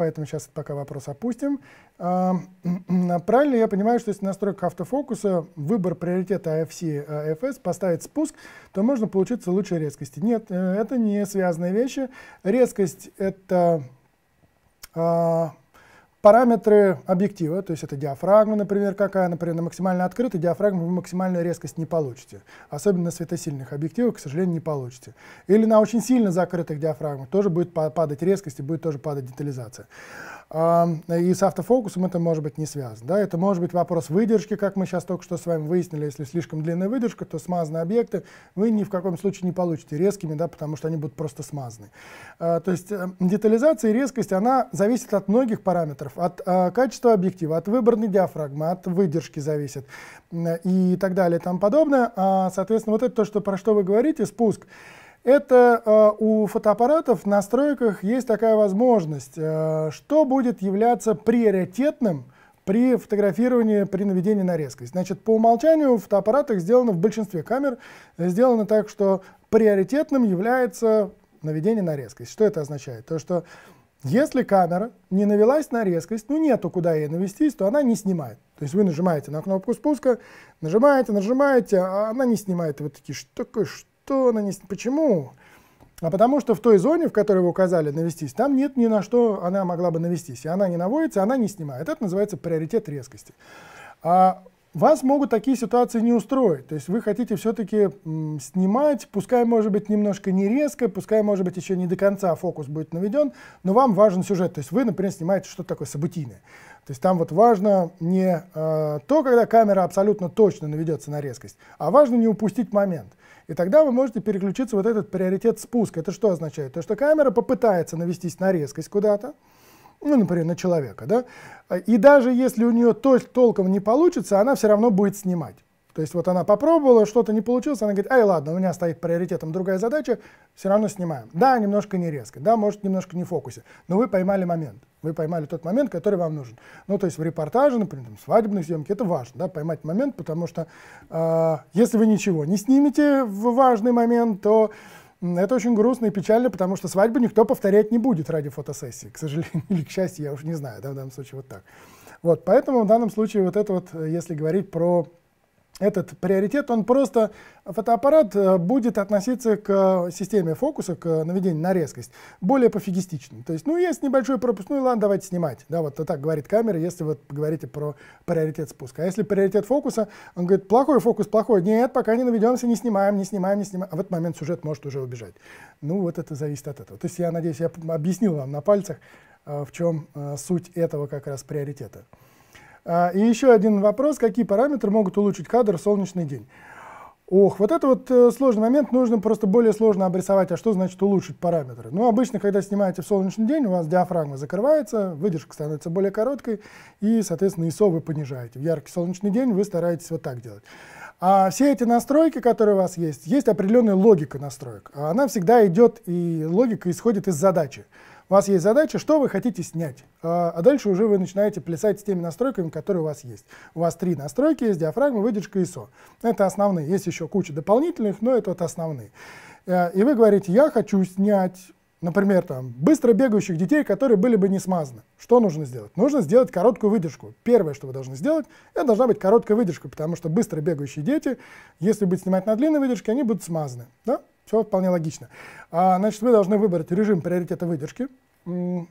поэтому сейчас пока вопрос опустим. А, (clears throat) правильно я понимаю, что если настройка автофокуса выбор приоритета AFC а AFS э, поставить спуск, то можно получиться лучше резкости. Нет, э, это не связанные вещи. Резкость — это а, Параметры объектива, то есть это диафрагма, например, какая, например, на максимально открытой диафрагме вы максимальную резкость не получите. Особенно на светосильных объективах, к сожалению, не получите. Или на очень сильно закрытых диафрагмах тоже будет падать резкость и будет тоже падать детализация. И с автофокусом это может быть не связано. Да? Это может быть вопрос выдержки, как мы сейчас только что с вами выяснили. Если слишком длинная выдержка, то смазанные объекты вы ни в каком случае не получите резкими, да, потому что они будут просто смазаны. А, то есть эм, детализация и резкость, она зависит от многих параметров. От а, качества объектива, от выбранной диафрагмы, от выдержки зависит и так далее и тому подобное. А, соответственно, вот это то, что, про что вы говорите, Спуск это э, у фотоаппаратов в настройках есть такая возможность, э, что будет являться приоритетным при фотографировании, при наведении на резкость. Значит, по умолчанию в фотоаппаратах сделано в большинстве камер, э, сделано так, что приоритетным является наведение на резкость. Что это означает? То, что если камера не навелась на резкость, ну нету куда ей навестись, то она не снимает. То есть вы нажимаете на кнопку спуска, нажимаете, нажимаете, а она не снимает. И вы такие, что такое, что что нанести. Почему? А потому что в той зоне, в которой вы указали навестись, там нет ни на что она могла бы навестись. И она не наводится, она не снимает. Это называется приоритет резкости. А вас могут такие ситуации не устроить. То есть вы хотите все-таки снимать, пускай, может быть, немножко не резко, пускай, может быть, еще не до конца фокус будет наведен, но вам важен сюжет. То есть вы, например, снимаете что-то такое событийное. То есть там вот важно не э, то, когда камера абсолютно точно наведется на резкость, а важно не упустить момент. И тогда вы можете переключиться вот этот приоритет спуска. Это что означает? То, что камера попытается навестись на резкость куда-то, ну, например, на человека, да, и даже если у нее толь толком не получится, она все равно будет снимать. То есть вот она попробовала, что-то не получилось, она говорит, ай, ладно, у меня стоит приоритетом другая задача, все равно снимаем. Да, немножко не резко, да, может, немножко не в фокусе, но вы поймали момент. Вы поймали тот момент, который вам нужен. Ну, то есть в репортаже, например, там, свадебной съемке, это важно, да, поймать момент, потому что э, если вы ничего не снимете в важный момент, то это очень грустно и печально, потому что свадьбу никто повторять не будет ради фотосессии, к сожалению (laughs) или к счастью, я уж не знаю, да, в данном случае вот так. Вот, поэтому в данном случае вот это вот, э, если говорить про этот приоритет, он просто, фотоаппарат э, будет относиться к системе фокуса, к наведению на резкость, более пофигистично. То есть, ну, есть небольшой пропуск, ну и ладно, давайте снимать. Да, вот так говорит камера, если вы говорите про приоритет спуска. А если приоритет фокуса, он говорит, плохой фокус, плохой. Нет, пока не наведемся, не снимаем, не снимаем, не снимаем. А в этот момент сюжет может уже убежать. Ну, вот это зависит от этого. То есть, я надеюсь, я объяснил вам на пальцах, э, в чем э, суть этого как раз приоритета. А, и еще один вопрос, какие параметры могут улучшить кадр в солнечный день? Ох, вот это вот э, сложный момент, нужно просто более сложно обрисовать, а что значит улучшить параметры. Ну, обычно, когда снимаете в солнечный день, у вас диафрагма закрывается, выдержка становится более короткой, и, соответственно, ISO вы понижаете. В яркий солнечный день вы стараетесь вот так делать. А все эти настройки, которые у вас есть, есть определенная логика настроек. А она всегда идет, и логика исходит из задачи. У вас есть задача, что вы хотите снять. А, а дальше уже вы начинаете плясать с теми настройками, которые у вас есть. У вас три настройки есть, диафрагма, выдержка и ISO. Это основные. Есть еще куча дополнительных, но это вот основные. Э, и вы говорите, я хочу снять например, там, быстро бегающих детей, которые были бы не смазаны. Что нужно сделать? Нужно сделать короткую выдержку. Первое, что вы должны сделать, это должна быть короткая выдержка, потому что быстро бегающие дети, если будет снимать на длинной выдержке, они будут смазаны. Да? Все вполне логично. А, значит, вы должны выбрать режим приоритета выдержки.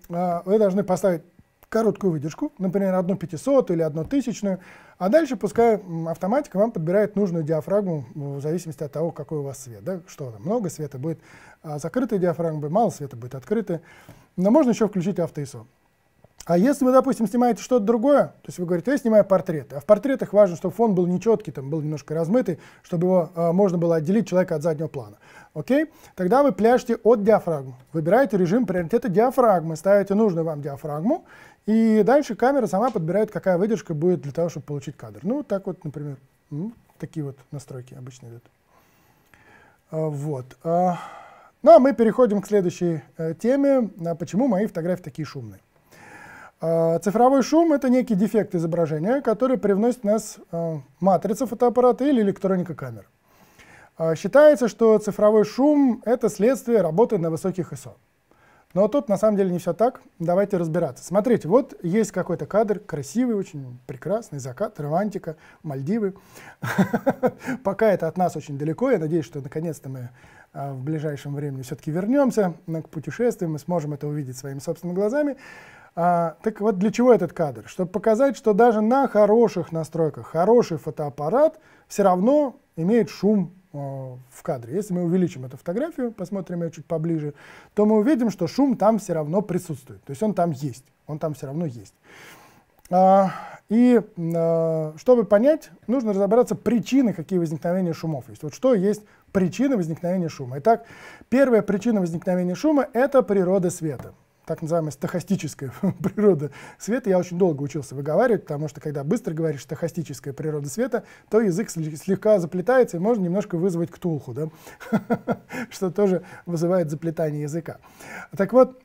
А, вы должны поставить короткую выдержку, например, одну пятисотую или одну тысячную, а дальше пускай автоматика вам подбирает нужную диафрагму в зависимости от того, какой у вас свет. Да? Что там, много света будет а закрытая диафрагма, мало света будет открытая. Но можно еще включить автоИСО. А если вы, допустим, снимаете что-то другое, то есть вы говорите, я снимаю портреты, а в портретах важно, чтобы фон был нечеткий, там был немножко размытый, чтобы его э, можно было отделить человека от заднего плана. Окей? Тогда вы пляшете от диафрагмы. Выбираете режим приоритета диафрагмы, ставите нужную вам диафрагму, и дальше камера сама подбирает, какая выдержка будет для того, чтобы получить кадр. Ну, так вот, например, такие вот настройки обычно идут. А, вот. А, ну, а мы переходим к следующей э, теме, а почему мои фотографии такие шумные. А, цифровой шум — это некий дефект изображения, который привносит нас а, матрица фотоаппарата или электроника камер. А, считается, что цифровой шум — это следствие работы на высоких ISO. Но тут на самом деле не все так. Давайте разбираться. Смотрите, вот есть какой-то кадр, красивый, очень прекрасный, закат, романтика, Мальдивы. (laughs) Пока это от нас очень далеко. Я надеюсь, что наконец-то мы в ближайшем времени все-таки вернемся к путешествиям мы сможем это увидеть своими собственными глазами. А, так вот для чего этот кадр? Чтобы показать, что даже на хороших настройках хороший фотоаппарат все равно имеет шум э, в кадре. Если мы увеличим эту фотографию, посмотрим ее чуть поближе, то мы увидим, что шум там все равно присутствует. То есть он там есть, он там все равно есть. А, и э, чтобы понять, нужно разобраться причины, какие возникновения шумов есть. Вот что есть причины возникновения шума. Итак, первая причина возникновения шума – это природа света так называемая стохастическая (laughs) природа света. Я очень долго учился выговаривать, потому что когда быстро говоришь стохастическая природа света, то язык слегка заплетается, и можно немножко вызвать ктулху, да? (laughs) что тоже вызывает заплетание языка. Так вот,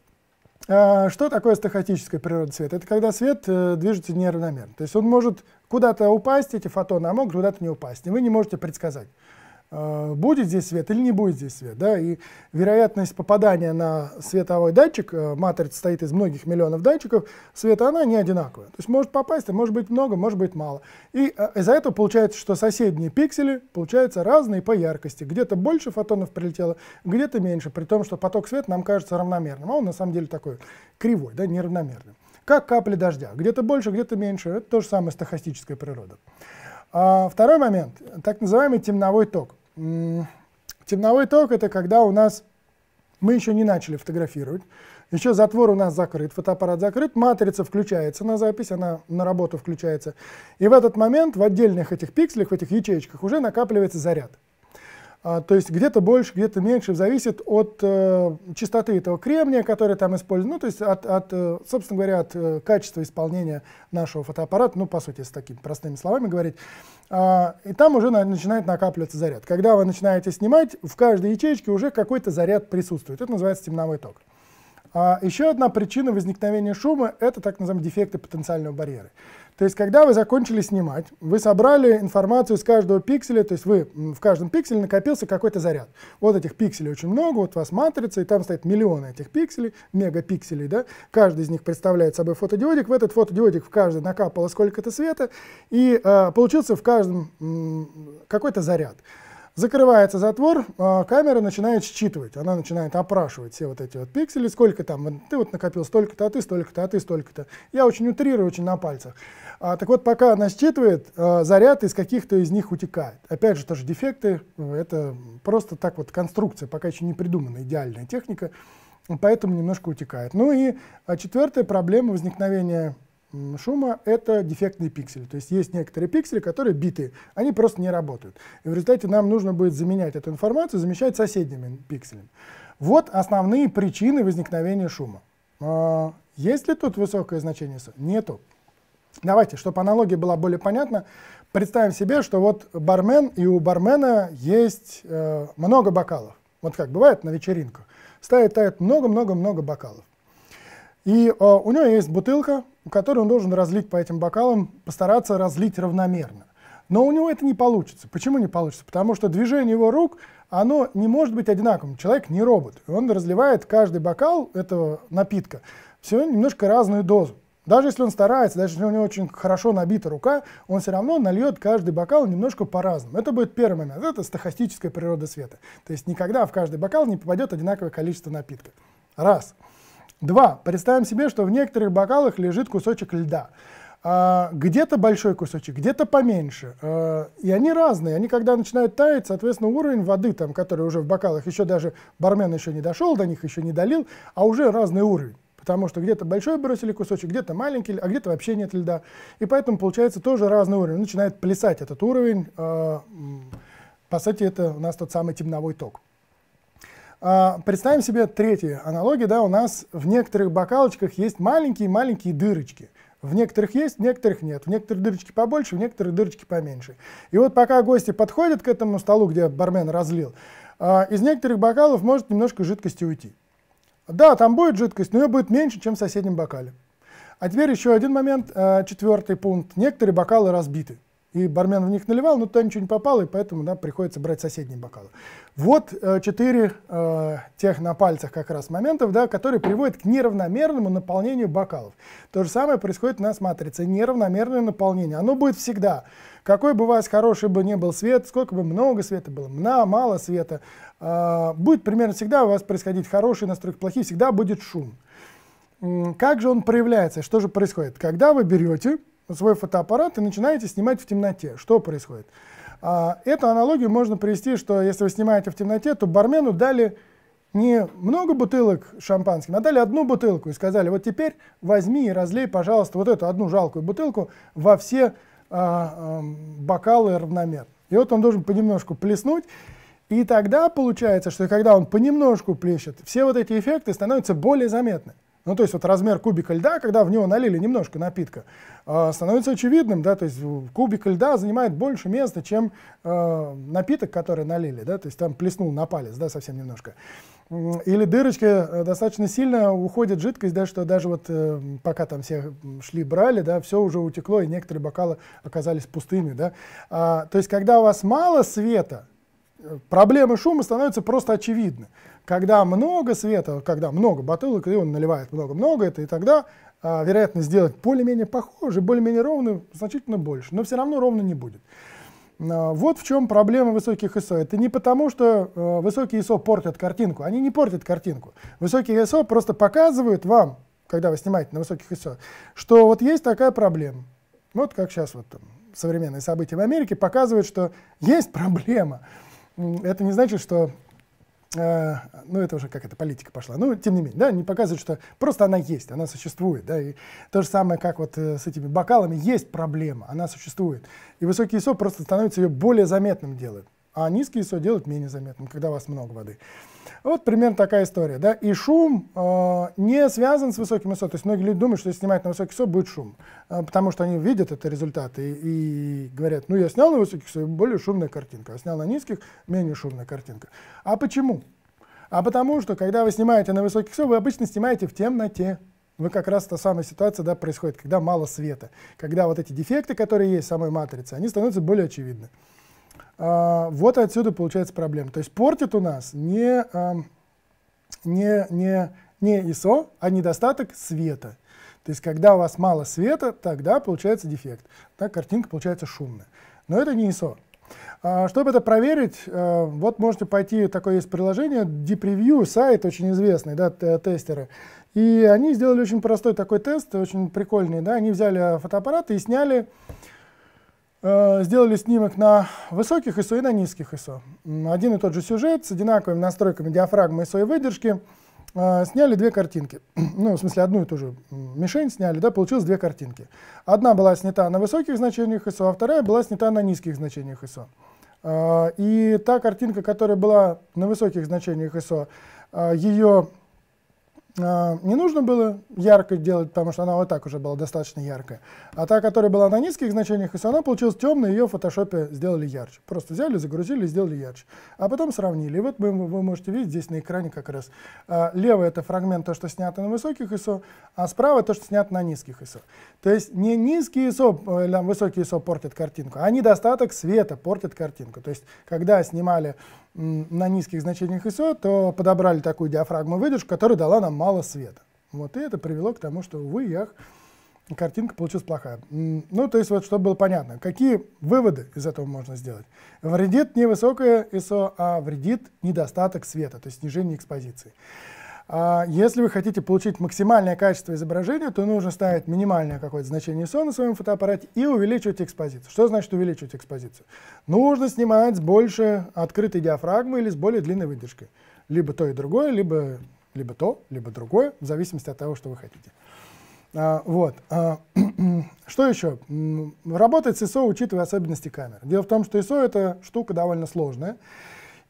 а, что такое стохастическая природа света? Это когда свет э, движется неравномерно. То есть он может куда-то упасть, эти фотоны, а мог куда-то не упасть. И вы не можете предсказать. Э, будет здесь свет или не будет здесь свет. Да? И вероятность попадания на световой датчик, э, матрица состоит из многих миллионов датчиков, света она не одинаковая. То есть может попасть, а может быть много, может быть мало. И э, из-за этого получается, что соседние пиксели получаются разные по яркости. Где-то больше фотонов прилетело, где-то меньше, при том, что поток света нам кажется равномерным, а он на самом деле такой кривой, да, неравномерный. Как капли дождя. Где-то больше, где-то меньше. Это тоже самое стохастическая природа. А, второй момент, так называемый темновой ток. Темновой ток – это когда у нас мы еще не начали фотографировать, еще затвор у нас закрыт, фотоаппарат закрыт, матрица включается на запись, она на работу включается. И в этот момент в отдельных этих пикселях, в этих ячеечках уже накапливается заряд. А, то есть где-то больше, где-то меньше, зависит от э, частоты этого кремния, который там используется, ну, то есть, от, от, э, собственно говоря, от э, качества исполнения нашего фотоаппарата, ну, по сути, с такими простыми словами говорить. А, и там уже на, начинает накапливаться заряд. Когда вы начинаете снимать, в каждой ячейке уже какой-то заряд присутствует. Это называется темновой ток. А, еще одна причина возникновения шума — это так называемые дефекты потенциального барьера. То есть, когда вы закончили снимать, вы собрали информацию с каждого пикселя, то есть вы в каждом пикселе накопился какой-то заряд. Вот этих пикселей очень много, вот у вас матрица, и там стоит миллионы этих пикселей, мегапикселей, да? Каждый из них представляет собой фотодиодик. В этот фотодиодик в каждый накапало сколько-то света, и э, получился в каждом какой-то заряд. Закрывается затвор, а, камера начинает считывать, она начинает опрашивать все вот эти вот пиксели, сколько там, ты вот накопил столько-то, а ты столько-то, а ты столько-то. Я очень утрирую, очень на пальцах. А, так вот, пока она считывает, а, заряд из каких-то из них утекает. Опять же, же дефекты, э, это просто так вот конструкция, пока еще не придумана идеальная техника, поэтому немножко утекает. Ну и а, четвертая проблема возникновения шума — это дефектные пиксели. То есть есть некоторые пиксели, которые биты, они просто не работают. И в результате нам нужно будет заменять эту информацию, замещать соседними пикселями. Вот основные причины возникновения шума. А, есть ли тут высокое значение? Нету. Давайте, чтобы аналогия была более понятна, представим себе, что вот бармен, и у бармена есть э, много бокалов. Вот как бывает на вечеринках. Ставит тает много-много-много бокалов. И э, у него есть бутылка, которую он должен разлить по этим бокалам, постараться разлить равномерно. Но у него это не получится. Почему не получится? Потому что движение его рук, оно не может быть одинаковым. Человек не робот. Он разливает каждый бокал этого напитка все немножко разную дозу. Даже если он старается, даже если у него очень хорошо набита рука, он все равно нальет каждый бокал немножко по-разному. Это будет первый момент. Это стохастическая природа света. То есть никогда в каждый бокал не попадет одинаковое количество напитка. Раз. Два. Представим себе, что в некоторых бокалах лежит кусочек льда. А, где-то большой кусочек, где-то поменьше. А, и они разные. Они, когда начинают таять, соответственно, уровень воды, там, который уже в бокалах, еще даже бармен еще не дошел до них, еще не долил, а уже разный уровень потому что где-то большой бросили кусочек, где-то маленький, а где-то вообще нет льда. И поэтому получается тоже разный уровень. Начинает плясать этот уровень. Э, по сути, это у нас тот самый темновой ток. А, представим себе третью аналогию. Да, у нас в некоторых бокалочках есть маленькие-маленькие дырочки. В некоторых есть, в некоторых нет. В некоторых дырочки побольше, в некоторых дырочки поменьше. И вот пока гости подходят к этому столу, где бармен разлил, э, из некоторых бокалов может немножко жидкости уйти. Да, там будет жидкость, но ее будет меньше, чем в соседнем бокале. А теперь еще один момент, э, четвертый пункт. Некоторые бокалы разбиты и бармен в них наливал, но туда ничего не попало, и поэтому да, приходится брать соседние бокалы. Вот э, четыре э, тех на пальцах как раз моментов, да, которые приводят к неравномерному наполнению бокалов. То же самое происходит на матрице. Неравномерное наполнение. Оно будет всегда. Какой бы у вас хороший бы не был свет, сколько бы много света было, на мало света, э, будет примерно всегда у вас происходить хороший настройки, плохие, всегда будет шум. Как же он проявляется? Что же происходит? Когда вы берете свой фотоаппарат и начинаете снимать в темноте. Что происходит? А, эту аналогию можно привести, что если вы снимаете в темноте, то бармену дали не много бутылок шампанским, а дали одну бутылку и сказали, вот теперь возьми и разлей, пожалуйста, вот эту одну жалкую бутылку во все а, а, бокалы равномерно. И вот он должен понемножку плеснуть, и тогда получается, что когда он понемножку плещет, все вот эти эффекты становятся более заметны. Ну, то есть вот размер кубика льда, когда в него налили немножко напитка, а, становится очевидным, да, то есть кубик льда занимает больше места, чем а, напиток, который налили, да, то есть там плеснул на палец, да, совсем немножко. Или дырочки э, достаточно сильно уходит жидкость, да, что даже вот э, пока там все шли, брали, да, все уже утекло, и некоторые бокалы оказались пустыми, да. А, то есть когда у вас мало света, э, проблемы шума становятся просто очевидны. Когда много света, когда много бутылок, и он наливает много-много, это и тогда э, вероятность сделать более-менее похожий, более-менее ровный значительно больше, но все равно ровно не будет. А, вот в чем проблема высоких ISO. Это не потому, что э, высокие ISO портят картинку. Они не портят картинку. Высокие ISO просто показывают вам, когда вы снимаете на высоких ISO, что вот есть такая проблема. Вот как сейчас вот там, современные события в Америке показывают, что есть проблема. Это не значит, что Э, ну это уже как это политика пошла, но ну, тем не менее, да, не показывает, что просто она есть, она существует, да, и то же самое, как вот э, с этими бокалами, есть проблема, она существует, и высокий ISO просто становится ее более заметным делает а низкие ISO делают менее заметным, когда у вас много воды. Вот примерно такая история. Да? И шум э, не связан с высоким ISO. То есть многие люди думают, что если снимать на высокий ISO, будет шум. Э, потому что они видят это результаты и, и говорят, ну я снял на высоких ISO, более шумная картинка, а снял на низких, менее шумная картинка. А почему? А потому что, когда вы снимаете на высоких ISO, вы обычно снимаете в темноте. Вы как раз та самая ситуация да, происходит, когда мало света. Когда вот эти дефекты, которые есть в самой матрице, они становятся более очевидны. А, вот отсюда получается проблема. То есть портит у нас не, не, не, не ISO, а недостаток света. То есть когда у вас мало света, тогда получается дефект. Так картинка получается шумная. Но это не ISO. А, чтобы это проверить, э, вот можете пойти, такое есть приложение, Deep Review сайт очень известный, да, тестеры. И они сделали очень простой такой тест, очень прикольный. Да? Они взяли фотоаппарат и сняли Э, сделали снимок на высоких ISO и на низких ISO. Один и тот же сюжет с одинаковыми настройками диафрагмы ISO и выдержки. Э, сняли две картинки. (clears throat) Ну, в смысле, одну и ту же мишень сняли, да, получилось две картинки. Одна была снята на высоких значениях ISO, а вторая была снята на низких значениях ISO. Э, и та картинка, которая была на высоких значениях ISO, ее а, не нужно было ярко делать, потому что она вот так уже была достаточно яркая. А та, которая была на низких значениях, если она получилась темной, ее в фотошопе сделали ярче. Просто взяли, загрузили, сделали ярче. А потом сравнили. И вот вы, вы можете видеть здесь на экране как раз. А, левый — это фрагмент, то, что снято на высоких ISO, а справа — то, что снято на низких ISO. То есть не низкие ISO, или э, высокие ISO портят картинку, а недостаток света портит картинку. То есть когда снимали на низких значениях ISO, то подобрали такую диафрагму выдержку, которая дала нам мало света. Вот, и это привело к тому, что, увы, я, картинка получилась плохая. Ну, то есть, вот, чтобы было понятно, какие выводы из этого можно сделать. Вредит не высокое ISO, а вредит недостаток света, то есть снижение экспозиции. А если вы хотите получить максимальное качество изображения, то нужно ставить минимальное какое-то значение ISO на своем фотоаппарате и увеличивать экспозицию. Что значит увеличивать экспозицию? Нужно снимать с больше открытой диафрагмы или с более длинной выдержкой. Либо то и другое, либо, либо то, либо другое, в зависимости от того, что вы хотите. А, вот. А, (clears throat) что еще? Работать с ISO, учитывая особенности камеры. Дело в том, что ISO — это штука довольно сложная.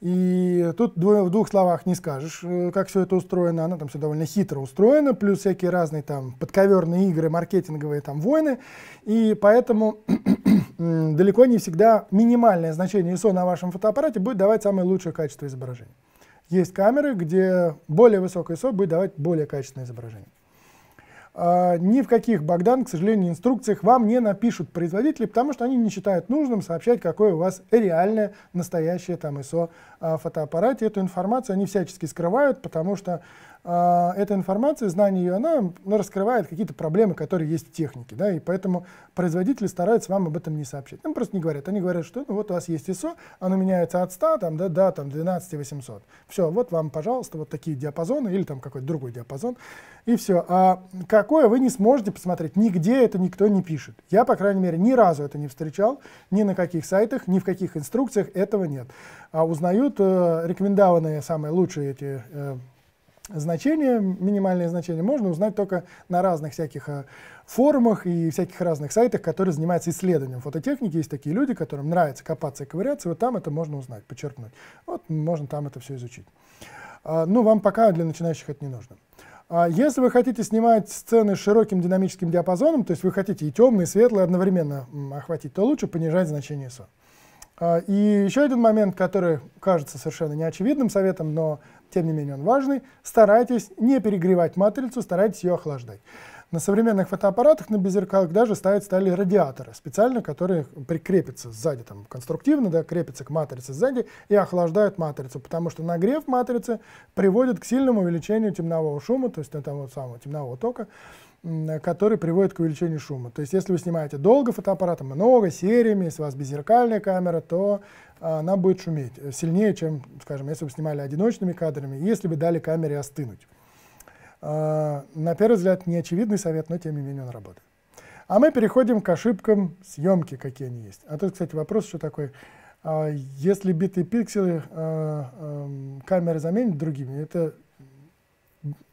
И тут в двух словах не скажешь, э, как все это устроено. Она там все довольно хитро устроена, плюс всякие разные там подковерные игры, маркетинговые там войны. И поэтому (clears throat) далеко не всегда минимальное значение ISO на вашем фотоаппарате будет давать самое лучшее качество изображения. Есть камеры, где более высокое ISO будет давать более качественное изображение. А, ни в каких Богдан, к сожалению, инструкциях вам не напишут производители, потому что они не считают нужным сообщать, какое у вас реальное, настоящее там ISO а, фотоаппарате. Эту информацию они всячески скрывают, потому что а, эта информация, знание ее, она, она ну, раскрывает какие-то проблемы, которые есть в технике, да, и поэтому производители стараются вам об этом не сообщить. Им просто не говорят. Они говорят, что ну, вот у вас есть ISO, оно меняется от 100 там, да, до там, 12 800. Все, вот вам, пожалуйста, вот такие диапазоны или там какой-то другой диапазон, и все. А какое вы не сможете посмотреть, нигде это никто не пишет. Я, по крайней мере, ни разу это не встречал, ни на каких сайтах, ни в каких инструкциях этого нет. А узнают э, рекомендованные самые лучшие эти э, значения, минимальные значения, можно узнать только на разных всяких э, форумах и всяких разных сайтах, которые занимаются исследованием фототехники. Есть такие люди, которым нравится копаться и ковыряться, вот там это можно узнать, подчеркнуть. Вот можно там это все изучить. А, но ну, вам пока для начинающих это не нужно. А, если вы хотите снимать сцены с широким динамическим диапазоном, то есть вы хотите и темные, и светлые одновременно охватить, то лучше понижать значение ISO. А, и еще один момент, который кажется совершенно неочевидным советом, но тем не менее он важный. Старайтесь не перегревать матрицу, старайтесь ее охлаждать. На современных фотоаппаратах, на беззеркалках даже ставят стали радиаторы специально, которые прикрепятся сзади, там конструктивно, да, крепятся к матрице сзади и охлаждают матрицу, потому что нагрев матрицы приводит к сильному увеличению темнового шума, то есть ну, там вот самого темнового тока, который приводит к увеличению шума. То есть если вы снимаете долго фотоаппаратом, много, сериями, если у вас беззеркальная камера, то а, она будет шуметь э, сильнее, чем, скажем, если бы снимали одиночными кадрами, если бы дали камере остынуть. А, на первый взгляд, неочевидный совет, но тем не менее он работает. А мы переходим к ошибкам съемки, какие они есть. А тут, кстати, вопрос еще такой. А, если битые пикселы камеры заменит другими, это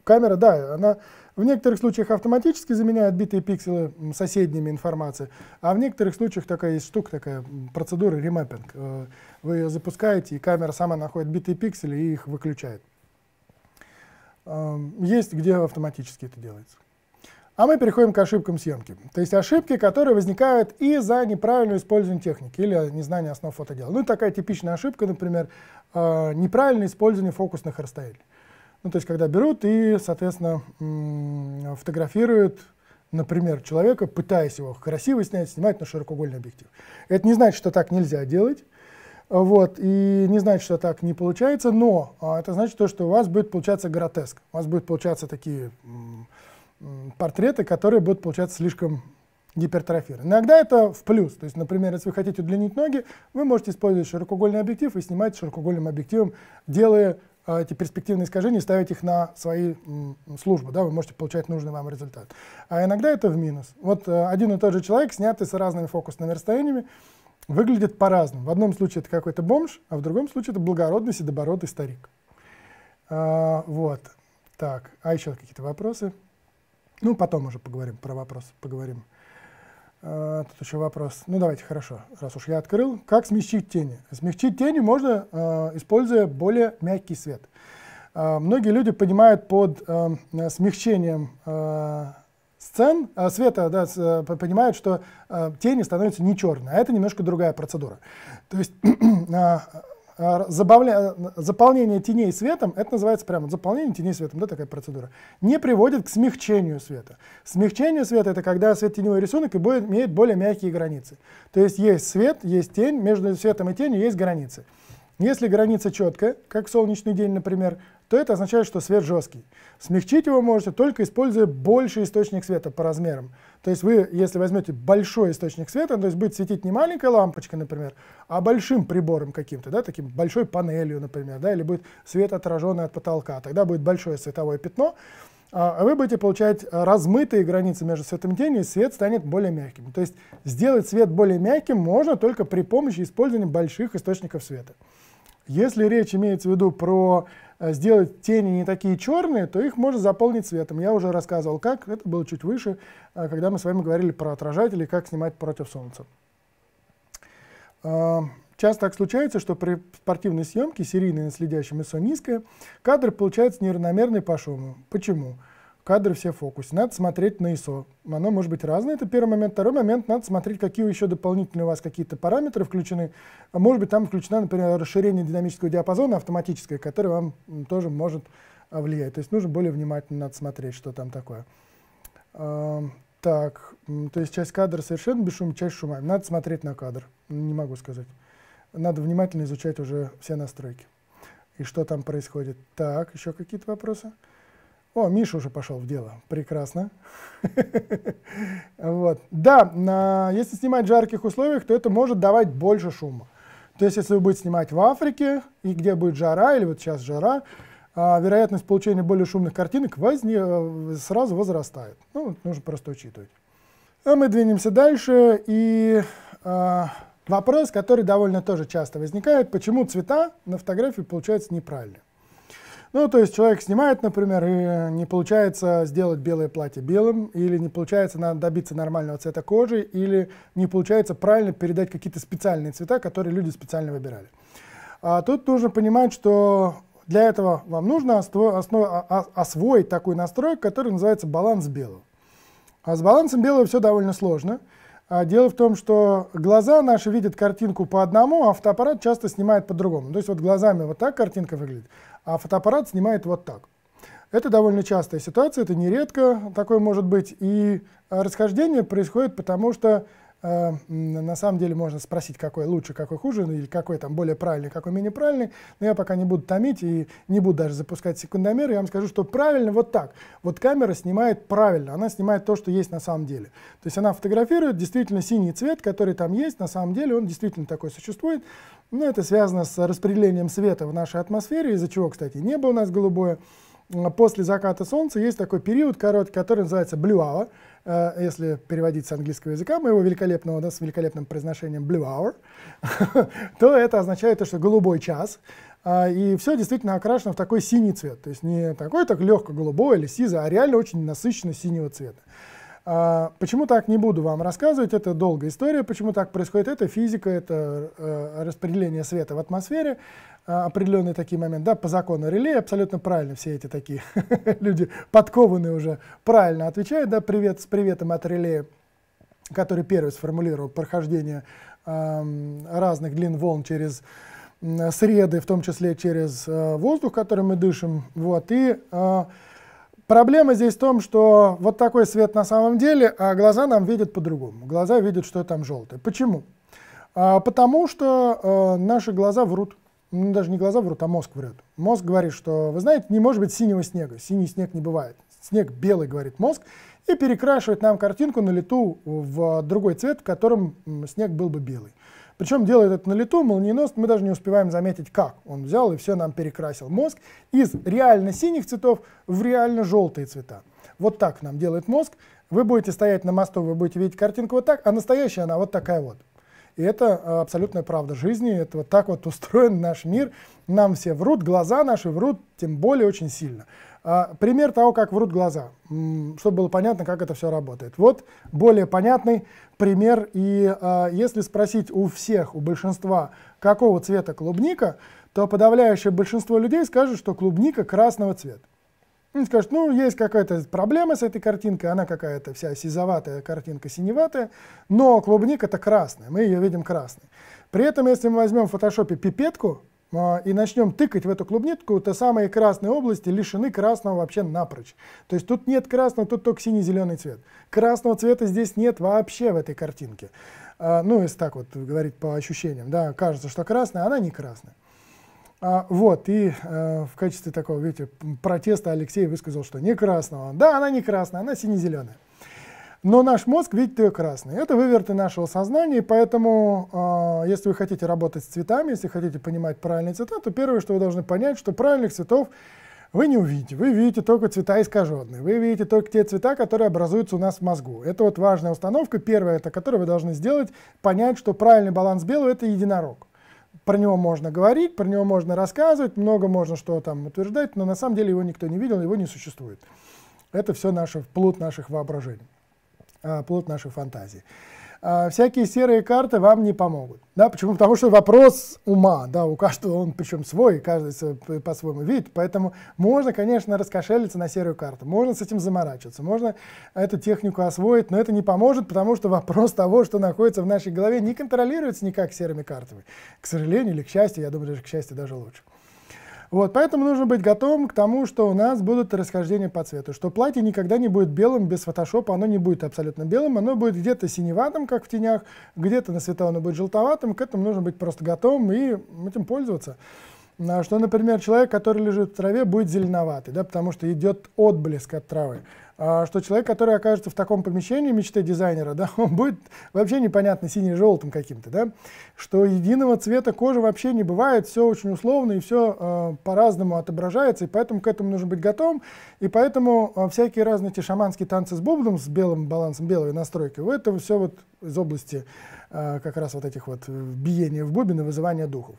камера, да, она в некоторых случаях автоматически заменяют битые пикселы соседними информацией, а в некоторых случаях такая есть штука, такая процедура ремаппинг. Э, вы ее запускаете, и камера сама находит битые пиксели и их выключает. Эм, есть, где автоматически это делается. А мы переходим к ошибкам съемки. То есть ошибки, которые возникают из-за неправильного использования техники или э, незнания основ фотодела. Ну, и такая типичная ошибка, например, э, неправильное использование фокусных расстояний. Ну, то есть, когда берут и, соответственно, фотографируют, например, человека, пытаясь его красиво снять, снимать на широкоугольный объектив. Это не значит, что так нельзя делать. Вот, и не значит, что так не получается, но а, это значит то, что у вас будет получаться гротеск. У вас будут получаться такие портреты, которые будут получаться слишком гипертрофированы. Иногда это в плюс. То есть, например, если вы хотите удлинить ноги, вы можете использовать широкоугольный объектив и снимать широкоугольным объективом, делая а, эти перспективные искажения и ставить их на свои службы, да, вы можете получать нужный вам результат. А иногда это в минус. Вот э, один и тот же человек, снятый с разными фокусными расстояниями, выглядит по-разному. В одном случае это какой-то бомж, а в другом случае это благородный седобородый старик. А, вот. Так, а еще какие-то вопросы? Ну, потом уже поговорим про вопросы, поговорим. Э, тут еще вопрос. Ну, давайте, хорошо, раз уж я открыл. Как смягчить тени? Смягчить тени можно, э, используя более мягкий свет. Э, многие люди понимают под смягчением сцен, света, да, понимают, что тени становятся не черные, а это немножко другая процедура. То есть (clears throat) А, забавля... Э, заполнение теней светом, это называется прямо заполнение теней светом, да, такая процедура, не приводит к смягчению света. Смягчение света — это когда свет-теневой рисунок и будет, имеет более мягкие границы. То есть есть свет, есть тень, между светом и тенью есть границы. Если граница четкая, как солнечный день, например, то это означает, что свет жесткий. Смягчить его можете только используя больший источник света по размерам. То есть вы, если возьмете большой источник света, то есть будет светить не маленькая лампочка, например, а большим прибором каким-то, да, таким большой панелью, например, да, или будет свет отраженный от потолка, тогда будет большое световое пятно, а, а вы будете получать размытые границы между светом и тенью, и свет станет более мягким. То есть сделать свет более мягким можно только при помощи использования больших источников света. Если речь имеется в виду про э, сделать тени не такие черные, то их можно заполнить цветом. Я уже рассказывал, как, это было чуть выше, э, когда мы с вами говорили про отражатели, как снимать против солнца. Э, часто так случается, что при спортивной съемке, серийной на следящем ISO низкое, кадр получается неравномерный по шуму. Почему? Почему? кадры все в фокусе. Надо смотреть на ISO. Оно может быть разное, это первый момент. Второй момент, надо смотреть, какие еще дополнительные у вас какие-то параметры включены. А может быть, там включено, например, расширение динамического диапазона автоматическое, которое вам тоже может а, влиять. То есть нужно более внимательно надо смотреть, что там такое. Так, то есть часть кадра совершенно без шума, часть шума. Надо смотреть на кадр, не могу сказать. Надо внимательно изучать уже все настройки и что там происходит. Так, еще какие-то вопросы? Вопросы? О, Миша уже пошел в дело. Прекрасно. (laughs) вот. Да, если снимать в жарких условиях, то это может давать больше шума. То есть, если вы будете снимать в Африке, и где будет жара, или вот сейчас жара, а, вероятность получения более шумных картинок возне... Э, сразу возрастает. Ну, нужно просто учитывать. А мы двинемся дальше. И э, вопрос, который довольно тоже часто возникает, почему цвета на фотографии получаются неправильные. Ну, то есть человек снимает, например, и не получается сделать белое платье белым, или не получается добиться нормального цвета кожи, или не получается правильно передать какие-то специальные цвета, которые люди специально выбирали. А тут нужно понимать, что для этого вам нужно а, а, освоить такой настрой, который называется баланс белого. А с балансом белого все довольно сложно. А дело в том, что глаза наши видят картинку по одному, а фотоаппарат часто снимает по-другому. То есть вот глазами вот так картинка выглядит, а фотоаппарат снимает вот так. Это довольно частая ситуация, это нередко такое может быть. И э, расхождение происходит потому, что э, на самом деле можно спросить, какой лучше, какой хуже, ну или какой там более правильный, какой менее правильный. Но я пока не буду томить и не буду даже запускать секундомер. Я вам скажу, что правильно вот так. Вот камера снимает правильно, она снимает то, что есть на самом деле. То есть она фотографирует действительно синий цвет, который там есть, на самом деле он действительно такой существует. Ну, это связано с распределением света в нашей атмосфере, из-за чего, кстати, небо у нас голубое. А после заката солнца есть такой период короткий, который называется blue hour, э, если переводить с английского языка, моего великолепного, да, с великолепным произношением blue hour, (laughs) то это означает, то, что голубой час, а, и все действительно окрашено в такой синий цвет, то есть не такой так легко голубой или сизый, а реально очень насыщенно синего цвета. А, почему так, не буду вам рассказывать, это долгая история, почему так происходит, это физика, это э, распределение света в атмосфере, а, определенный определенные такие моменты, да, по закону реле, абсолютно правильно все эти такие (laughs) люди подкованные уже правильно отвечают, да, привет с приветом от реле, который первый сформулировал прохождение разных длин волн через среды, в том числе через э, воздух, который мы дышим, вот, и э, Проблема здесь в том, что вот такой свет на самом деле, а глаза нам видят по-другому. Глаза видят, что там желтое. Почему? А, потому что э, наши глаза врут. Ну, даже не глаза врут, а мозг врет. Мозг говорит, что, вы знаете, не может быть синего снега. Синий снег не бывает. Снег белый, говорит мозг, и перекрашивает нам картинку на лету в другой цвет, в котором снег был бы белый. Причем делает это на лету, молниеносно, мы даже не успеваем заметить, как он взял и все нам перекрасил мозг из реально синих цветов в реально желтые цвета. Вот так нам делает мозг. Вы будете стоять на мосту, вы будете видеть картинку вот так, а настоящая она вот такая вот. И это э, абсолютная правда жизни, это вот так вот устроен наш мир. Нам все врут, глаза наши врут, тем более очень сильно. А, пример того, как врут глаза, чтобы было понятно, как это все работает. Вот более понятный пример. И а, если спросить у всех, у большинства, какого цвета клубника, то подавляющее большинство людей скажет, что клубника красного цвета. Они скажут, ну, есть какая-то проблема с этой картинкой, она какая-то вся сизоватая, картинка синеватая, но клубника это красная, мы ее видим красной. При этом, если мы возьмем в фотошопе пипетку, а, и начнем тыкать в эту клубнитку, то самые красные области лишены красного вообще напрочь. То есть тут нет красного, тут только синий-зеленый цвет. Красного цвета здесь нет вообще в этой картинке. А, ну, если так вот говорить по ощущениям, да, кажется, что красная, она не красная. А, вот, и э, в качестве такого, видите, протеста Алексей высказал, что не красного. Да, она не красная, она сине-зеленая. Но наш мозг видит ее красный. Это выверты нашего сознания, и поэтому, э, если вы хотите работать с цветами, если хотите понимать правильные цвета, то первое, что вы должны понять, что правильных цветов вы не увидите. Вы видите только цвета искаженные. Вы видите только те цвета, которые образуются у нас в мозгу. Это вот важная установка. Первая, это которую вы должны сделать, понять, что правильный баланс белого — это единорог. Про него можно говорить, про него можно рассказывать, много можно что там утверждать, но на самом деле его никто не видел, его не существует. Это все наше, плод наших воображений. А, плод нашей фантазии. А, всякие серые карты вам не помогут. Да, почему? Потому что вопрос ума, да, у каждого он причем свой, каждый по-своему видит, поэтому можно, конечно, раскошелиться на серую карту, можно с этим заморачиваться, можно эту технику освоить, но это не поможет, потому что вопрос того, что находится в нашей голове, не контролируется никак серыми картами. К сожалению или к счастью, я думаю, даже к счастью даже лучше. Вот, поэтому нужно быть готовым к тому, что у нас будут расхождения по цвету, что платье никогда не будет белым без фотошопа, оно не будет абсолютно белым, оно будет где-то синеватым, как в тенях, где-то на свету оно будет желтоватым, к этому нужно быть просто готовым и этим пользоваться. А что, например, человек, который лежит в траве, будет зеленоватый, да, потому что идет отблеск от травы. А, что человек, который окажется в таком помещении мечты дизайнера, (laughs) да, он будет вообще непонятно сине-желтым каким-то, да, что единого цвета кожи вообще не бывает, все очень условно и все э, а, по-разному отображается, и поэтому к этому нужно быть готовым, и поэтому э, всякие разные эти шаманские танцы с бубном, с белым балансом, белой настройкой, это все вот из области э, как раз вот этих вот э, биения в бубен и вызывания духов.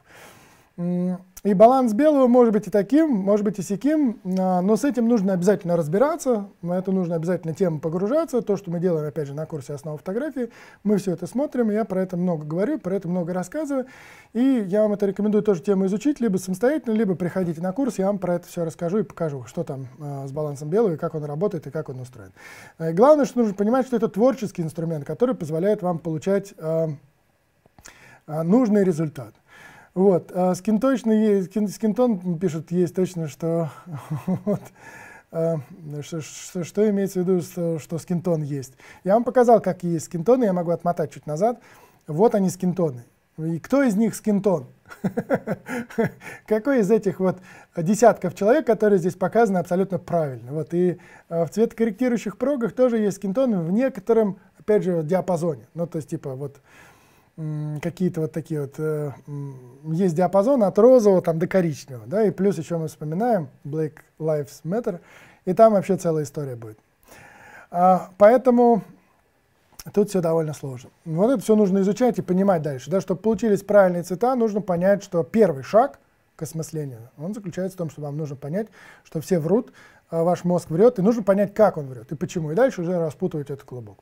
И баланс белого может быть и таким, может быть и сяким, а, но с этим нужно обязательно разбираться, на это нужно обязательно тему погружаться. То, что мы делаем, опять же, на курсе «Основа фотографии», мы все это смотрим, я про это много говорю, про это много рассказываю. И я вам это рекомендую тоже тему изучить, либо самостоятельно, либо приходите на курс, я вам про это все расскажу и покажу, что там а, с балансом белого, и как он работает, и как он устроен. Э, главное, что нужно понимать, что это творческий инструмент, который позволяет вам получать а, нужный результат. Вот, а скин точно есть, скин, скинтон пишет, есть точно, что (laughs) вот, а, что, что, что имеется в виду, что, что скинтон есть. Я вам показал, как есть скинтоны, я могу отмотать чуть назад. Вот они скинтоны. И кто из них скинтон? (laughs) Какой из этих вот десятков человек, которые здесь показаны абсолютно правильно? Вот и а, в цветокорректирующих прогах тоже есть скинтоны в некотором, опять же, диапазоне. Ну, то есть, типа, вот какие-то вот такие вот, э, есть диапазон от розового там до коричневого, да, и плюс еще мы вспоминаем Black Lives Matter, и там вообще целая история будет. А, поэтому тут все довольно сложно. Вот это все нужно изучать и понимать дальше, да, чтобы получились правильные цвета, нужно понять, что первый шаг к осмыслению, он заключается в том, что вам нужно понять, что все врут, а ваш мозг врет, и нужно понять, как он врет и почему, и дальше уже распутывать этот клубок.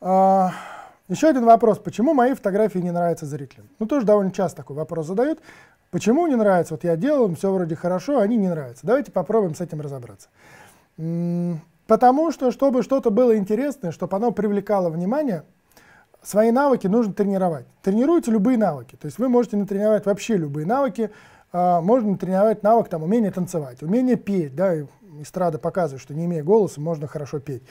А, еще один вопрос. Почему мои фотографии не нравятся зрителям? Ну, тоже довольно часто такой вопрос задают. Почему не нравятся? Вот я делал, все вроде хорошо, а они не нравятся. Давайте попробуем с этим разобраться. Потому что, чтобы что-то было интересное, чтобы оно привлекало внимание, свои навыки нужно тренировать. Тренируйте любые навыки. То есть вы можете натренировать вообще любые навыки. А, можно тренировать навык там, умение танцевать, умение петь, да, эстрада показывает, что не имея голоса, можно хорошо петь.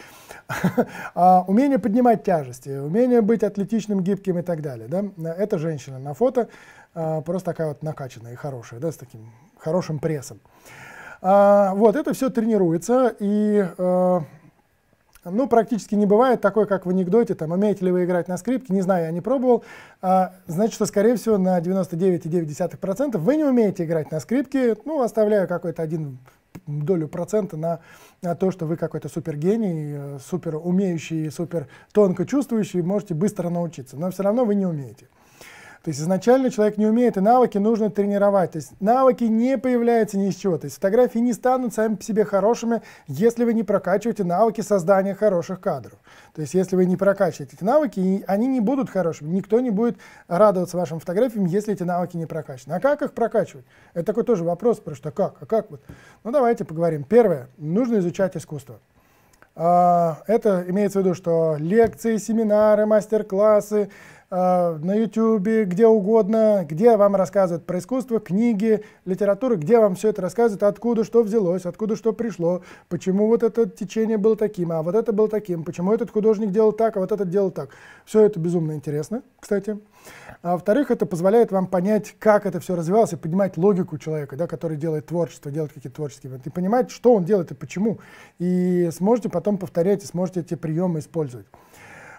(laughs) а, умение поднимать тяжести, умение быть атлетичным, гибким и так далее. Да? Это женщина на фото, а, просто такая вот накачанная и хорошая, да, с таким хорошим прессом. А, вот, это все тренируется, и а, ну, практически не бывает такой, как в анекдоте, там, умеете ли вы играть на скрипке, не знаю, я не пробовал. А, значит, что, скорее всего, на 99,9% вы не умеете играть на скрипке, ну, оставляю какой-то один долю процента на, на то, что вы какой-то супергений, э, супер умеющий, супер тонко чувствующий, можете быстро научиться, но все равно вы не умеете. То есть изначально человек не умеет, и навыки нужно тренировать. То есть навыки не появляются ни из чего. То есть фотографии не станут сами по себе хорошими, если вы не прокачиваете навыки создания хороших кадров. То есть если вы не прокачиваете эти навыки, они не будут хорошими. Никто не будет радоваться вашим фотографиям, если эти навыки не прокачаны. А как их прокачивать? Это такой тоже вопрос, потому что как? А как вот? Ну давайте поговорим. Первое. Нужно изучать искусство. А, это имеется в виду, что лекции, семинары, мастер-классы, Э, на YouTube, где угодно, где вам рассказывают про искусство, книги, литературу, где вам все это рассказывают, откуда что взялось, откуда что пришло, почему вот это течение было таким, а вот это было таким, почему этот художник делал так, а вот этот делал так. Все это безумно интересно, кстати. А во-вторых, это позволяет вам понять, как это все развивалось, и понимать логику человека, да, который делает творчество, делает какие-то творческие варианты, и понимать, что он делает и почему. И сможете потом повторять, и сможете эти приемы использовать.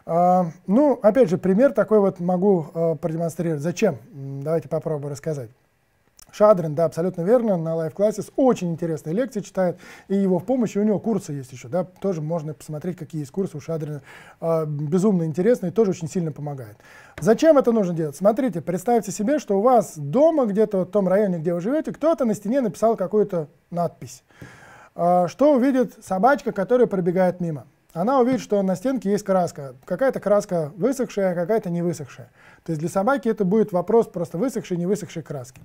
А, ну, опять же, пример такой вот могу э, продемонстрировать. Зачем? Давайте попробую рассказать. Шадрин, да, абсолютно верно, на Life Classes очень интересные лекции читает, и его в помощь, у него курсы есть еще, да, тоже можно посмотреть, какие есть курсы у Шадрина, э, безумно интересные, тоже очень сильно помогает. Зачем это нужно делать? Смотрите, представьте себе, что у вас дома, где-то в том районе, где вы живете, кто-то на стене написал какую-то надпись. Э, что увидит собачка, которая пробегает мимо? она увидит, что на стенке есть краска. Какая-то краска высохшая, какая-то не высохшая. То есть для собаки это будет вопрос просто высохшей, не высохшей краски.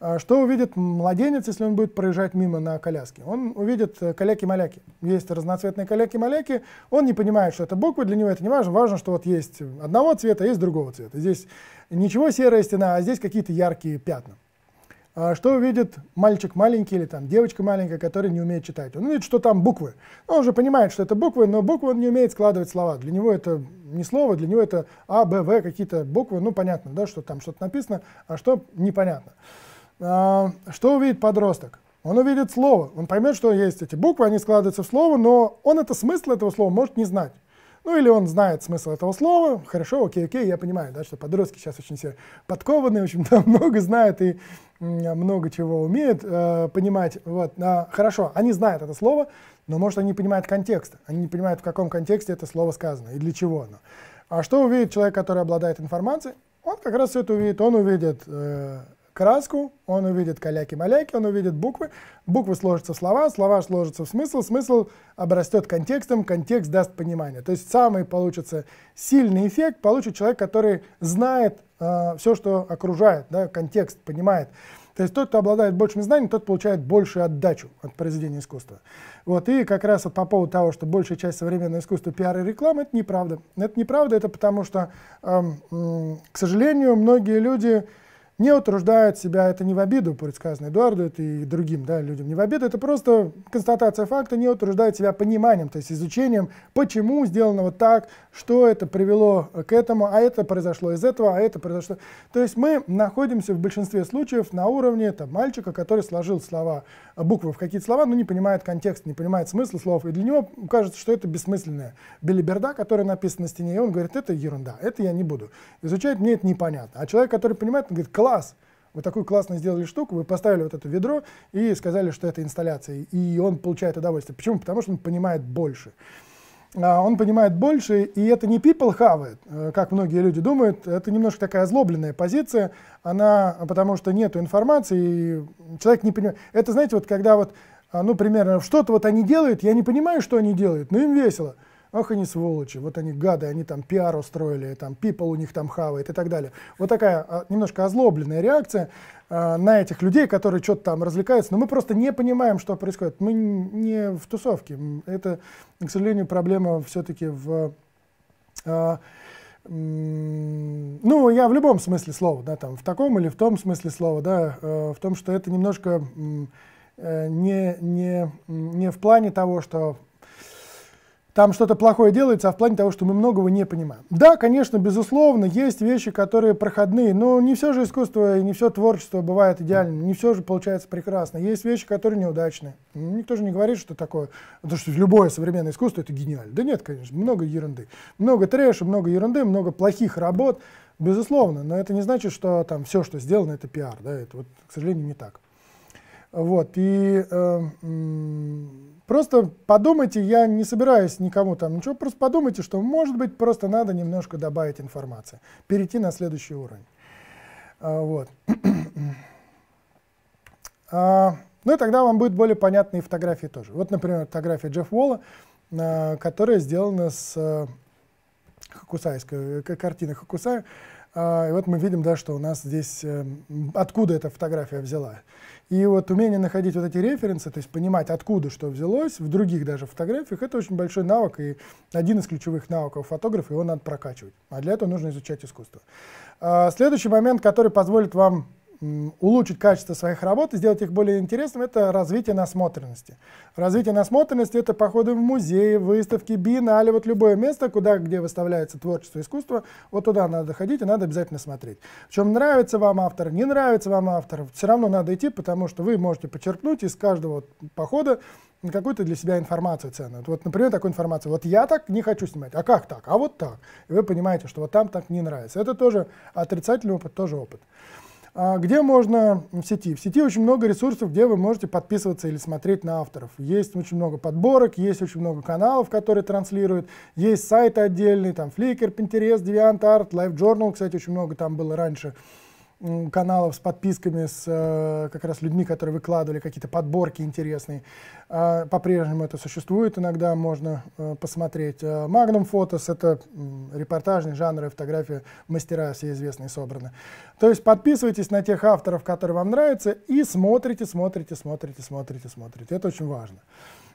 А что увидит младенец, если он будет проезжать мимо на коляске? Он увидит э, каляки-маляки. Есть разноцветные каляки-маляки. Он не понимает, что это буквы, для него это не важно. Важно, что вот есть одного цвета, есть другого цвета. Здесь ничего серая стена, а здесь какие-то яркие пятна. А что видит мальчик маленький или там девочка маленькая, которая не умеет читать? Он видит, что там буквы. Ну, он уже понимает, что это буквы, но буквы он не умеет складывать слова. Для него это не слово, для него это А, Б, В, какие-то буквы. Ну, понятно, да, что там что-то написано, а что непонятно. А, что увидит подросток? Он увидит слово, он поймет, что есть эти буквы, они складываются в слово, но он это смысл этого слова может не знать. Ну или он знает смысл этого слова, хорошо, окей, окей, я понимаю, да, что подростки сейчас очень все подкованные, очень (laughs) там много знают и много чего умеют э, понимать. Вот. А, хорошо, они знают это слово, но, может, они не понимают контекста. Они не понимают, в каком контексте это слово сказано и для чего оно. А что увидит человек, который обладает информацией? Он как раз все это увидит. Он увидит э, краску, он увидит каляки-маляки, он увидит буквы, буквы сложатся в слова, слова сложатся в смысл, смысл обрастет контекстом, контекст даст понимание. То есть самый получится сильный эффект получит человек, который знает э, все, что окружает, да, контекст понимает. То есть тот, кто обладает большими знаниями, тот получает большую отдачу от произведения искусства. Вот, и как раз вот по поводу того, что большая часть современного искусства пиар и реклама, это неправда. Это неправда, это потому что, эм, к сожалению, многие люди не утруждают себя, это не в обиду, предсказано Эдуарду, это и другим да, людям не в обиду, это просто констатация факта, не утруждают себя пониманием, то есть изучением, почему сделано вот так, что это привело э, к этому, а это произошло из этого, а это произошло. То есть мы находимся в большинстве случаев на уровне там, мальчика, который сложил слова буквы в какие-то слова, но не понимает контекст, не понимает смысла слов. И для него кажется, что это бессмысленная белиберда, которая написана на стене. И он говорит, это ерунда, это я не буду. Изучать мне это непонятно. А человек, который понимает, он говорит, класс, вы такую классно сделали штуку, вы поставили вот это ведро и сказали, что это инсталляция, и он получает удовольствие. Почему? Потому что он понимает больше. А он понимает больше, и это не people have it, э, как многие люди думают, это немножко такая озлобленная позиция, она, потому что нет информации, и человек не понимает. Это, знаете, вот когда вот, а, ну, примерно, что-то вот они делают, я не понимаю, что они делают, но им весело. Ах, они сволочи, вот они гады, они там пиар устроили, там people у них там хавает и так далее. Вот такая а, немножко озлобленная реакция а, на этих людей, которые что-то там развлекаются, но мы просто не понимаем, что происходит. Мы не в тусовке. Это, к сожалению, проблема все-таки в... А, ну, я в любом смысле слова, да, там, в таком или в том смысле слова, да, э, в том, что это немножко э, не, не, не в плане того, что там что-то плохое делается, а в плане того, что мы многого не понимаем. Да, конечно, безусловно, есть вещи, которые проходные, но не все же искусство и не все творчество бывает идеально, не все же получается прекрасно. Есть вещи, которые неудачны. Ну, никто же не говорит, что такое, то, что любое современное искусство это гениально. Да нет, конечно, много ерунды. Много трэша, много ерунды, много плохих работ, безусловно, но это не значит, что там все, что сделано, это пиар. Да? Это вот, к сожалению, не так. Вот, и э, просто подумайте, я не собираюсь никому там ничего, просто подумайте, что, может быть, просто надо немножко добавить информации, перейти на следующий уровень. А, вот. (clears throat) а, ну и тогда вам будет более понятны и фотографии тоже. Вот, например, фотография Джефф Уолла, а, которая сделана с а, э, Хакусайской, э, картины Хакусая, а, и вот мы видим, да, что у нас здесь, эм, откуда эта фотография взяла. И вот умение находить вот эти референсы, то есть понимать, откуда что взялось, в других даже фотографиях, это очень большой навык, и один из ключевых навыков фотографа, его надо прокачивать. А для этого нужно изучать искусство. А, следующий момент, который позволит вам улучшить качество своих работ и сделать их более интересным – это развитие насмотренности. Развитие насмотренности — это походы в музеи, выставки, биеннале, вот любое место, куда, где выставляется творчество, искусство, вот туда надо ходить и надо обязательно смотреть. В чем нравится вам автор, не нравится вам автор, все равно надо идти, потому что вы можете почерпнуть из каждого похода какую-то для себя информацию ценную. Вот, например, такую информацию. Вот я так не хочу снимать. А как так? А вот так. И вы понимаете, что вот там так не нравится. Это тоже отрицательный опыт, тоже опыт. А, где можно в сети? В сети очень много ресурсов, где вы можете подписываться или смотреть на авторов. Есть очень много подборок, есть очень много каналов, которые транслируют, есть сайты отдельные, там Flickr, Pinterest, DeviantArt, Live Journal, кстати, очень много там было раньше. Uh, каналов с подписками, с э, как раз людьми, которые выкладывали какие-то подборки интересные. А, по-прежнему это существует, иногда можно э, посмотреть. Э, Magnum Photos — это репортажный жанр и фотография мастера все известные собраны. То есть подписывайтесь на тех авторов, которые вам нравятся, и смотрите, смотрите, смотрите, смотрите, смотрите. Это очень важно.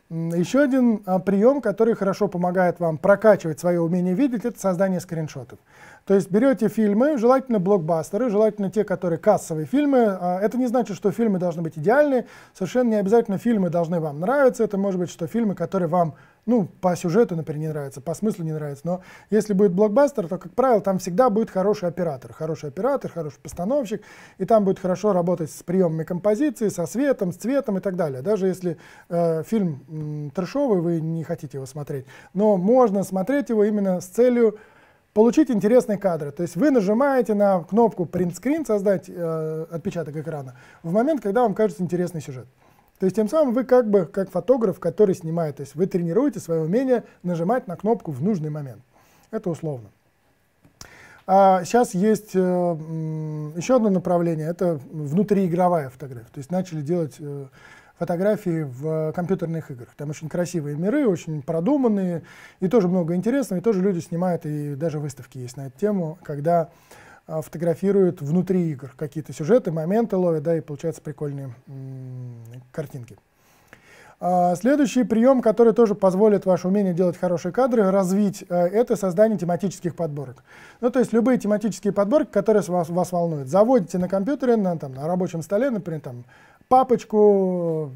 Еще один а, прием, который хорошо помогает вам прокачивать свое умение видеть, это создание скриншотов. То есть берете фильмы, желательно блокбастеры, желательно те, которые кассовые фильмы. А, это не значит, что фильмы должны быть идеальны. Совершенно не обязательно фильмы должны вам нравиться. Это может быть, что фильмы, которые вам ну, по сюжету, например, не нравится, по смыслу не нравится. Но если будет блокбастер, то, как правило, там всегда будет хороший оператор. Хороший оператор, хороший постановщик, и там будет хорошо работать с приемами композиции, со светом, с цветом и так далее. Даже если э, фильм э, трешовый, вы не хотите его смотреть. Но можно смотреть его именно с целью получить интересные кадры. То есть вы нажимаете на кнопку Print Screen, создать э, отпечаток экрана, в момент, когда вам кажется интересный сюжет. То есть тем самым вы как бы как фотограф, который снимает, то есть вы тренируете свое умение нажимать на кнопку в нужный момент. Это условно. А сейчас есть э, еще одно направление, это внутриигровая фотография. То есть начали делать э, фотографии в э, компьютерных играх. Там очень красивые миры, очень продуманные, и тоже много интересного, и тоже люди снимают, и даже выставки есть на эту тему, когда э, фотографируют внутри игр какие-то сюжеты, моменты ловят, да, и получаются прикольные картинки. А следующий прием, который тоже позволит ваше умение делать хорошие кадры развить, э, это создание тематических подборок. Ну, то есть любые тематические подборки, которые вас, вас волнуют, заводите на компьютере, на, там, на рабочем столе, например, там, папочку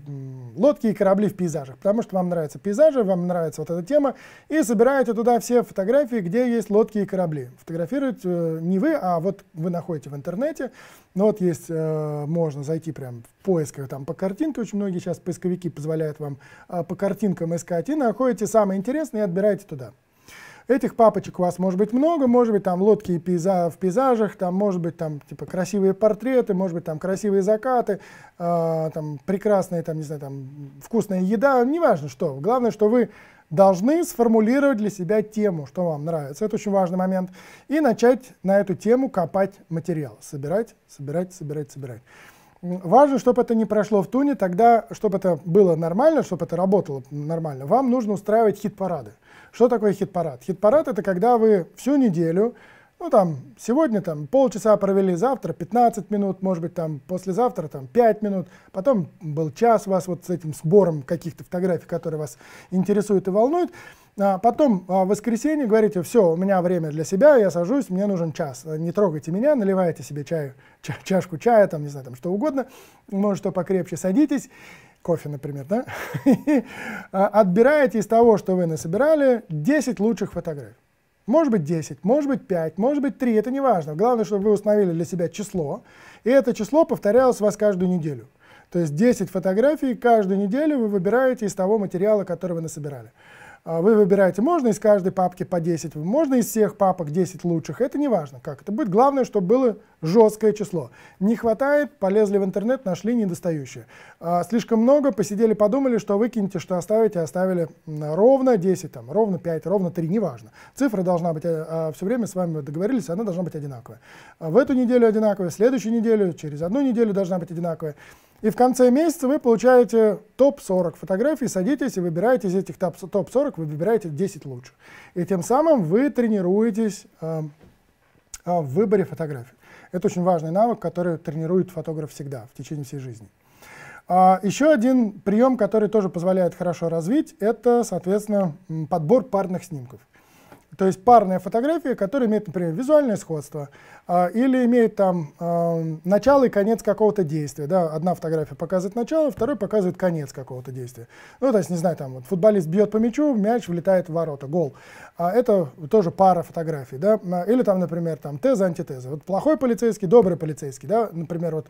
лодки и корабли в пейзажах, потому что вам нравятся пейзажи, вам нравится вот эта тема, и собираете туда все фотографии, где есть лодки и корабли. Фотографируете э, не вы, а вот вы находите в интернете, ну вот есть, э, можно зайти прямо в поисках там по картинке, очень многие сейчас поисковики позволяют вам а, по картинкам искать, и находите самое интересное и отбираете туда. Этих папочек у вас может быть много, может быть там лодки и пейза в пейзажах, там может быть там типа красивые портреты, может быть там красивые закаты, э, там прекрасная там не знаю там вкусная еда, неважно что. Главное, что вы должны сформулировать для себя тему, что вам нравится. Это очень важный момент. И начать на эту тему копать материал. Собирать, собирать, собирать, собирать. Важно, чтобы это не прошло в туне, тогда, чтобы это было нормально, чтобы это работало нормально, вам нужно устраивать хит-парады. Что такое хит-парад? Хит-парад — это когда вы всю неделю, ну там, сегодня там полчаса провели, завтра 15 минут, может быть, там послезавтра там 5 минут, потом был час вас вот с этим сбором каких-то фотографий, которые вас интересуют и волнуют, а потом а, в воскресенье говорите, все, у меня время для себя, я сажусь, мне нужен час. Не трогайте меня, наливайте себе чаю, чашку чая, там, не знаю, там, что угодно, может, что покрепче, садитесь кофе, например, да, (laughs) а, отбираете из того, что вы насобирали, 10 лучших фотографий. Может быть 10, может быть 5, может быть 3, это не важно. Главное, чтобы вы установили для себя число, и это число повторялось у вас каждую неделю. То есть 10 фотографий каждую неделю вы выбираете из того материала, который вы насобирали. А, вы выбираете, можно из каждой папки по 10, можно из всех папок 10 лучших, это не важно, как это будет. Главное, чтобы было жесткое число. Не хватает, полезли в интернет, нашли недостающее. А, слишком много, посидели, подумали, что выкинете, что оставите, оставили ровно 10, там, ровно 5, ровно 3, неважно. Цифра должна быть, э, а, все время с вами договорились, она должна быть одинаковая. В эту неделю одинаковая, в следующую неделю, через одну неделю должна быть одинаковая. И в конце месяца вы получаете топ-40 фотографий, садитесь и выбираете из этих топ-40 марок, вы выбираете 10 лучших, И тем самым вы тренируетесь э, э, в выборе фотографий. Это очень важный навык, который тренирует фотограф всегда, в течение всей жизни. А, еще один прием, который тоже позволяет хорошо развить, это, соответственно, подбор парных снимков. То есть парная фотография, которая имеет, например, визуальное сходство э, или имеет там э, начало и конец какого-то действия. Да? Одна фотография показывает начало, второй показывает конец какого-то действия. Ну, то есть, не знаю, там вот, футболист бьет по мячу, мяч влетает в ворота, гол. А это тоже пара фотографий. Да? А, или там, например, там, теза, антитеза. Вот плохой полицейский, добрый полицейский. Да? Например, вот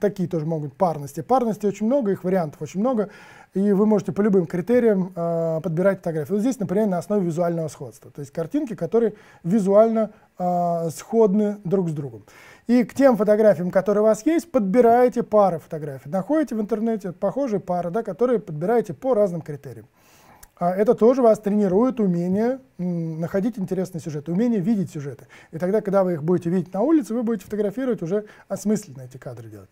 такие тоже могут парности. Парности очень много, их вариантов очень много и вы можете по любым критериям э, подбирать фотографии. Вот здесь, например, на основе визуального сходства, то есть картинки, которые визуально э, сходны друг с другом. И к тем фотографиям, которые у вас есть, подбираете пары фотографий. Находите в интернете похожие пары, да, которые подбираете по разным критериям. А это тоже вас тренирует умение находить интересные сюжеты, умение видеть сюжеты. И тогда, когда вы их будете видеть на улице, вы будете фотографировать уже осмысленно эти кадры делать.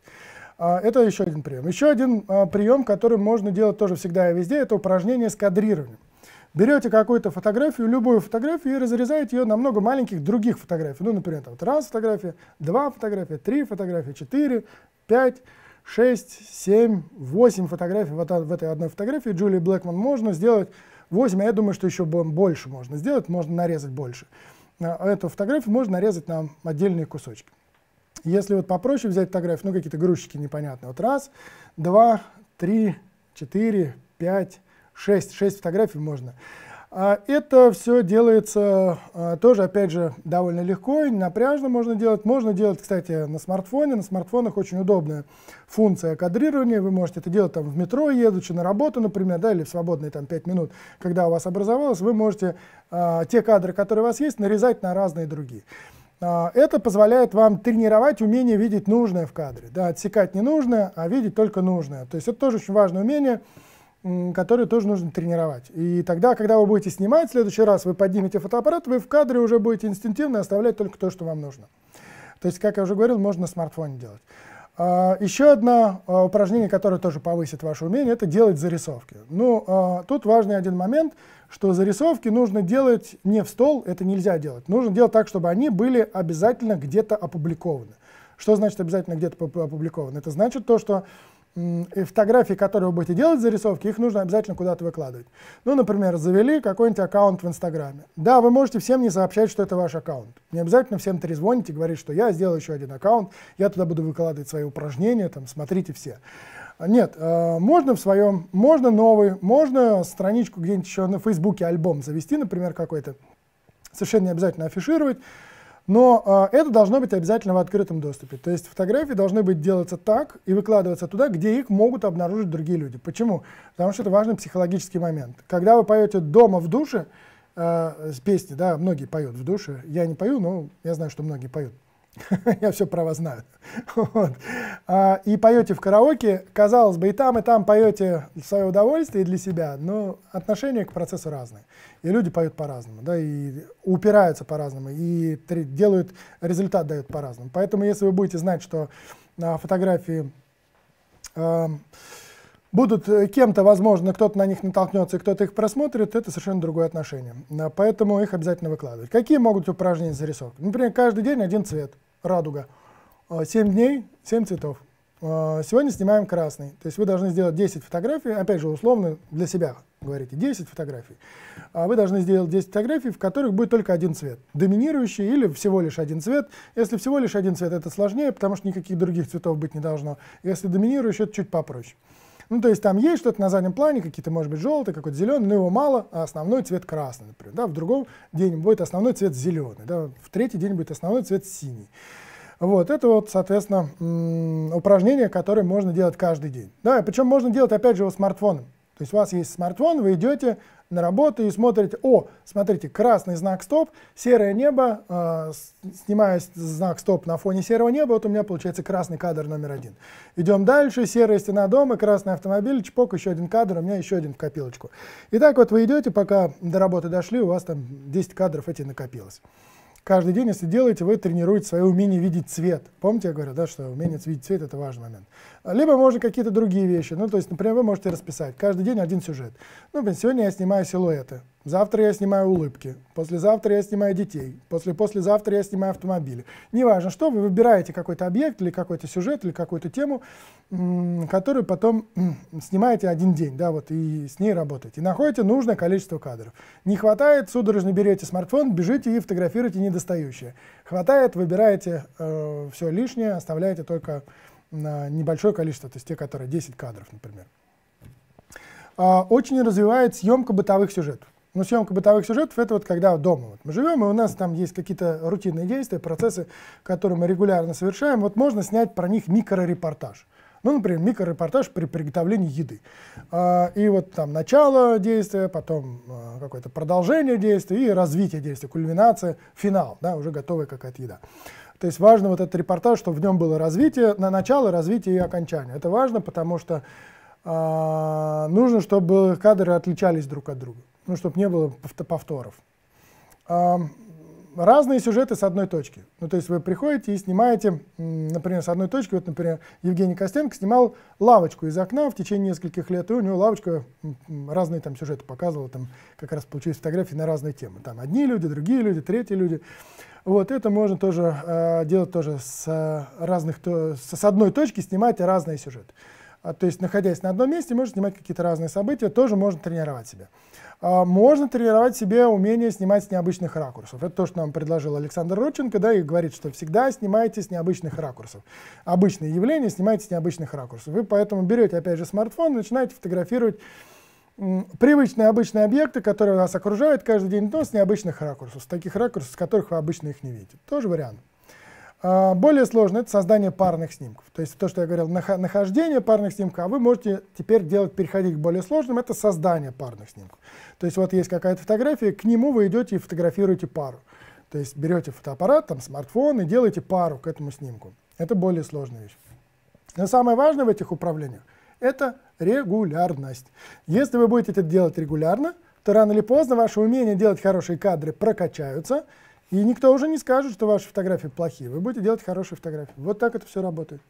А, это еще один прием. Еще один а, прием, который можно делать тоже всегда и везде, это упражнение с кадрированием. Берете какую-то фотографию, любую фотографию, и разрезаете ее на много маленьких других фотографий. Ну, например, там, раз фотография, два фотография, три фотографии, четыре, пять, шесть, семь, восемь фотографий. Вот в этой одной фотографии Джулии Блэкман можно сделать восемь. а я думаю, что еще больше можно сделать, можно нарезать больше. А, эту фотографию можно нарезать на отдельные кусочки. Если вот попроще взять фотографию, ну какие-то грузчики непонятные, вот раз, два, три, четыре, пять, шесть, шесть фотографий можно. А это все делается а, тоже, опять же, довольно легко и напряжно можно делать. Можно делать, кстати, на смартфоне. На смартфонах очень удобная функция кадрирования. Вы можете это делать там в метро, едучи на работу, например, да, или в свободные там 5 минут, когда у вас образовалось, вы можете а, те кадры, которые у вас есть, нарезать на разные другие. А, это позволяет вам тренировать умение видеть нужное в кадре, да, отсекать ненужное, а видеть только нужное. То есть это тоже очень важное умение, которое тоже нужно тренировать. И тогда, когда вы будете снимать, в следующий раз вы поднимете фотоаппарат, вы в кадре уже будете инстинктивно оставлять только то, что вам нужно. То есть, как я уже говорил, можно на смартфоне делать. А, еще одно а, упражнение, которое тоже повысит ваше умение, это делать зарисовки. Ну, тут важный один момент – что зарисовки нужно делать не в стол, это нельзя делать. Нужно делать так, чтобы они были обязательно где-то опубликованы. Что значит обязательно где-то опубликованы? Это значит то, что э, фотографии, которые вы будете делать зарисовки, их нужно обязательно куда-то выкладывать. Ну, например, завели какой-нибудь аккаунт в Инстаграме. Да, вы можете всем не сообщать, что это ваш аккаунт. Не обязательно всем трезвонить и говорить, что я сделал еще один аккаунт, я туда буду выкладывать свои упражнения, там, смотрите все. А, нет, а, можно в своем, можно новый, можно страничку где-нибудь еще на Фейсбуке альбом завести, например, какой-то. Совершенно не обязательно афишировать. Но э, это должно быть обязательно в открытом доступе. То есть фотографии должны быть делаться так и выкладываться туда, где их могут обнаружить другие люди. Почему? Потому что это важный психологический момент. Когда вы поете дома в душе, э, песни, да, многие поют в душе, я не пою, но я знаю, что многие поют. (laughs) я все про вас знаю. (laughs) вот. а, и поете в караоке, казалось бы, и там, и там поете в свое удовольствие и для себя, но отношение к процессу разное. И люди поют по-разному, да, и упираются по-разному, и делают, результат дают по-разному. Поэтому, если вы будете знать, что на фотографии а, э, будут кем-то, возможно, кто-то на них натолкнется и кто-то их просмотрит, это совершенно другое отношение. А, поэтому их обязательно выкладывать. Какие могут упражнения зарисовки? Например, каждый день один цвет – радуга. А, семь дней, семь цветов. А, сегодня снимаем красный. То есть вы должны сделать 10 фотографий, опять же, условно для себя говорите, 10 фотографий. А вы должны сделать 10 фотографий, в которых будет только один цвет. Доминирующий или всего лишь один цвет. Если всего лишь один цвет, это сложнее, потому что никаких других цветов быть не должно. Если доминирующий, это чуть попроще. Ну, то есть там есть что-то на заднем плане, какие-то, может быть, желтые, какой-то зеленый, но его мало, а основной цвет красный, например. Да? В другом день будет основной цвет зеленый, да? в третий день будет основной цвет синий. Вот, это вот, соответственно, упражнение, которое можно делать каждый день. Да, причем можно делать, опять же, его смартфоном. То есть у вас есть смартфон, вы идете на работу и смотрите, о, смотрите, красный знак стоп, серое небо, э, а, снимая знак стоп на фоне серого неба, вот у меня получается красный кадр номер один. Идем дальше, серая стена дома, красный автомобиль, чпок, еще один кадр, у меня еще один в копилочку. И так вот вы идете, пока до работы дошли, у вас там 10 кадров эти накопилось каждый день, если делаете, вы тренируете свое умение видеть цвет. Помните, я говорю, да, что умение видеть цвет – это важный момент. Либо можно какие-то другие вещи. Ну, то есть, например, вы можете расписать каждый день один сюжет. Ну, сегодня я снимаю силуэты. Завтра я снимаю улыбки, послезавтра я снимаю детей, после послезавтра я снимаю автомобили. Неважно, что вы выбираете какой-то объект или какой-то сюжет или какую-то тему, которую потом снимаете один день, да, вот и с ней работаете. И находите нужное количество кадров. Не хватает, судорожно берете смартфон, бежите и фотографируете недостающее. Хватает, выбираете э, все лишнее, оставляете только на небольшое количество, то есть те, которые 10 кадров, например. Э, очень развивает съемка бытовых сюжетов. Но ну, съемка бытовых сюжетов — это вот когда дома вот мы живем, и у нас там есть какие-то рутинные действия, процессы, которые мы регулярно совершаем. Вот можно снять про них микрорепортаж. Ну, например, микрорепортаж при приготовлении еды. А, и вот там начало действия, потом а, какое-то продолжение действия и развитие действия, кульминация, финал, да, уже готовая какая-то еда. То есть важно вот этот репортаж, чтобы в нем было развитие, на начало, развитие и окончание. Это важно, потому что э, нужно, чтобы кадры отличались друг от друга ну, чтобы не было повторов. Разные сюжеты с одной точки. Ну, то есть вы приходите и снимаете, например, с одной точки. Вот, например, Евгений Костенко снимал лавочку из окна в течение нескольких лет, и у него лавочка разные там сюжеты показывала, там как раз получились фотографии на разные темы. Там одни люди, другие люди, третьи люди. Вот это можно тоже э, делать тоже с э, разных, то, с одной точки снимать разные сюжеты. А, то есть, находясь на одном месте, можно снимать какие-то разные события, тоже можно тренировать себя. А, можно тренировать себе умение снимать с необычных ракурсов. Это то, что нам предложил Александр Родченко, да, и говорит, что всегда снимайте с необычных ракурсов. Обычные явления снимайте с необычных ракурсов. Вы поэтому берете, опять же, смартфон и начинаете фотографировать привычные обычные объекты, которые вас окружают каждый день, но с необычных ракурсов, с таких ракурсов, с которых вы обычно их не видите. Тоже вариант. А, более сложно это создание парных снимков. То есть то, что я говорил, нахождение парных снимков, а вы можете теперь делать, переходить к более сложным, это создание парных снимков. То есть вот есть какая-то фотография, к нему вы идете и фотографируете пару. То есть берете фотоаппарат, там смартфон и делаете пару к этому снимку. Это более сложная вещь. Но самое важное в этих управлениях – это регулярность. Если вы будете это делать регулярно, то рано или поздно ваши умения делать хорошие кадры прокачаются – и никто уже не скажет, что ваши фотографии плохие. Вы будете делать хорошие фотографии. Вот так это все работает.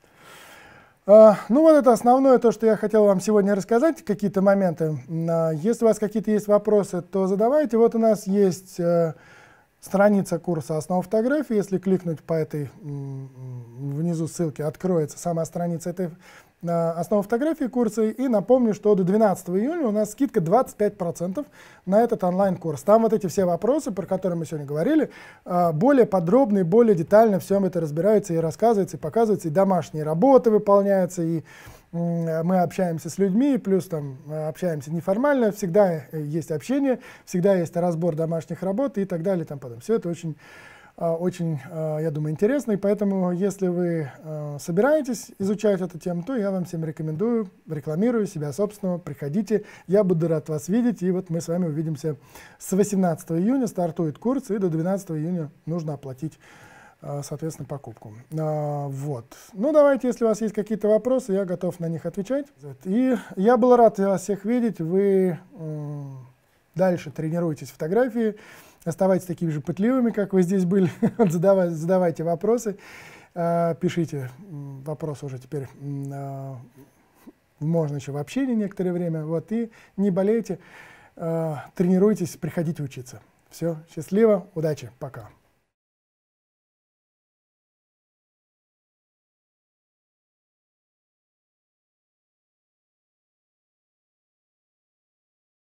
Uh, ну вот это основное, то, что я хотел вам сегодня рассказать, какие-то моменты. Uh, если у вас какие-то есть вопросы, то задавайте. Вот у нас есть uh, страница курса «Основа фотографии». Если кликнуть по этой внизу ссылке, откроется сама страница этой основы фотографии курсы. И напомню, что до 12 июня у нас скидка 25% на этот онлайн-курс. Там вот эти все вопросы, про которые мы сегодня говорили, а, более подробно и более детально всем это разбирается и рассказывается, и показывается, и домашние работы выполняются, и мы общаемся с людьми, плюс там э, общаемся неформально, всегда э, есть общение, всегда есть разбор домашних работ и так далее там потом Все это очень Э, очень, э, я думаю, интересный. Поэтому, если вы э, собираетесь изучать эту тему, то я вам всем рекомендую, рекламирую себя собственного, приходите. Я буду рад вас видеть. И вот мы с вами увидимся с 18 июня. Стартует курс, и до 12 июня нужно оплатить соответственно, покупку. вот. Ну, давайте, если у вас есть какие-то вопросы, я готов на них отвечать. И я был рад вас всех видеть. Вы дальше тренируетесь фотографии. Оставайтесь такими же пытливыми, как вы здесь были. (laughs) Задавай, задавайте вопросы. А, пишите вопросы уже теперь а, можно еще в общении некоторое время. Вот, и не болейте, а, тренируйтесь, приходите учиться. Все, счастливо, удачи, пока.